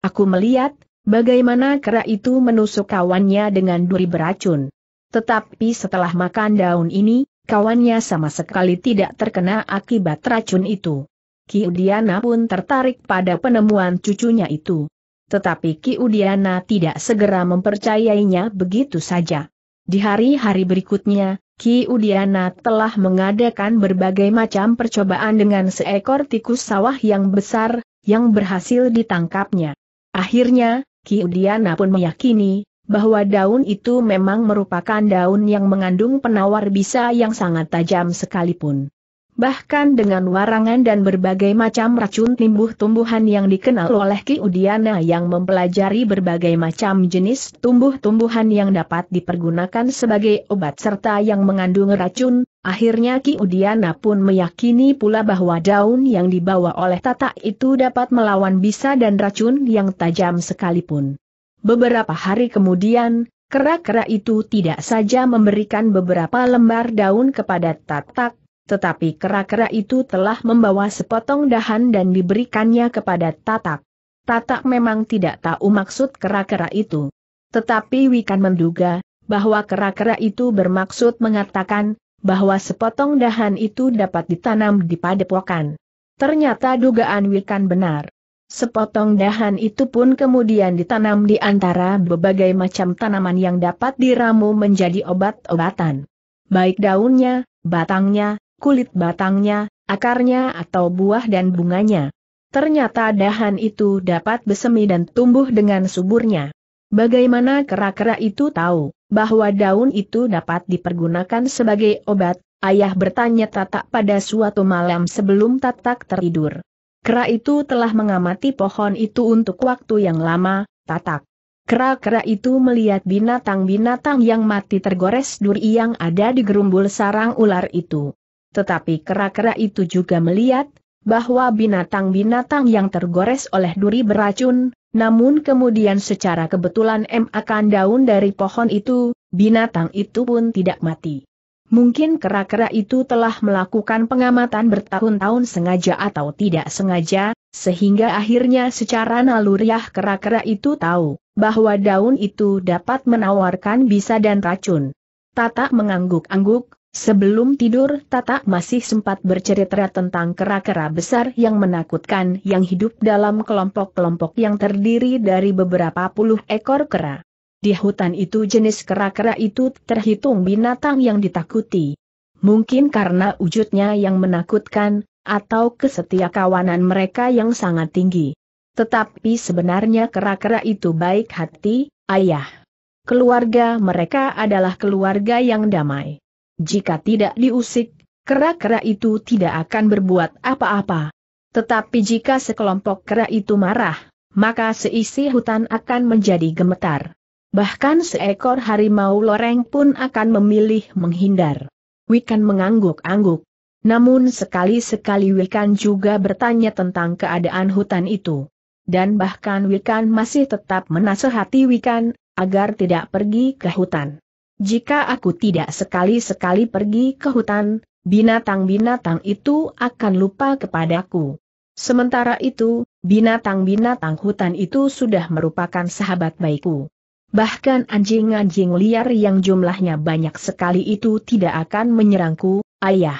Aku melihat, bagaimana kera itu menusuk kawannya dengan duri beracun. Tetapi setelah makan daun ini, Kawannya sama sekali tidak terkena akibat racun itu. Ki Kiudiana pun tertarik pada penemuan cucunya itu. Tetapi Ki Kiudiana tidak segera mempercayainya begitu saja. Di hari-hari berikutnya, Ki Kiudiana telah mengadakan berbagai macam percobaan dengan seekor tikus sawah yang besar, yang berhasil ditangkapnya. Akhirnya, Ki Kiudiana pun meyakini bahwa daun itu memang merupakan daun yang mengandung penawar bisa yang sangat tajam sekalipun. Bahkan dengan warangan dan berbagai macam racun tumbuh-tumbuhan yang dikenal oleh Ki Udiana yang mempelajari berbagai macam jenis tumbuh-tumbuhan yang dapat dipergunakan sebagai obat serta yang mengandung racun, akhirnya Ki Udiana pun meyakini pula bahwa daun yang dibawa oleh Tata itu dapat melawan bisa dan racun yang tajam sekalipun. Beberapa hari kemudian, kera-kera itu tidak saja memberikan beberapa lembar daun kepada Tatak, tetapi kera-kera itu telah membawa sepotong dahan dan diberikannya kepada Tatak. Tatak memang tidak tahu maksud kera-kera itu. Tetapi Wikan menduga, bahwa kera-kera itu bermaksud mengatakan, bahwa sepotong dahan itu dapat ditanam di padepokan. Ternyata dugaan Wikan benar. Sepotong dahan itu pun kemudian ditanam di antara berbagai macam tanaman yang dapat diramu menjadi obat-obatan. Baik daunnya, batangnya, kulit batangnya, akarnya atau buah dan bunganya. Ternyata dahan itu dapat bersemi dan tumbuh dengan suburnya. Bagaimana kera-kera itu tahu bahwa daun itu dapat dipergunakan sebagai obat? Ayah bertanya Tatak pada suatu malam sebelum Tatak tertidur. Kera itu telah mengamati pohon itu untuk waktu yang lama, tatak. Kera-kera itu melihat binatang-binatang yang mati tergores duri yang ada di gerumbul sarang ular itu. Tetapi kera-kera itu juga melihat, bahwa binatang-binatang yang tergores oleh duri beracun, namun kemudian secara kebetulan M akan daun dari pohon itu, binatang itu pun tidak mati. Mungkin kera-kera itu telah melakukan pengamatan bertahun-tahun sengaja atau tidak sengaja, sehingga akhirnya secara naluriah kera-kera itu tahu bahwa daun itu dapat menawarkan bisa dan racun. Tata mengangguk-angguk, sebelum tidur Tata masih sempat bercerita tentang kera-kera besar yang menakutkan yang hidup dalam kelompok-kelompok yang terdiri dari beberapa puluh ekor kera. Di hutan itu jenis kera-kera itu terhitung binatang yang ditakuti. Mungkin karena wujudnya yang menakutkan, atau kesetia kawanan mereka yang sangat tinggi. Tetapi sebenarnya kera-kera itu baik hati, ayah. Keluarga mereka adalah keluarga yang damai. Jika tidak diusik, kera-kera itu tidak akan berbuat apa-apa. Tetapi jika sekelompok kera itu marah, maka seisi hutan akan menjadi gemetar. Bahkan seekor harimau loreng pun akan memilih menghindar. Wikan mengangguk-angguk. Namun sekali-sekali Wikan juga bertanya tentang keadaan hutan itu. Dan bahkan Wikan masih tetap menasehati Wikan, agar tidak pergi ke hutan. Jika aku tidak sekali-sekali pergi ke hutan, binatang-binatang itu akan lupa kepadaku. Sementara itu, binatang-binatang hutan itu sudah merupakan sahabat baikku. Bahkan anjing-anjing liar yang jumlahnya banyak sekali itu tidak akan menyerangku, ayah.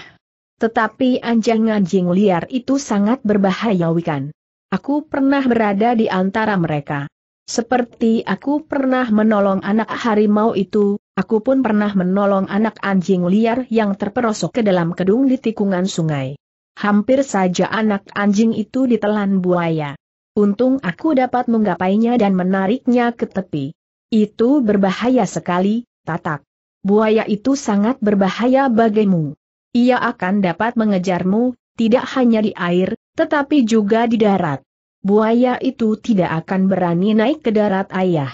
Tetapi anjing-anjing liar itu sangat berbahaya wikan. Aku pernah berada di antara mereka. Seperti aku pernah menolong anak harimau itu, aku pun pernah menolong anak anjing liar yang terperosok ke dalam kedung di tikungan sungai. Hampir saja anak anjing itu ditelan buaya. Untung aku dapat menggapainya dan menariknya ke tepi. Itu berbahaya sekali, Tatak. Buaya itu sangat berbahaya bagimu. Ia akan dapat mengejarmu, tidak hanya di air, tetapi juga di darat. Buaya itu tidak akan berani naik ke darat ayah.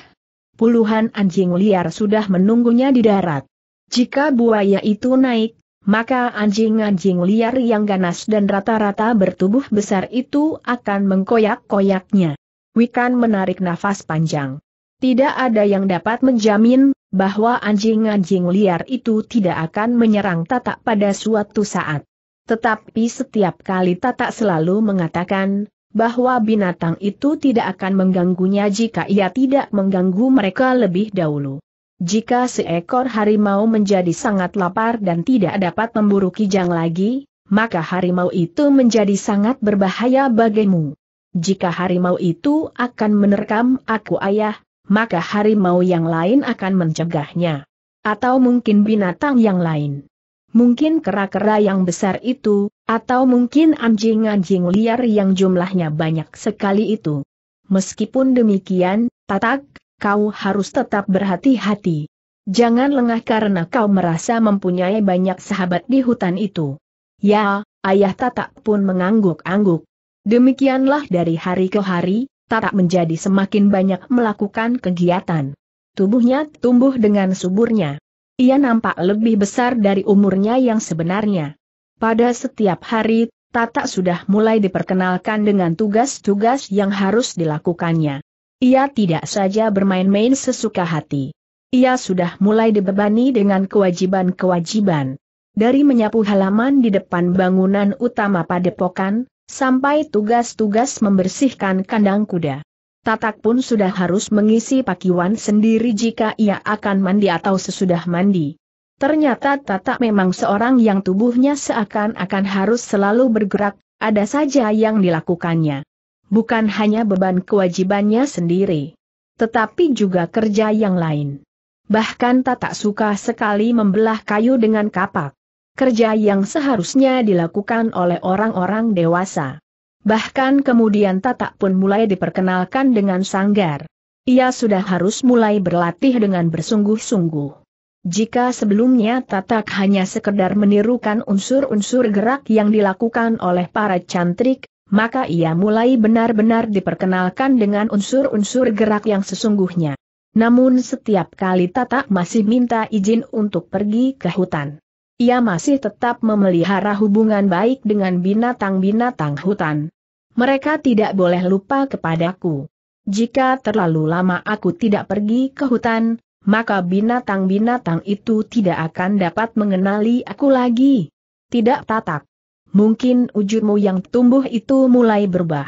Puluhan anjing liar sudah menunggunya di darat. Jika buaya itu naik, maka anjing-anjing liar yang ganas dan rata-rata bertubuh besar itu akan mengkoyak-koyaknya. Wikan menarik nafas panjang. Tidak ada yang dapat menjamin bahwa anjing-anjing liar itu tidak akan menyerang Tatak pada suatu saat. Tetapi setiap kali Tatak selalu mengatakan bahwa binatang itu tidak akan mengganggunya jika ia tidak mengganggu mereka lebih dahulu. Jika seekor harimau menjadi sangat lapar dan tidak dapat memburu kijang lagi, maka harimau itu menjadi sangat berbahaya bagimu. Jika harimau itu akan menerkam aku ayah, maka harimau yang lain akan mencegahnya. Atau mungkin binatang yang lain. Mungkin kera-kera yang besar itu, atau mungkin anjing-anjing liar yang jumlahnya banyak sekali itu. Meskipun demikian, Tatak, kau harus tetap berhati-hati. Jangan lengah karena kau merasa mempunyai banyak sahabat di hutan itu. Ya, ayah Tatak pun mengangguk-angguk. Demikianlah dari hari ke hari, Tata menjadi semakin banyak melakukan kegiatan. Tubuhnya tumbuh dengan suburnya. Ia nampak lebih besar dari umurnya yang sebenarnya. Pada setiap hari, Tata sudah mulai diperkenalkan dengan tugas-tugas yang harus dilakukannya. Ia tidak saja bermain-main sesuka hati. Ia sudah mulai dibebani dengan kewajiban-kewajiban. Dari menyapu halaman di depan bangunan utama padepokan, sampai tugas-tugas membersihkan kandang kuda. Tatak pun sudah harus mengisi pakiwan sendiri jika ia akan mandi atau sesudah mandi. Ternyata Tatak memang seorang yang tubuhnya seakan-akan harus selalu bergerak, ada saja yang dilakukannya. Bukan hanya beban kewajibannya sendiri, tetapi juga kerja yang lain. Bahkan Tatak suka sekali membelah kayu dengan kapak kerja yang seharusnya dilakukan oleh orang-orang dewasa. Bahkan kemudian Tata pun mulai diperkenalkan dengan sanggar. Ia sudah harus mulai berlatih dengan bersungguh-sungguh. Jika sebelumnya Tata hanya sekedar menirukan unsur-unsur gerak yang dilakukan oleh para cantrik, maka ia mulai benar-benar diperkenalkan dengan unsur-unsur gerak yang sesungguhnya. Namun setiap kali Tata masih minta izin untuk pergi ke hutan. Ia masih tetap memelihara hubungan baik dengan binatang-binatang hutan. Mereka tidak boleh lupa kepadaku. Jika terlalu lama aku tidak pergi ke hutan, maka binatang-binatang itu tidak akan dapat mengenali aku lagi. Tidak tatak. Mungkin wujudmu yang tumbuh itu mulai berubah.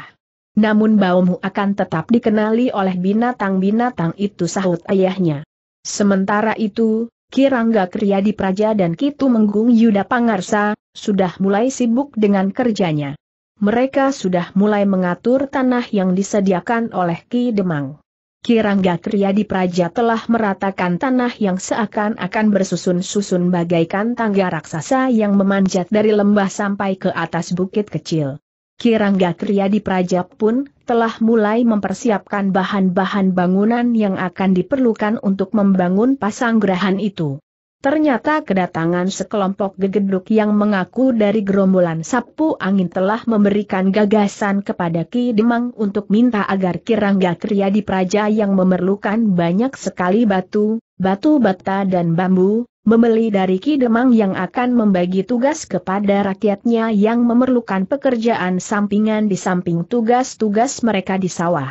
Namun baumu akan tetap dikenali oleh binatang-binatang itu sahut ayahnya. Sementara itu, Kirangga Kriadi Praja dan Kitu Menggung Yuda Pangarsa, sudah mulai sibuk dengan kerjanya. Mereka sudah mulai mengatur tanah yang disediakan oleh Ki Demang. Kirangga Kriadi Praja telah meratakan tanah yang seakan-akan bersusun-susun bagaikan tangga raksasa yang memanjat dari lembah sampai ke atas bukit kecil. Kirangga Kriadi Praja pun telah mulai mempersiapkan bahan-bahan bangunan yang akan diperlukan untuk membangun pasang gerahan itu. Ternyata kedatangan sekelompok gegeduk yang mengaku dari gerombolan sapu angin telah memberikan gagasan kepada Ki Demang untuk minta agar Kirangga Kriya di Praja yang memerlukan banyak sekali batu, batu bata dan bambu, membeli dari Ki Demang yang akan membagi tugas kepada rakyatnya yang memerlukan pekerjaan sampingan di samping tugas-tugas mereka di sawah.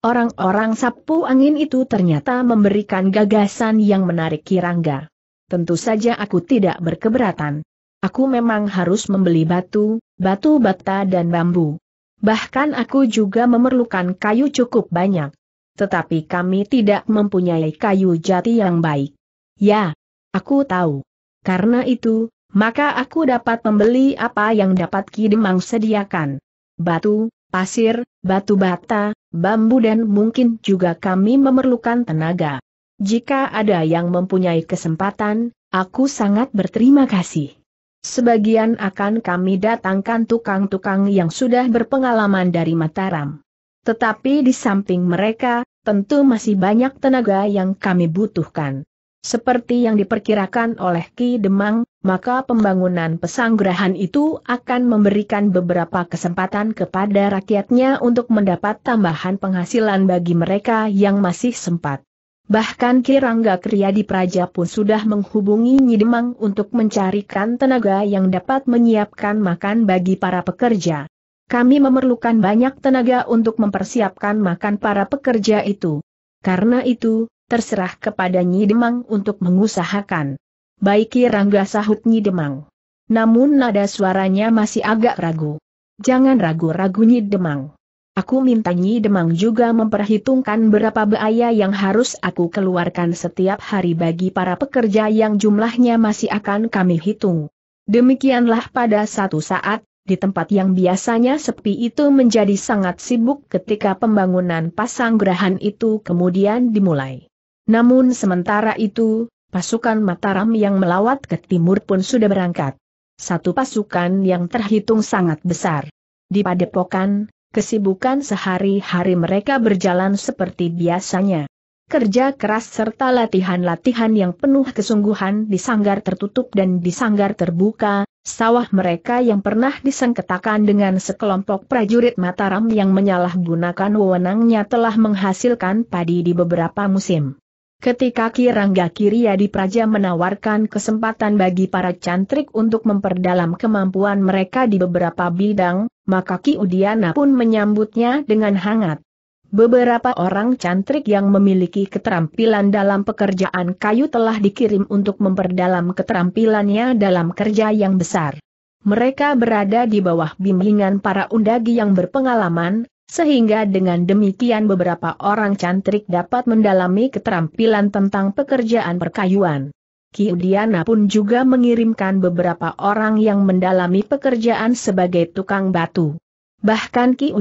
Orang-orang sapu angin itu ternyata memberikan gagasan yang menarik Kirangga. Tentu saja aku tidak berkeberatan. Aku memang harus membeli batu, batu bata dan bambu. Bahkan aku juga memerlukan kayu cukup banyak. Tetapi kami tidak mempunyai kayu jati yang baik. Ya, Aku tahu. Karena itu, maka aku dapat membeli apa yang dapat Kidemang sediakan. Batu, pasir, batu bata, bambu dan mungkin juga kami memerlukan tenaga. Jika ada yang mempunyai kesempatan, aku sangat berterima kasih. Sebagian akan kami datangkan tukang-tukang yang sudah berpengalaman dari Mataram. Tetapi di samping mereka, tentu masih banyak tenaga yang kami butuhkan. Seperti yang diperkirakan oleh Ki Demang, maka pembangunan pesanggrahan itu akan memberikan beberapa kesempatan kepada rakyatnya untuk mendapat tambahan penghasilan bagi mereka yang masih sempat. Bahkan Ki Rangga Kriyadi Praja pun sudah menghubungi Nyi Demang untuk mencarikan tenaga yang dapat menyiapkan makan bagi para pekerja. Kami memerlukan banyak tenaga untuk mempersiapkan makan para pekerja itu. Karena itu, terserah kepada Nyi Demang untuk mengusahakan. Baiki Rangga sahut Nyi Demang. Namun nada suaranya masih agak ragu. Jangan ragu-ragu Nyi Demang. Aku minta Nyi Demang juga memperhitungkan berapa biaya yang harus aku keluarkan setiap hari bagi para pekerja yang jumlahnya masih akan kami hitung. Demikianlah pada satu saat, di tempat yang biasanya sepi itu menjadi sangat sibuk ketika pembangunan pasang gerahan itu kemudian dimulai. Namun sementara itu, pasukan Mataram yang melawat ke timur pun sudah berangkat. Satu pasukan yang terhitung sangat besar. Di padepokan, kesibukan sehari-hari mereka berjalan seperti biasanya. Kerja keras serta latihan-latihan yang penuh kesungguhan di sanggar tertutup dan di sanggar terbuka, sawah mereka yang pernah disengketakan dengan sekelompok prajurit Mataram yang menyalahgunakan wewenangnya telah menghasilkan padi di beberapa musim. Ketika Kirangga Kiriya Praja menawarkan kesempatan bagi para cantrik untuk memperdalam kemampuan mereka di beberapa bidang, maka Ki Udiana pun menyambutnya dengan hangat. Beberapa orang cantrik yang memiliki keterampilan dalam pekerjaan kayu telah dikirim untuk memperdalam keterampilannya dalam kerja yang besar. Mereka berada di bawah bimbingan para undagi yang berpengalaman, sehingga dengan demikian beberapa orang cantrik dapat mendalami keterampilan tentang pekerjaan perkayuan. Kiudiana pun juga mengirimkan beberapa orang yang mendalami pekerjaan sebagai tukang batu. Bahkan Ki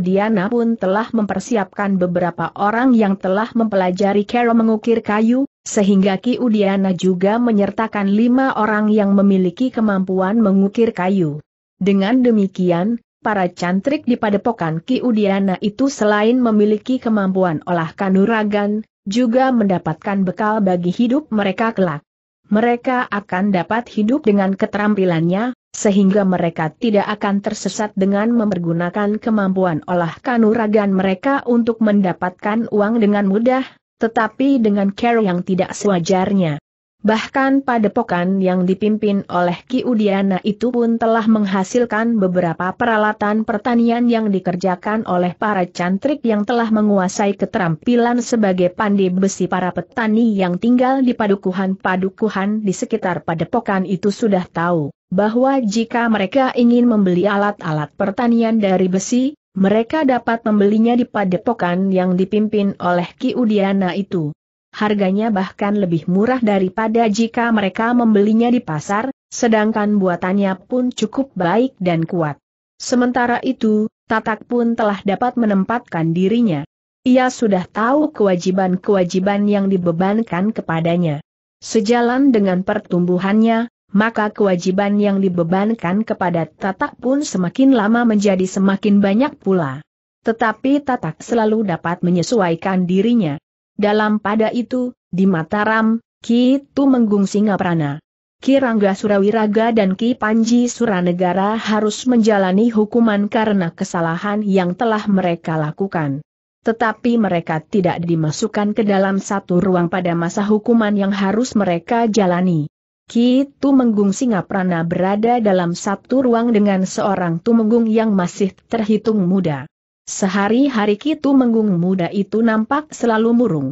pun telah mempersiapkan beberapa orang yang telah mempelajari cara mengukir kayu, sehingga Ki juga menyertakan lima orang yang memiliki kemampuan mengukir kayu. Dengan demikian, para cantrik di padepokan Ki Udiana itu selain memiliki kemampuan olah kanuragan, juga mendapatkan bekal bagi hidup mereka kelak. Mereka akan dapat hidup dengan keterampilannya, sehingga mereka tidak akan tersesat dengan mempergunakan kemampuan olah kanuragan mereka untuk mendapatkan uang dengan mudah, tetapi dengan care yang tidak sewajarnya. Bahkan padepokan yang dipimpin oleh Ki Udiana itu pun telah menghasilkan beberapa peralatan pertanian yang dikerjakan oleh para cantrik yang telah menguasai keterampilan sebagai pandai besi para petani yang tinggal di padukuhan-padukuhan di sekitar padepokan itu sudah tahu bahwa jika mereka ingin membeli alat-alat pertanian dari besi, mereka dapat membelinya di padepokan yang dipimpin oleh Ki Udiana itu harganya bahkan lebih murah daripada jika mereka membelinya di pasar, sedangkan buatannya pun cukup baik dan kuat. Sementara itu, Tatak pun telah dapat menempatkan dirinya. Ia sudah tahu kewajiban-kewajiban yang dibebankan kepadanya. Sejalan dengan pertumbuhannya, maka kewajiban yang dibebankan kepada Tatak pun semakin lama menjadi semakin banyak pula. Tetapi Tatak selalu dapat menyesuaikan dirinya. Dalam pada itu, di Mataram, Ki Tu Menggung Singaprana. Ki Rangga Surawiraga dan Ki Panji Suranegara harus menjalani hukuman karena kesalahan yang telah mereka lakukan. Tetapi mereka tidak dimasukkan ke dalam satu ruang pada masa hukuman yang harus mereka jalani. Ki Tumenggung Singaprana berada dalam satu ruang dengan seorang Tumenggung yang masih terhitung muda. Sehari-hari Kitu Menggung muda itu nampak selalu murung.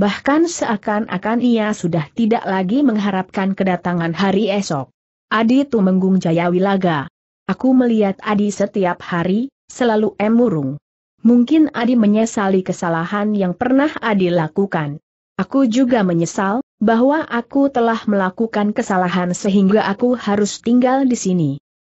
Bahkan seakan-akan ia sudah tidak lagi mengharapkan kedatangan hari esok. Adi Tumenggung Jayawilaga. Aku melihat Adi setiap hari, selalu emurung. Mungkin Adi menyesali kesalahan yang pernah Adi lakukan. Aku juga menyesal, bahwa aku telah melakukan kesalahan sehingga aku harus tinggal di sini.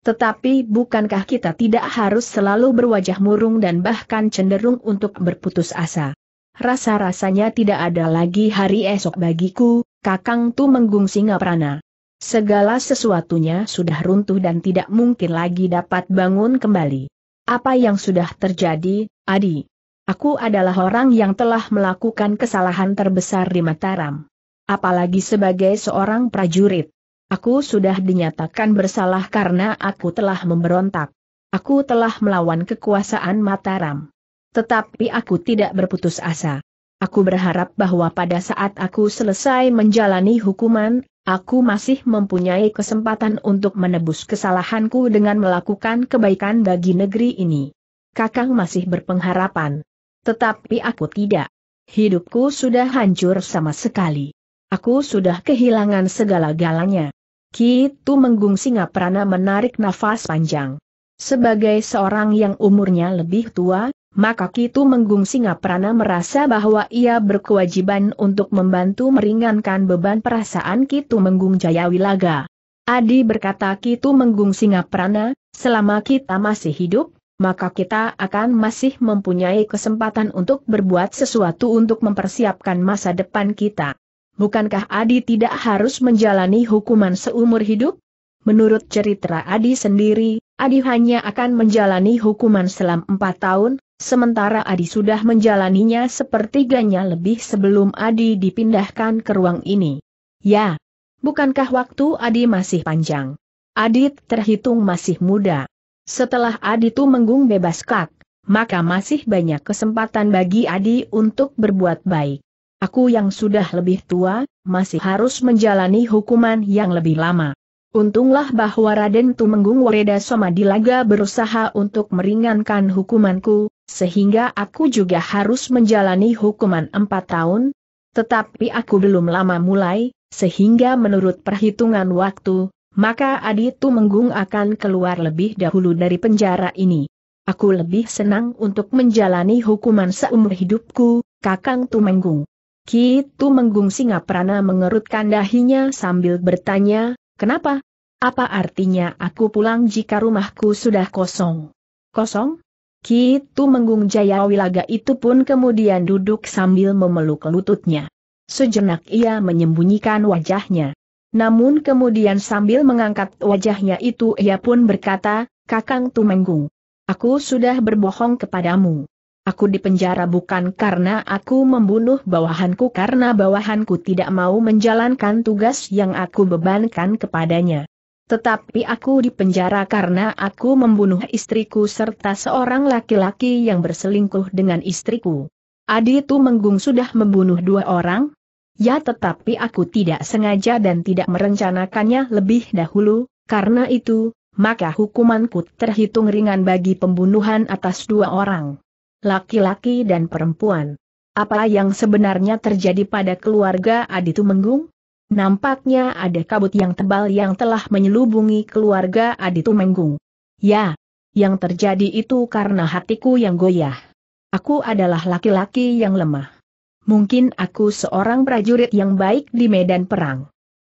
Tetapi bukankah kita tidak harus selalu berwajah murung dan bahkan cenderung untuk berputus asa? Rasa-rasanya tidak ada lagi hari esok bagiku, Kakang Tu Menggung Singaprana. Segala sesuatunya sudah runtuh dan tidak mungkin lagi dapat bangun kembali. Apa yang sudah terjadi, Adi? Aku adalah orang yang telah melakukan kesalahan terbesar di Mataram. Apalagi sebagai seorang prajurit. Aku sudah dinyatakan bersalah karena aku telah memberontak. Aku telah melawan kekuasaan Mataram. Tetapi aku tidak berputus asa. Aku berharap bahwa pada saat aku selesai menjalani hukuman, aku masih mempunyai kesempatan untuk menebus kesalahanku dengan melakukan kebaikan bagi negeri ini. Kakang masih berpengharapan. Tetapi aku tidak. Hidupku sudah hancur sama sekali. Aku sudah kehilangan segala-galanya. Ki Menggung Singaprana menarik nafas panjang. Sebagai seorang yang umurnya lebih tua, maka Ki Menggung Singaprana merasa bahwa ia berkewajiban untuk membantu meringankan beban perasaan Ki Menggung Jayawilaga. Adi berkata Ki Menggung Singaprana, selama kita masih hidup, maka kita akan masih mempunyai kesempatan untuk berbuat sesuatu untuk mempersiapkan masa depan kita bukankah Adi tidak harus menjalani hukuman seumur hidup? Menurut cerita Adi sendiri, Adi hanya akan menjalani hukuman selama empat tahun, sementara Adi sudah menjalaninya sepertiganya lebih sebelum Adi dipindahkan ke ruang ini. Ya, bukankah waktu Adi masih panjang? Adi terhitung masih muda. Setelah Adi itu menggung bebas kak, maka masih banyak kesempatan bagi Adi untuk berbuat baik. Aku yang sudah lebih tua, masih harus menjalani hukuman yang lebih lama. Untunglah bahwa Raden Tumenggung Wereda Somadilaga berusaha untuk meringankan hukumanku, sehingga aku juga harus menjalani hukuman empat tahun. Tetapi aku belum lama mulai, sehingga menurut perhitungan waktu, maka Adi Tumenggung akan keluar lebih dahulu dari penjara ini. Aku lebih senang untuk menjalani hukuman seumur hidupku, Kakang Tumenggung. Ki gitu Menggung Singaprana mengerutkan dahinya sambil bertanya, kenapa? Apa artinya aku pulang jika rumahku sudah kosong? Kosong? Ki gitu Jaya wilaga itu pun kemudian duduk sambil memeluk lututnya. Sejenak ia menyembunyikan wajahnya. Namun kemudian sambil mengangkat wajahnya itu ia pun berkata, Kakang Tumenggung, aku sudah berbohong kepadamu. Aku dipenjara bukan karena aku membunuh bawahanku karena bawahanku tidak mau menjalankan tugas yang aku bebankan kepadanya. Tetapi aku dipenjara karena aku membunuh istriku serta seorang laki-laki yang berselingkuh dengan istriku. Adi itu menggung sudah membunuh dua orang? Ya tetapi aku tidak sengaja dan tidak merencanakannya lebih dahulu, karena itu, maka hukumanku terhitung ringan bagi pembunuhan atas dua orang laki-laki dan perempuan. Apa yang sebenarnya terjadi pada keluarga Aditu Menggung? Nampaknya ada kabut yang tebal yang telah menyelubungi keluarga Aditu Menggung. Ya, yang terjadi itu karena hatiku yang goyah. Aku adalah laki-laki yang lemah. Mungkin aku seorang prajurit yang baik di medan perang.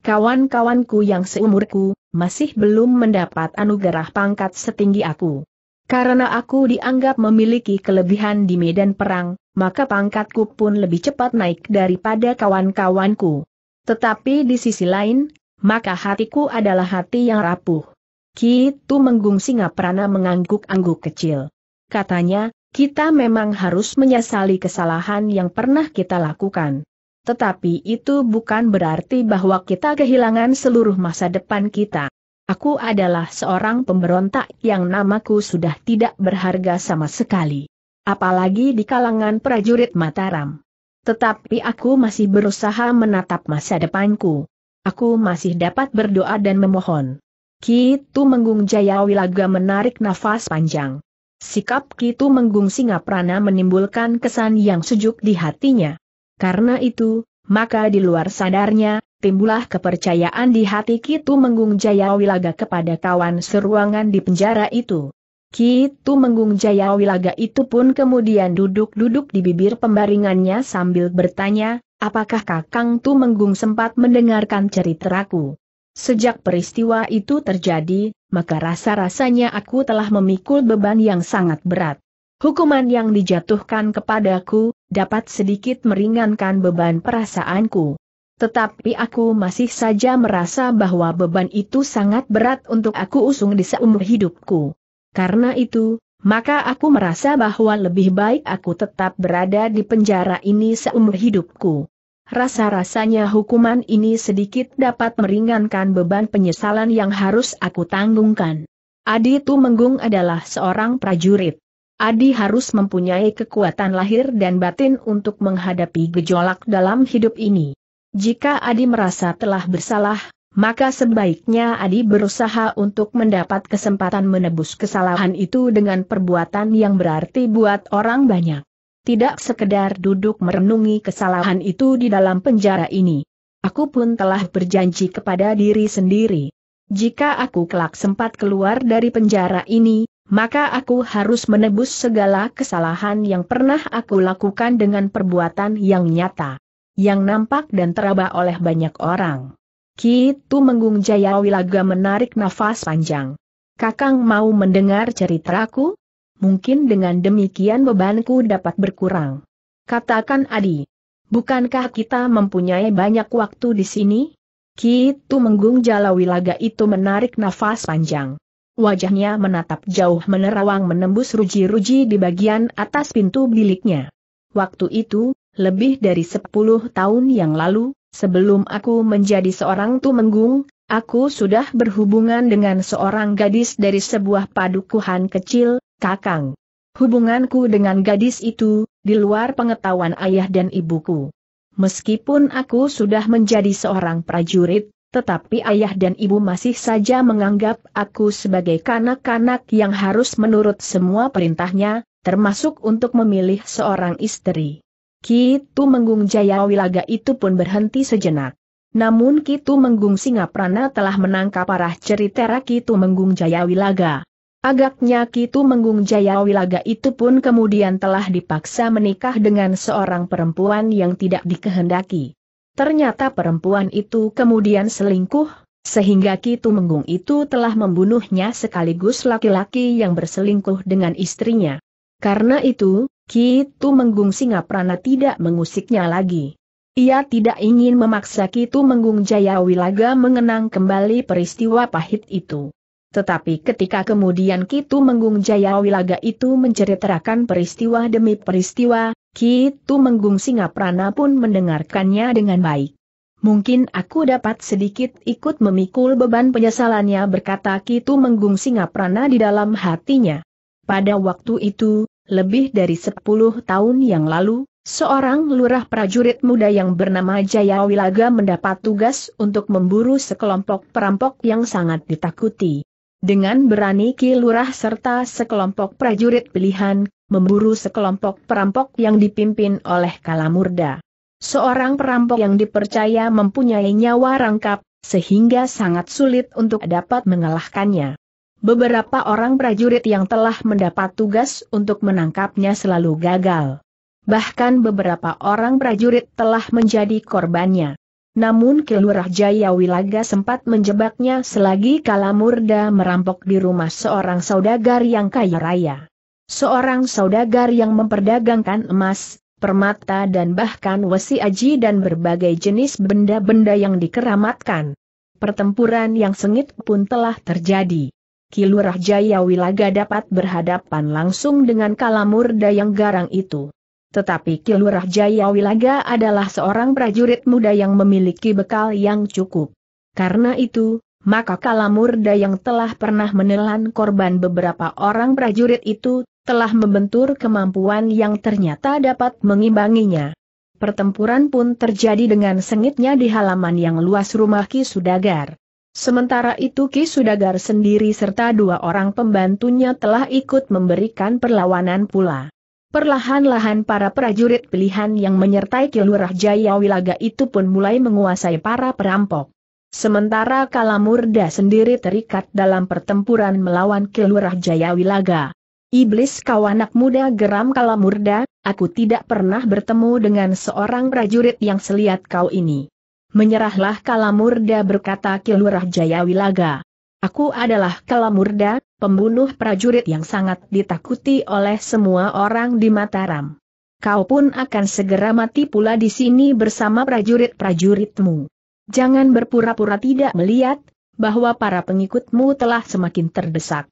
Kawan-kawanku yang seumurku, masih belum mendapat anugerah pangkat setinggi aku. Karena aku dianggap memiliki kelebihan di medan perang, maka pangkatku pun lebih cepat naik daripada kawan-kawanku. Tetapi di sisi lain, maka hatiku adalah hati yang rapuh. Kitu Menggung Singaprana mengangguk-angguk kecil. Katanya, kita memang harus menyesali kesalahan yang pernah kita lakukan. Tetapi itu bukan berarti bahwa kita kehilangan seluruh masa depan kita. Aku adalah seorang pemberontak yang namaku sudah tidak berharga sama sekali. Apalagi di kalangan prajurit Mataram. Tetapi aku masih berusaha menatap masa depanku. Aku masih dapat berdoa dan memohon. Kitu Menggung Jaya Wilaga menarik nafas panjang. Sikap Kitu Menggung Singaprana menimbulkan kesan yang sejuk di hatinya. Karena itu, maka di luar sadarnya, timbulah kepercayaan di hati Kitu Menggung Jaya Wilaga kepada kawan seruangan di penjara itu. Kitu Menggung Jaya Wilaga itu pun kemudian duduk-duduk di bibir pembaringannya sambil bertanya, apakah Kakang Tu Menggung sempat mendengarkan ceritaku? Sejak peristiwa itu terjadi, maka rasa-rasanya aku telah memikul beban yang sangat berat. Hukuman yang dijatuhkan kepadaku, dapat sedikit meringankan beban perasaanku. Tetapi aku masih saja merasa bahwa beban itu sangat berat untuk aku usung di seumur hidupku. Karena itu, maka aku merasa bahwa lebih baik aku tetap berada di penjara ini seumur hidupku. Rasa-rasanya hukuman ini sedikit dapat meringankan beban penyesalan yang harus aku tanggungkan. Adi Tumenggung adalah seorang prajurit. Adi harus mempunyai kekuatan lahir dan batin untuk menghadapi gejolak dalam hidup ini. Jika Adi merasa telah bersalah, maka sebaiknya Adi berusaha untuk mendapat kesempatan menebus kesalahan itu dengan perbuatan yang berarti buat orang banyak. Tidak sekedar duduk merenungi kesalahan itu di dalam penjara ini. Aku pun telah berjanji kepada diri sendiri. Jika aku kelak sempat keluar dari penjara ini, maka aku harus menebus segala kesalahan yang pernah aku lakukan dengan perbuatan yang nyata yang nampak dan teraba oleh banyak orang. Kitu Menggung Jaya Wilaga menarik nafas panjang. Kakang mau mendengar ceritaku? Mungkin dengan demikian bebanku dapat berkurang. Katakan Adi, bukankah kita mempunyai banyak waktu di sini? Kitu Menggung wilaga itu menarik nafas panjang. Wajahnya menatap jauh menerawang menembus ruji-ruji di bagian atas pintu biliknya. Waktu itu, lebih dari sepuluh tahun yang lalu, sebelum aku menjadi seorang tumenggung, aku sudah berhubungan dengan seorang gadis dari sebuah padukuhan kecil, Kakang. Hubunganku dengan gadis itu, di luar pengetahuan ayah dan ibuku. Meskipun aku sudah menjadi seorang prajurit, tetapi ayah dan ibu masih saja menganggap aku sebagai kanak-kanak yang harus menurut semua perintahnya, termasuk untuk memilih seorang istri. Kitu Menggung Jaya Wilaga itu pun berhenti sejenak. Namun Kitu Menggung Singaprana telah menangkap arah ceritera Kitu Menggung Jaya Wilaga. Agaknya Kitu Menggung Jaya Wilaga itu pun kemudian telah dipaksa menikah dengan seorang perempuan yang tidak dikehendaki. Ternyata perempuan itu kemudian selingkuh, sehingga Kitu Menggung itu telah membunuhnya sekaligus laki-laki yang berselingkuh dengan istrinya. Karena itu, Kitu Menggung Singaprana tidak mengusiknya lagi. Ia tidak ingin memaksa Ki Jaya wilaga mengenang kembali peristiwa pahit itu. Tetapi ketika kemudian Ki Jaya wilaga itu menceritakan peristiwa demi peristiwa, Kitu Menggung Singaprana pun mendengarkannya dengan baik. Mungkin aku dapat sedikit ikut memikul beban penyesalannya berkata Kitu Menggung Singaprana di dalam hatinya. Pada waktu itu, lebih dari 10 tahun yang lalu, seorang lurah prajurit muda yang bernama Jaya Wilaga mendapat tugas untuk memburu sekelompok perampok yang sangat ditakuti. Dengan berani Ki Lurah serta sekelompok prajurit pilihan, memburu sekelompok perampok yang dipimpin oleh Kalamurda. Seorang perampok yang dipercaya mempunyai nyawa rangkap, sehingga sangat sulit untuk dapat mengalahkannya. Beberapa orang prajurit yang telah mendapat tugas untuk menangkapnya selalu gagal. Bahkan beberapa orang prajurit telah menjadi korbannya. Namun Kelurah Jaya Wilaga sempat menjebaknya selagi Kalamurda merampok di rumah seorang saudagar yang kaya raya. Seorang saudagar yang memperdagangkan emas, permata dan bahkan wesi aji dan berbagai jenis benda-benda yang dikeramatkan. Pertempuran yang sengit pun telah terjadi. Kilurah Jaya Wilaga dapat berhadapan langsung dengan Kalamurda yang garang itu. Tetapi Kilurah Jaya Wilaga adalah seorang prajurit muda yang memiliki bekal yang cukup. Karena itu, maka Kalamurda yang telah pernah menelan korban beberapa orang prajurit itu, telah membentur kemampuan yang ternyata dapat mengimbanginya. Pertempuran pun terjadi dengan sengitnya di halaman yang luas rumah Ki Sudagar. Sementara itu Ki Sudagar sendiri serta dua orang pembantunya telah ikut memberikan perlawanan pula. Perlahan-lahan para prajurit pilihan yang menyertai Kilurah Jaya Wilaga itu pun mulai menguasai para perampok. Sementara Kalamurda sendiri terikat dalam pertempuran melawan Kilurah Jaya Wilaga. Iblis kau anak muda geram Kalamurda, aku tidak pernah bertemu dengan seorang prajurit yang seliat kau ini menyerahlah Kalamurda berkata Kilurah Jayawilaga. Aku adalah Kalamurda, pembunuh prajurit yang sangat ditakuti oleh semua orang di Mataram. Kau pun akan segera mati pula di sini bersama prajurit-prajuritmu. Jangan berpura-pura tidak melihat bahwa para pengikutmu telah semakin terdesak.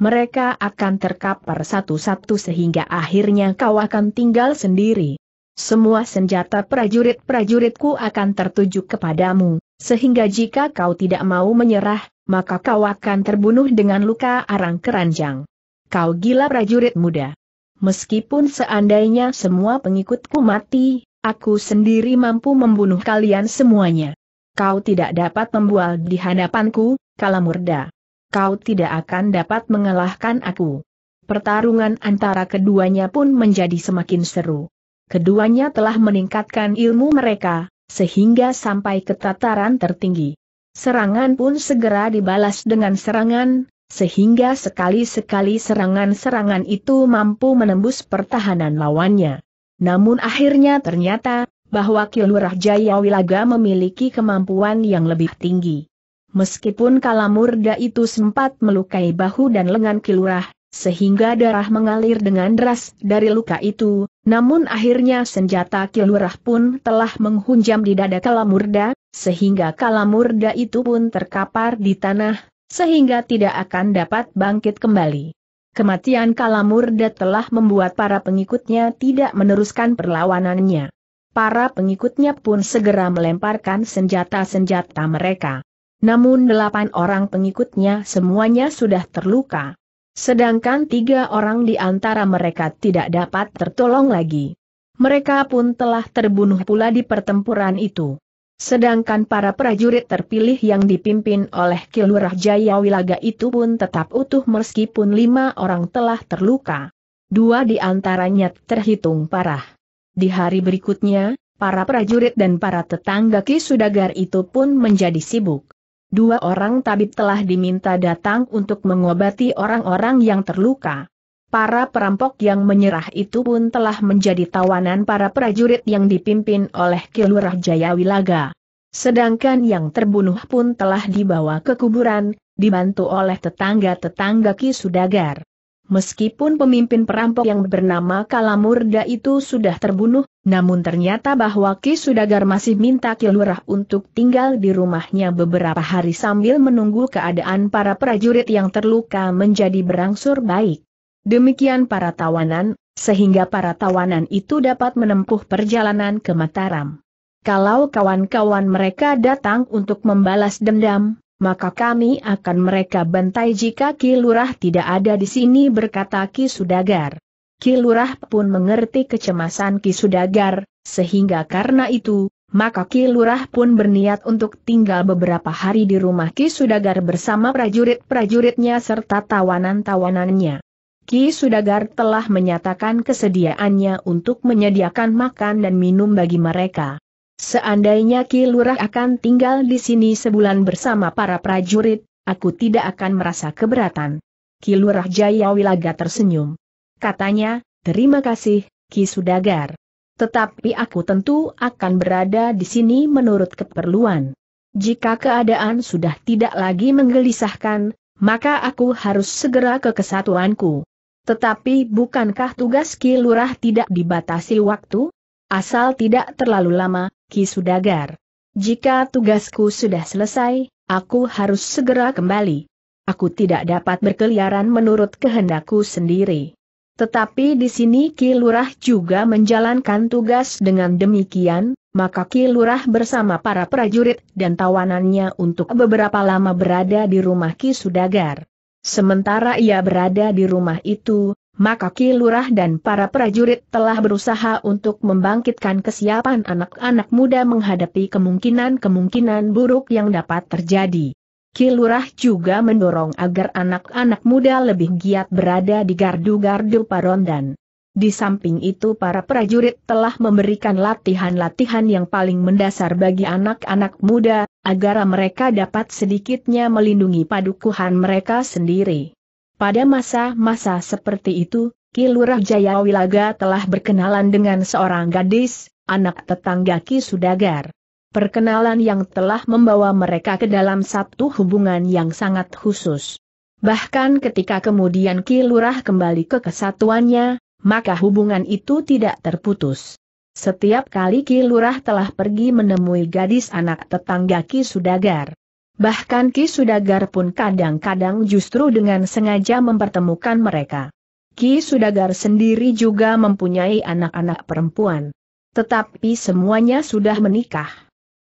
Mereka akan terkapar satu-satu sehingga akhirnya kau akan tinggal sendiri. Semua senjata prajurit-prajuritku akan tertuju kepadamu, sehingga jika kau tidak mau menyerah, maka kau akan terbunuh dengan luka arang keranjang. Kau gila prajurit muda. Meskipun seandainya semua pengikutku mati, aku sendiri mampu membunuh kalian semuanya. Kau tidak dapat membual di hadapanku, kalamurda. Kau tidak akan dapat mengalahkan aku. Pertarungan antara keduanya pun menjadi semakin seru. Keduanya telah meningkatkan ilmu mereka, sehingga sampai ke tataran tertinggi. Serangan pun segera dibalas dengan serangan, sehingga sekali-sekali serangan-serangan itu mampu menembus pertahanan lawannya. Namun akhirnya ternyata, bahwa Kilurah Jaya Wilaga memiliki kemampuan yang lebih tinggi. Meskipun kalamurda itu sempat melukai bahu dan lengan Kilurah, sehingga darah mengalir dengan deras dari luka itu, namun akhirnya senjata kilurah pun telah menghunjam di dada kalamurda, sehingga kalamurda itu pun terkapar di tanah, sehingga tidak akan dapat bangkit kembali. Kematian kalamurda telah membuat para pengikutnya tidak meneruskan perlawanannya. Para pengikutnya pun segera melemparkan senjata-senjata mereka. Namun delapan orang pengikutnya semuanya sudah terluka. Sedangkan tiga orang di antara mereka tidak dapat tertolong lagi. Mereka pun telah terbunuh pula di pertempuran itu. Sedangkan para prajurit terpilih yang dipimpin oleh Kilurah Jaya Wilaga itu pun tetap utuh meskipun lima orang telah terluka. Dua di antaranya terhitung parah. Di hari berikutnya, para prajurit dan para tetangga Kisudagar itu pun menjadi sibuk. Dua orang tabib telah diminta datang untuk mengobati orang-orang yang terluka. Para perampok yang menyerah itu pun telah menjadi tawanan para prajurit yang dipimpin oleh Kilurah Jayawilaga. Sedangkan yang terbunuh pun telah dibawa ke kuburan, dibantu oleh tetangga-tetangga Ki Sudagar. Meskipun pemimpin perampok yang bernama Kalamurda itu sudah terbunuh, namun ternyata bahwa Ki Sudagar masih minta Ki Lurah untuk tinggal di rumahnya beberapa hari sambil menunggu keadaan para prajurit yang terluka menjadi berangsur baik. Demikian para tawanan, sehingga para tawanan itu dapat menempuh perjalanan ke Mataram. Kalau kawan-kawan mereka datang untuk membalas dendam, maka kami akan mereka bantai jika Kilurah tidak ada di sini berkata Ki Sudagar. Kilurah pun mengerti kecemasan Ki Sudagar, sehingga karena itu, maka Kilurah pun berniat untuk tinggal beberapa hari di rumah Ki Sudagar bersama prajurit-prajuritnya serta tawanan-tawanannya. Ki Sudagar telah menyatakan kesediaannya untuk menyediakan makan dan minum bagi mereka. Seandainya Ki Lurah akan tinggal di sini sebulan bersama para prajurit, aku tidak akan merasa keberatan. Ki Lurah Jayawilaga tersenyum. Katanya, terima kasih, Ki Sudagar. Tetapi aku tentu akan berada di sini menurut keperluan. Jika keadaan sudah tidak lagi menggelisahkan, maka aku harus segera ke kesatuanku. Tetapi bukankah tugas Ki Lurah tidak dibatasi waktu? Asal tidak terlalu lama, Ki Sudagar, Jika tugasku sudah selesai, aku harus segera kembali. Aku tidak dapat berkeliaran menurut kehendakku sendiri. Tetapi di sini Ki Lurah juga menjalankan tugas dengan demikian, maka Ki Lurah bersama para prajurit dan tawanannya untuk beberapa lama berada di rumah Ki Sudagar. Sementara ia berada di rumah itu, maka kilurah dan para prajurit telah berusaha untuk membangkitkan kesiapan anak-anak muda menghadapi kemungkinan-kemungkinan buruk yang dapat terjadi. Kilurah juga mendorong agar anak-anak muda lebih giat berada di gardu-gardu parondan. Di samping itu para prajurit telah memberikan latihan-latihan yang paling mendasar bagi anak-anak muda, agar mereka dapat sedikitnya melindungi padukuhan mereka sendiri. Pada masa-masa seperti itu, Kilurah Lurah Jaya Wilaga telah berkenalan dengan seorang gadis, anak tetangga Ki Sudagar. Perkenalan yang telah membawa mereka ke dalam satu hubungan yang sangat khusus. Bahkan ketika kemudian Kilurah kembali ke kesatuannya, maka hubungan itu tidak terputus. Setiap kali Kilurah telah pergi menemui gadis anak tetangga Ki Sudagar. Bahkan Ki Sudagar pun kadang-kadang justru dengan sengaja mempertemukan mereka. Ki Sudagar sendiri juga mempunyai anak-anak perempuan. Tetapi semuanya sudah menikah.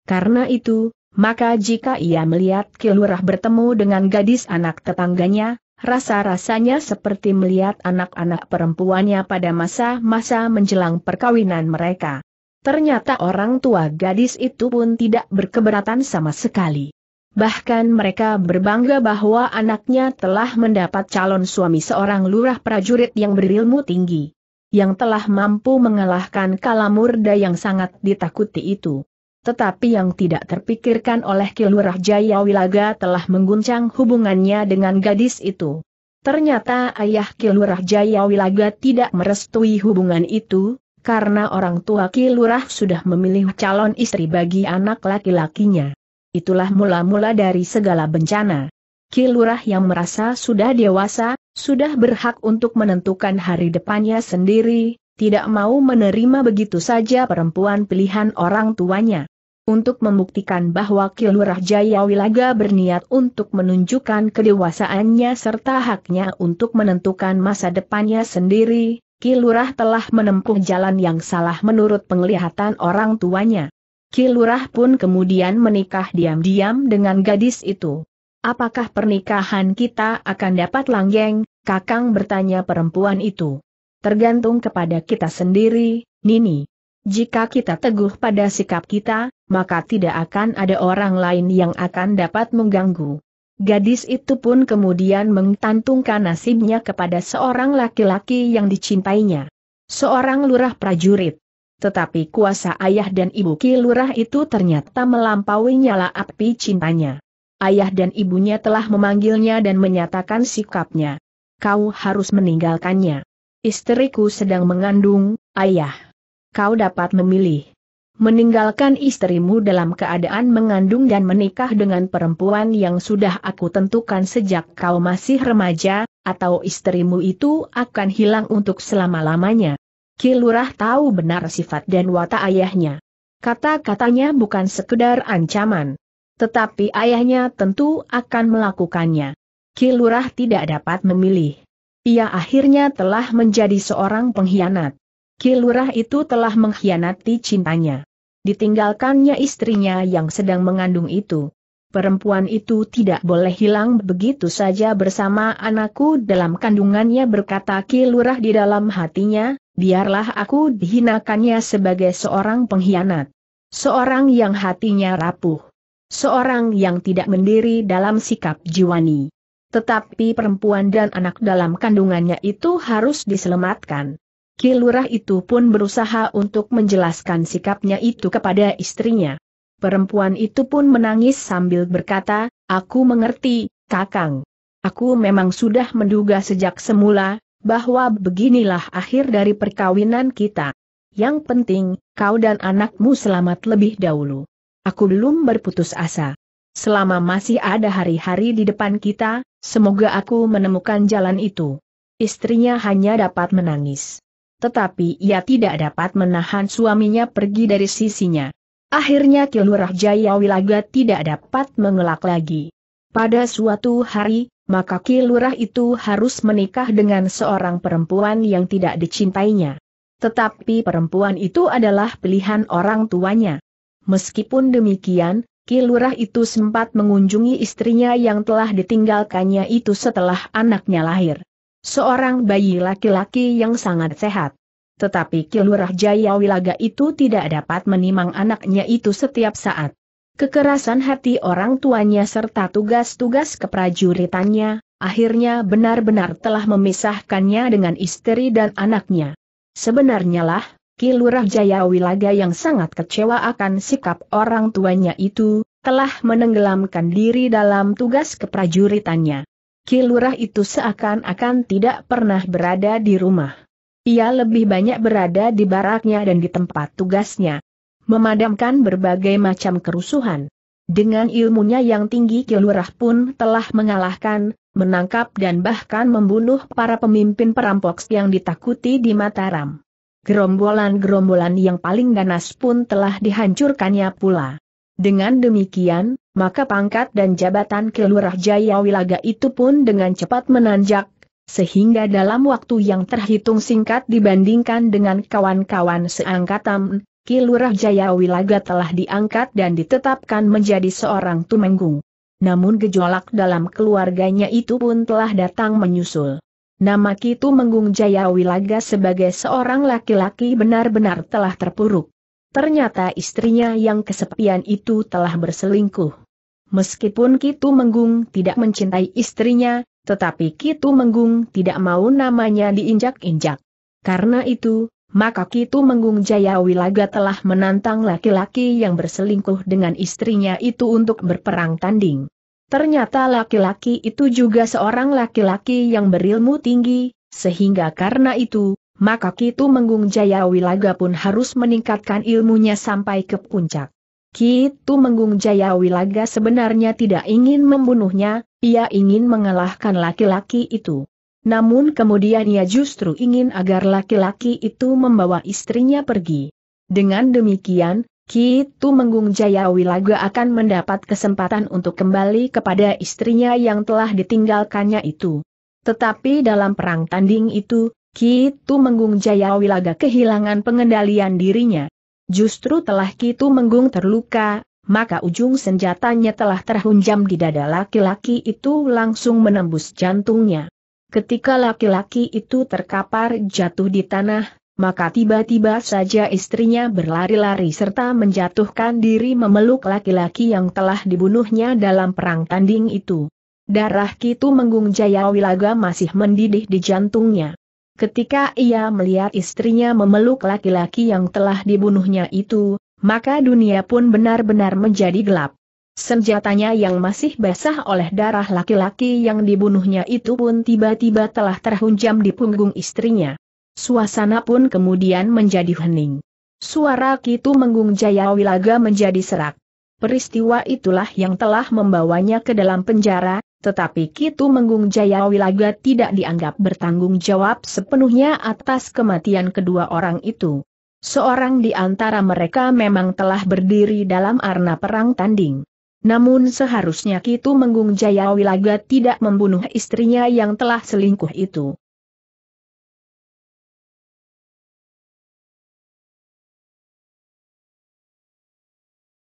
Karena itu, maka jika ia melihat Ki Lurah bertemu dengan gadis anak tetangganya, rasa-rasanya seperti melihat anak-anak perempuannya pada masa-masa menjelang perkawinan mereka. Ternyata orang tua gadis itu pun tidak berkeberatan sama sekali. Bahkan mereka berbangga bahwa anaknya telah mendapat calon suami seorang lurah prajurit yang berilmu tinggi. Yang telah mampu mengalahkan kalamurda yang sangat ditakuti itu. Tetapi yang tidak terpikirkan oleh Kilurah Jaya Wilaga telah mengguncang hubungannya dengan gadis itu. Ternyata ayah Kilurah Jaya Wilaga tidak merestui hubungan itu, karena orang tua Kilurah sudah memilih calon istri bagi anak laki-lakinya itulah mula-mula dari segala bencana. Kilurah yang merasa sudah dewasa, sudah berhak untuk menentukan hari depannya sendiri, tidak mau menerima begitu saja perempuan pilihan orang tuanya. Untuk membuktikan bahwa Kilurah Jaya Wilaga berniat untuk menunjukkan kedewasaannya serta haknya untuk menentukan masa depannya sendiri, Kilurah telah menempuh jalan yang salah menurut penglihatan orang tuanya. Kilurah pun kemudian menikah diam-diam dengan gadis itu. Apakah pernikahan kita akan dapat langgeng, Kakang bertanya perempuan itu. Tergantung kepada kita sendiri, Nini. Jika kita teguh pada sikap kita, maka tidak akan ada orang lain yang akan dapat mengganggu. Gadis itu pun kemudian mengtantungkan nasibnya kepada seorang laki-laki yang dicintainya. Seorang lurah prajurit. Tetapi kuasa ayah dan ibu kilurah itu ternyata melampaui nyala api cintanya. Ayah dan ibunya telah memanggilnya dan menyatakan sikapnya. Kau harus meninggalkannya. Istriku sedang mengandung, ayah. Kau dapat memilih meninggalkan istrimu dalam keadaan mengandung dan menikah dengan perempuan yang sudah aku tentukan sejak kau masih remaja, atau istrimu itu akan hilang untuk selama-lamanya. Kilurah tahu benar sifat dan watak ayahnya. Kata-katanya bukan sekedar ancaman. Tetapi ayahnya tentu akan melakukannya. Kilurah tidak dapat memilih. Ia akhirnya telah menjadi seorang pengkhianat. Kilurah itu telah mengkhianati cintanya. Ditinggalkannya istrinya yang sedang mengandung itu perempuan itu tidak boleh hilang begitu saja bersama anakku dalam kandungannya berkata Kilurah di dalam hatinya, biarlah aku dihinakannya sebagai seorang pengkhianat. Seorang yang hatinya rapuh. Seorang yang tidak mendiri dalam sikap jiwani. Tetapi perempuan dan anak dalam kandungannya itu harus diselamatkan. Kilurah itu pun berusaha untuk menjelaskan sikapnya itu kepada istrinya. Perempuan itu pun menangis sambil berkata, Aku mengerti, Kakang. Aku memang sudah menduga sejak semula, bahwa beginilah akhir dari perkawinan kita. Yang penting, kau dan anakmu selamat lebih dahulu. Aku belum berputus asa. Selama masih ada hari-hari di depan kita, semoga aku menemukan jalan itu. Istrinya hanya dapat menangis. Tetapi ia tidak dapat menahan suaminya pergi dari sisinya. Akhirnya Kilurah Jaya Wilaga tidak dapat mengelak lagi. Pada suatu hari, maka kilurah itu harus menikah dengan seorang perempuan yang tidak dicintainya. Tetapi perempuan itu adalah pilihan orang tuanya. Meskipun demikian, kilurah itu sempat mengunjungi istrinya yang telah ditinggalkannya itu setelah anaknya lahir. Seorang bayi laki-laki yang sangat sehat. Tetapi kilurah Jaya Wilaga itu tidak dapat menimang anaknya itu setiap saat. Kekerasan hati orang tuanya serta tugas-tugas keprajuritannya, akhirnya benar-benar telah memisahkannya dengan istri dan anaknya. Sebenarnya lah, Kilurah Jaya Wilaga yang sangat kecewa akan sikap orang tuanya itu, telah menenggelamkan diri dalam tugas keprajuritannya. Kilurah itu seakan-akan tidak pernah berada di rumah. Ia lebih banyak berada di baraknya dan di tempat tugasnya memadamkan berbagai macam kerusuhan. Dengan ilmunya yang tinggi Kilurah pun telah mengalahkan, menangkap dan bahkan membunuh para pemimpin perampok yang ditakuti di Mataram. Gerombolan-gerombolan yang paling ganas pun telah dihancurkannya pula. Dengan demikian, maka pangkat dan jabatan Kilurah Jaya Wilaga itu pun dengan cepat menanjak, sehingga dalam waktu yang terhitung singkat dibandingkan dengan kawan-kawan seangkatan, Kilurah Jaya Wilaga telah diangkat dan ditetapkan menjadi seorang tumenggung. Namun gejolak dalam keluarganya itu pun telah datang menyusul. Nama Kitu Tumenggung Jaya Wilaga sebagai seorang laki-laki benar-benar telah terpuruk. Ternyata istrinya yang kesepian itu telah berselingkuh. Meskipun Kitu Tumenggung tidak mencintai istrinya, tetapi Kitu Tumenggung tidak mau namanya diinjak-injak. Karena itu, maka Kitu Menggung Jaya Wilaga telah menantang laki-laki yang berselingkuh dengan istrinya itu untuk berperang tanding. Ternyata laki-laki itu juga seorang laki-laki yang berilmu tinggi, sehingga karena itu, maka Kitu Menggung Jaya Wilaga pun harus meningkatkan ilmunya sampai ke puncak. Kitu Menggung Jaya Wilaga sebenarnya tidak ingin membunuhnya, ia ingin mengalahkan laki-laki itu. Namun kemudian ia justru ingin agar laki-laki itu membawa istrinya pergi. Dengan demikian, Ki Tu Menggung Jaya Wilaga akan mendapat kesempatan untuk kembali kepada istrinya yang telah ditinggalkannya itu. Tetapi dalam perang tanding itu, Ki Tu Menggung Jaya Wilaga kehilangan pengendalian dirinya. Justru telah Ki Tu Menggung terluka, maka ujung senjatanya telah terhunjam di dada laki-laki itu langsung menembus jantungnya. Ketika laki-laki itu terkapar jatuh di tanah, maka tiba-tiba saja istrinya berlari-lari serta menjatuhkan diri memeluk laki-laki yang telah dibunuhnya dalam perang tanding itu. Darah Kitu Menggung Jaya Wilaga masih mendidih di jantungnya. Ketika ia melihat istrinya memeluk laki-laki yang telah dibunuhnya itu, maka dunia pun benar-benar menjadi gelap. Senjatanya yang masih basah oleh darah laki-laki yang dibunuhnya itu pun tiba-tiba telah terhunjam di punggung istrinya. Suasana pun kemudian menjadi hening. Suara Kitu Menggung Jayawilaga menjadi serak. Peristiwa itulah yang telah membawanya ke dalam penjara, tetapi Kitu Menggung Jayawilaga tidak dianggap bertanggung jawab sepenuhnya atas kematian kedua orang itu. Seorang di antara mereka memang telah berdiri dalam arena perang tanding. Namun seharusnya Kitu Menggung Jayawilaga tidak membunuh istrinya yang telah selingkuh itu.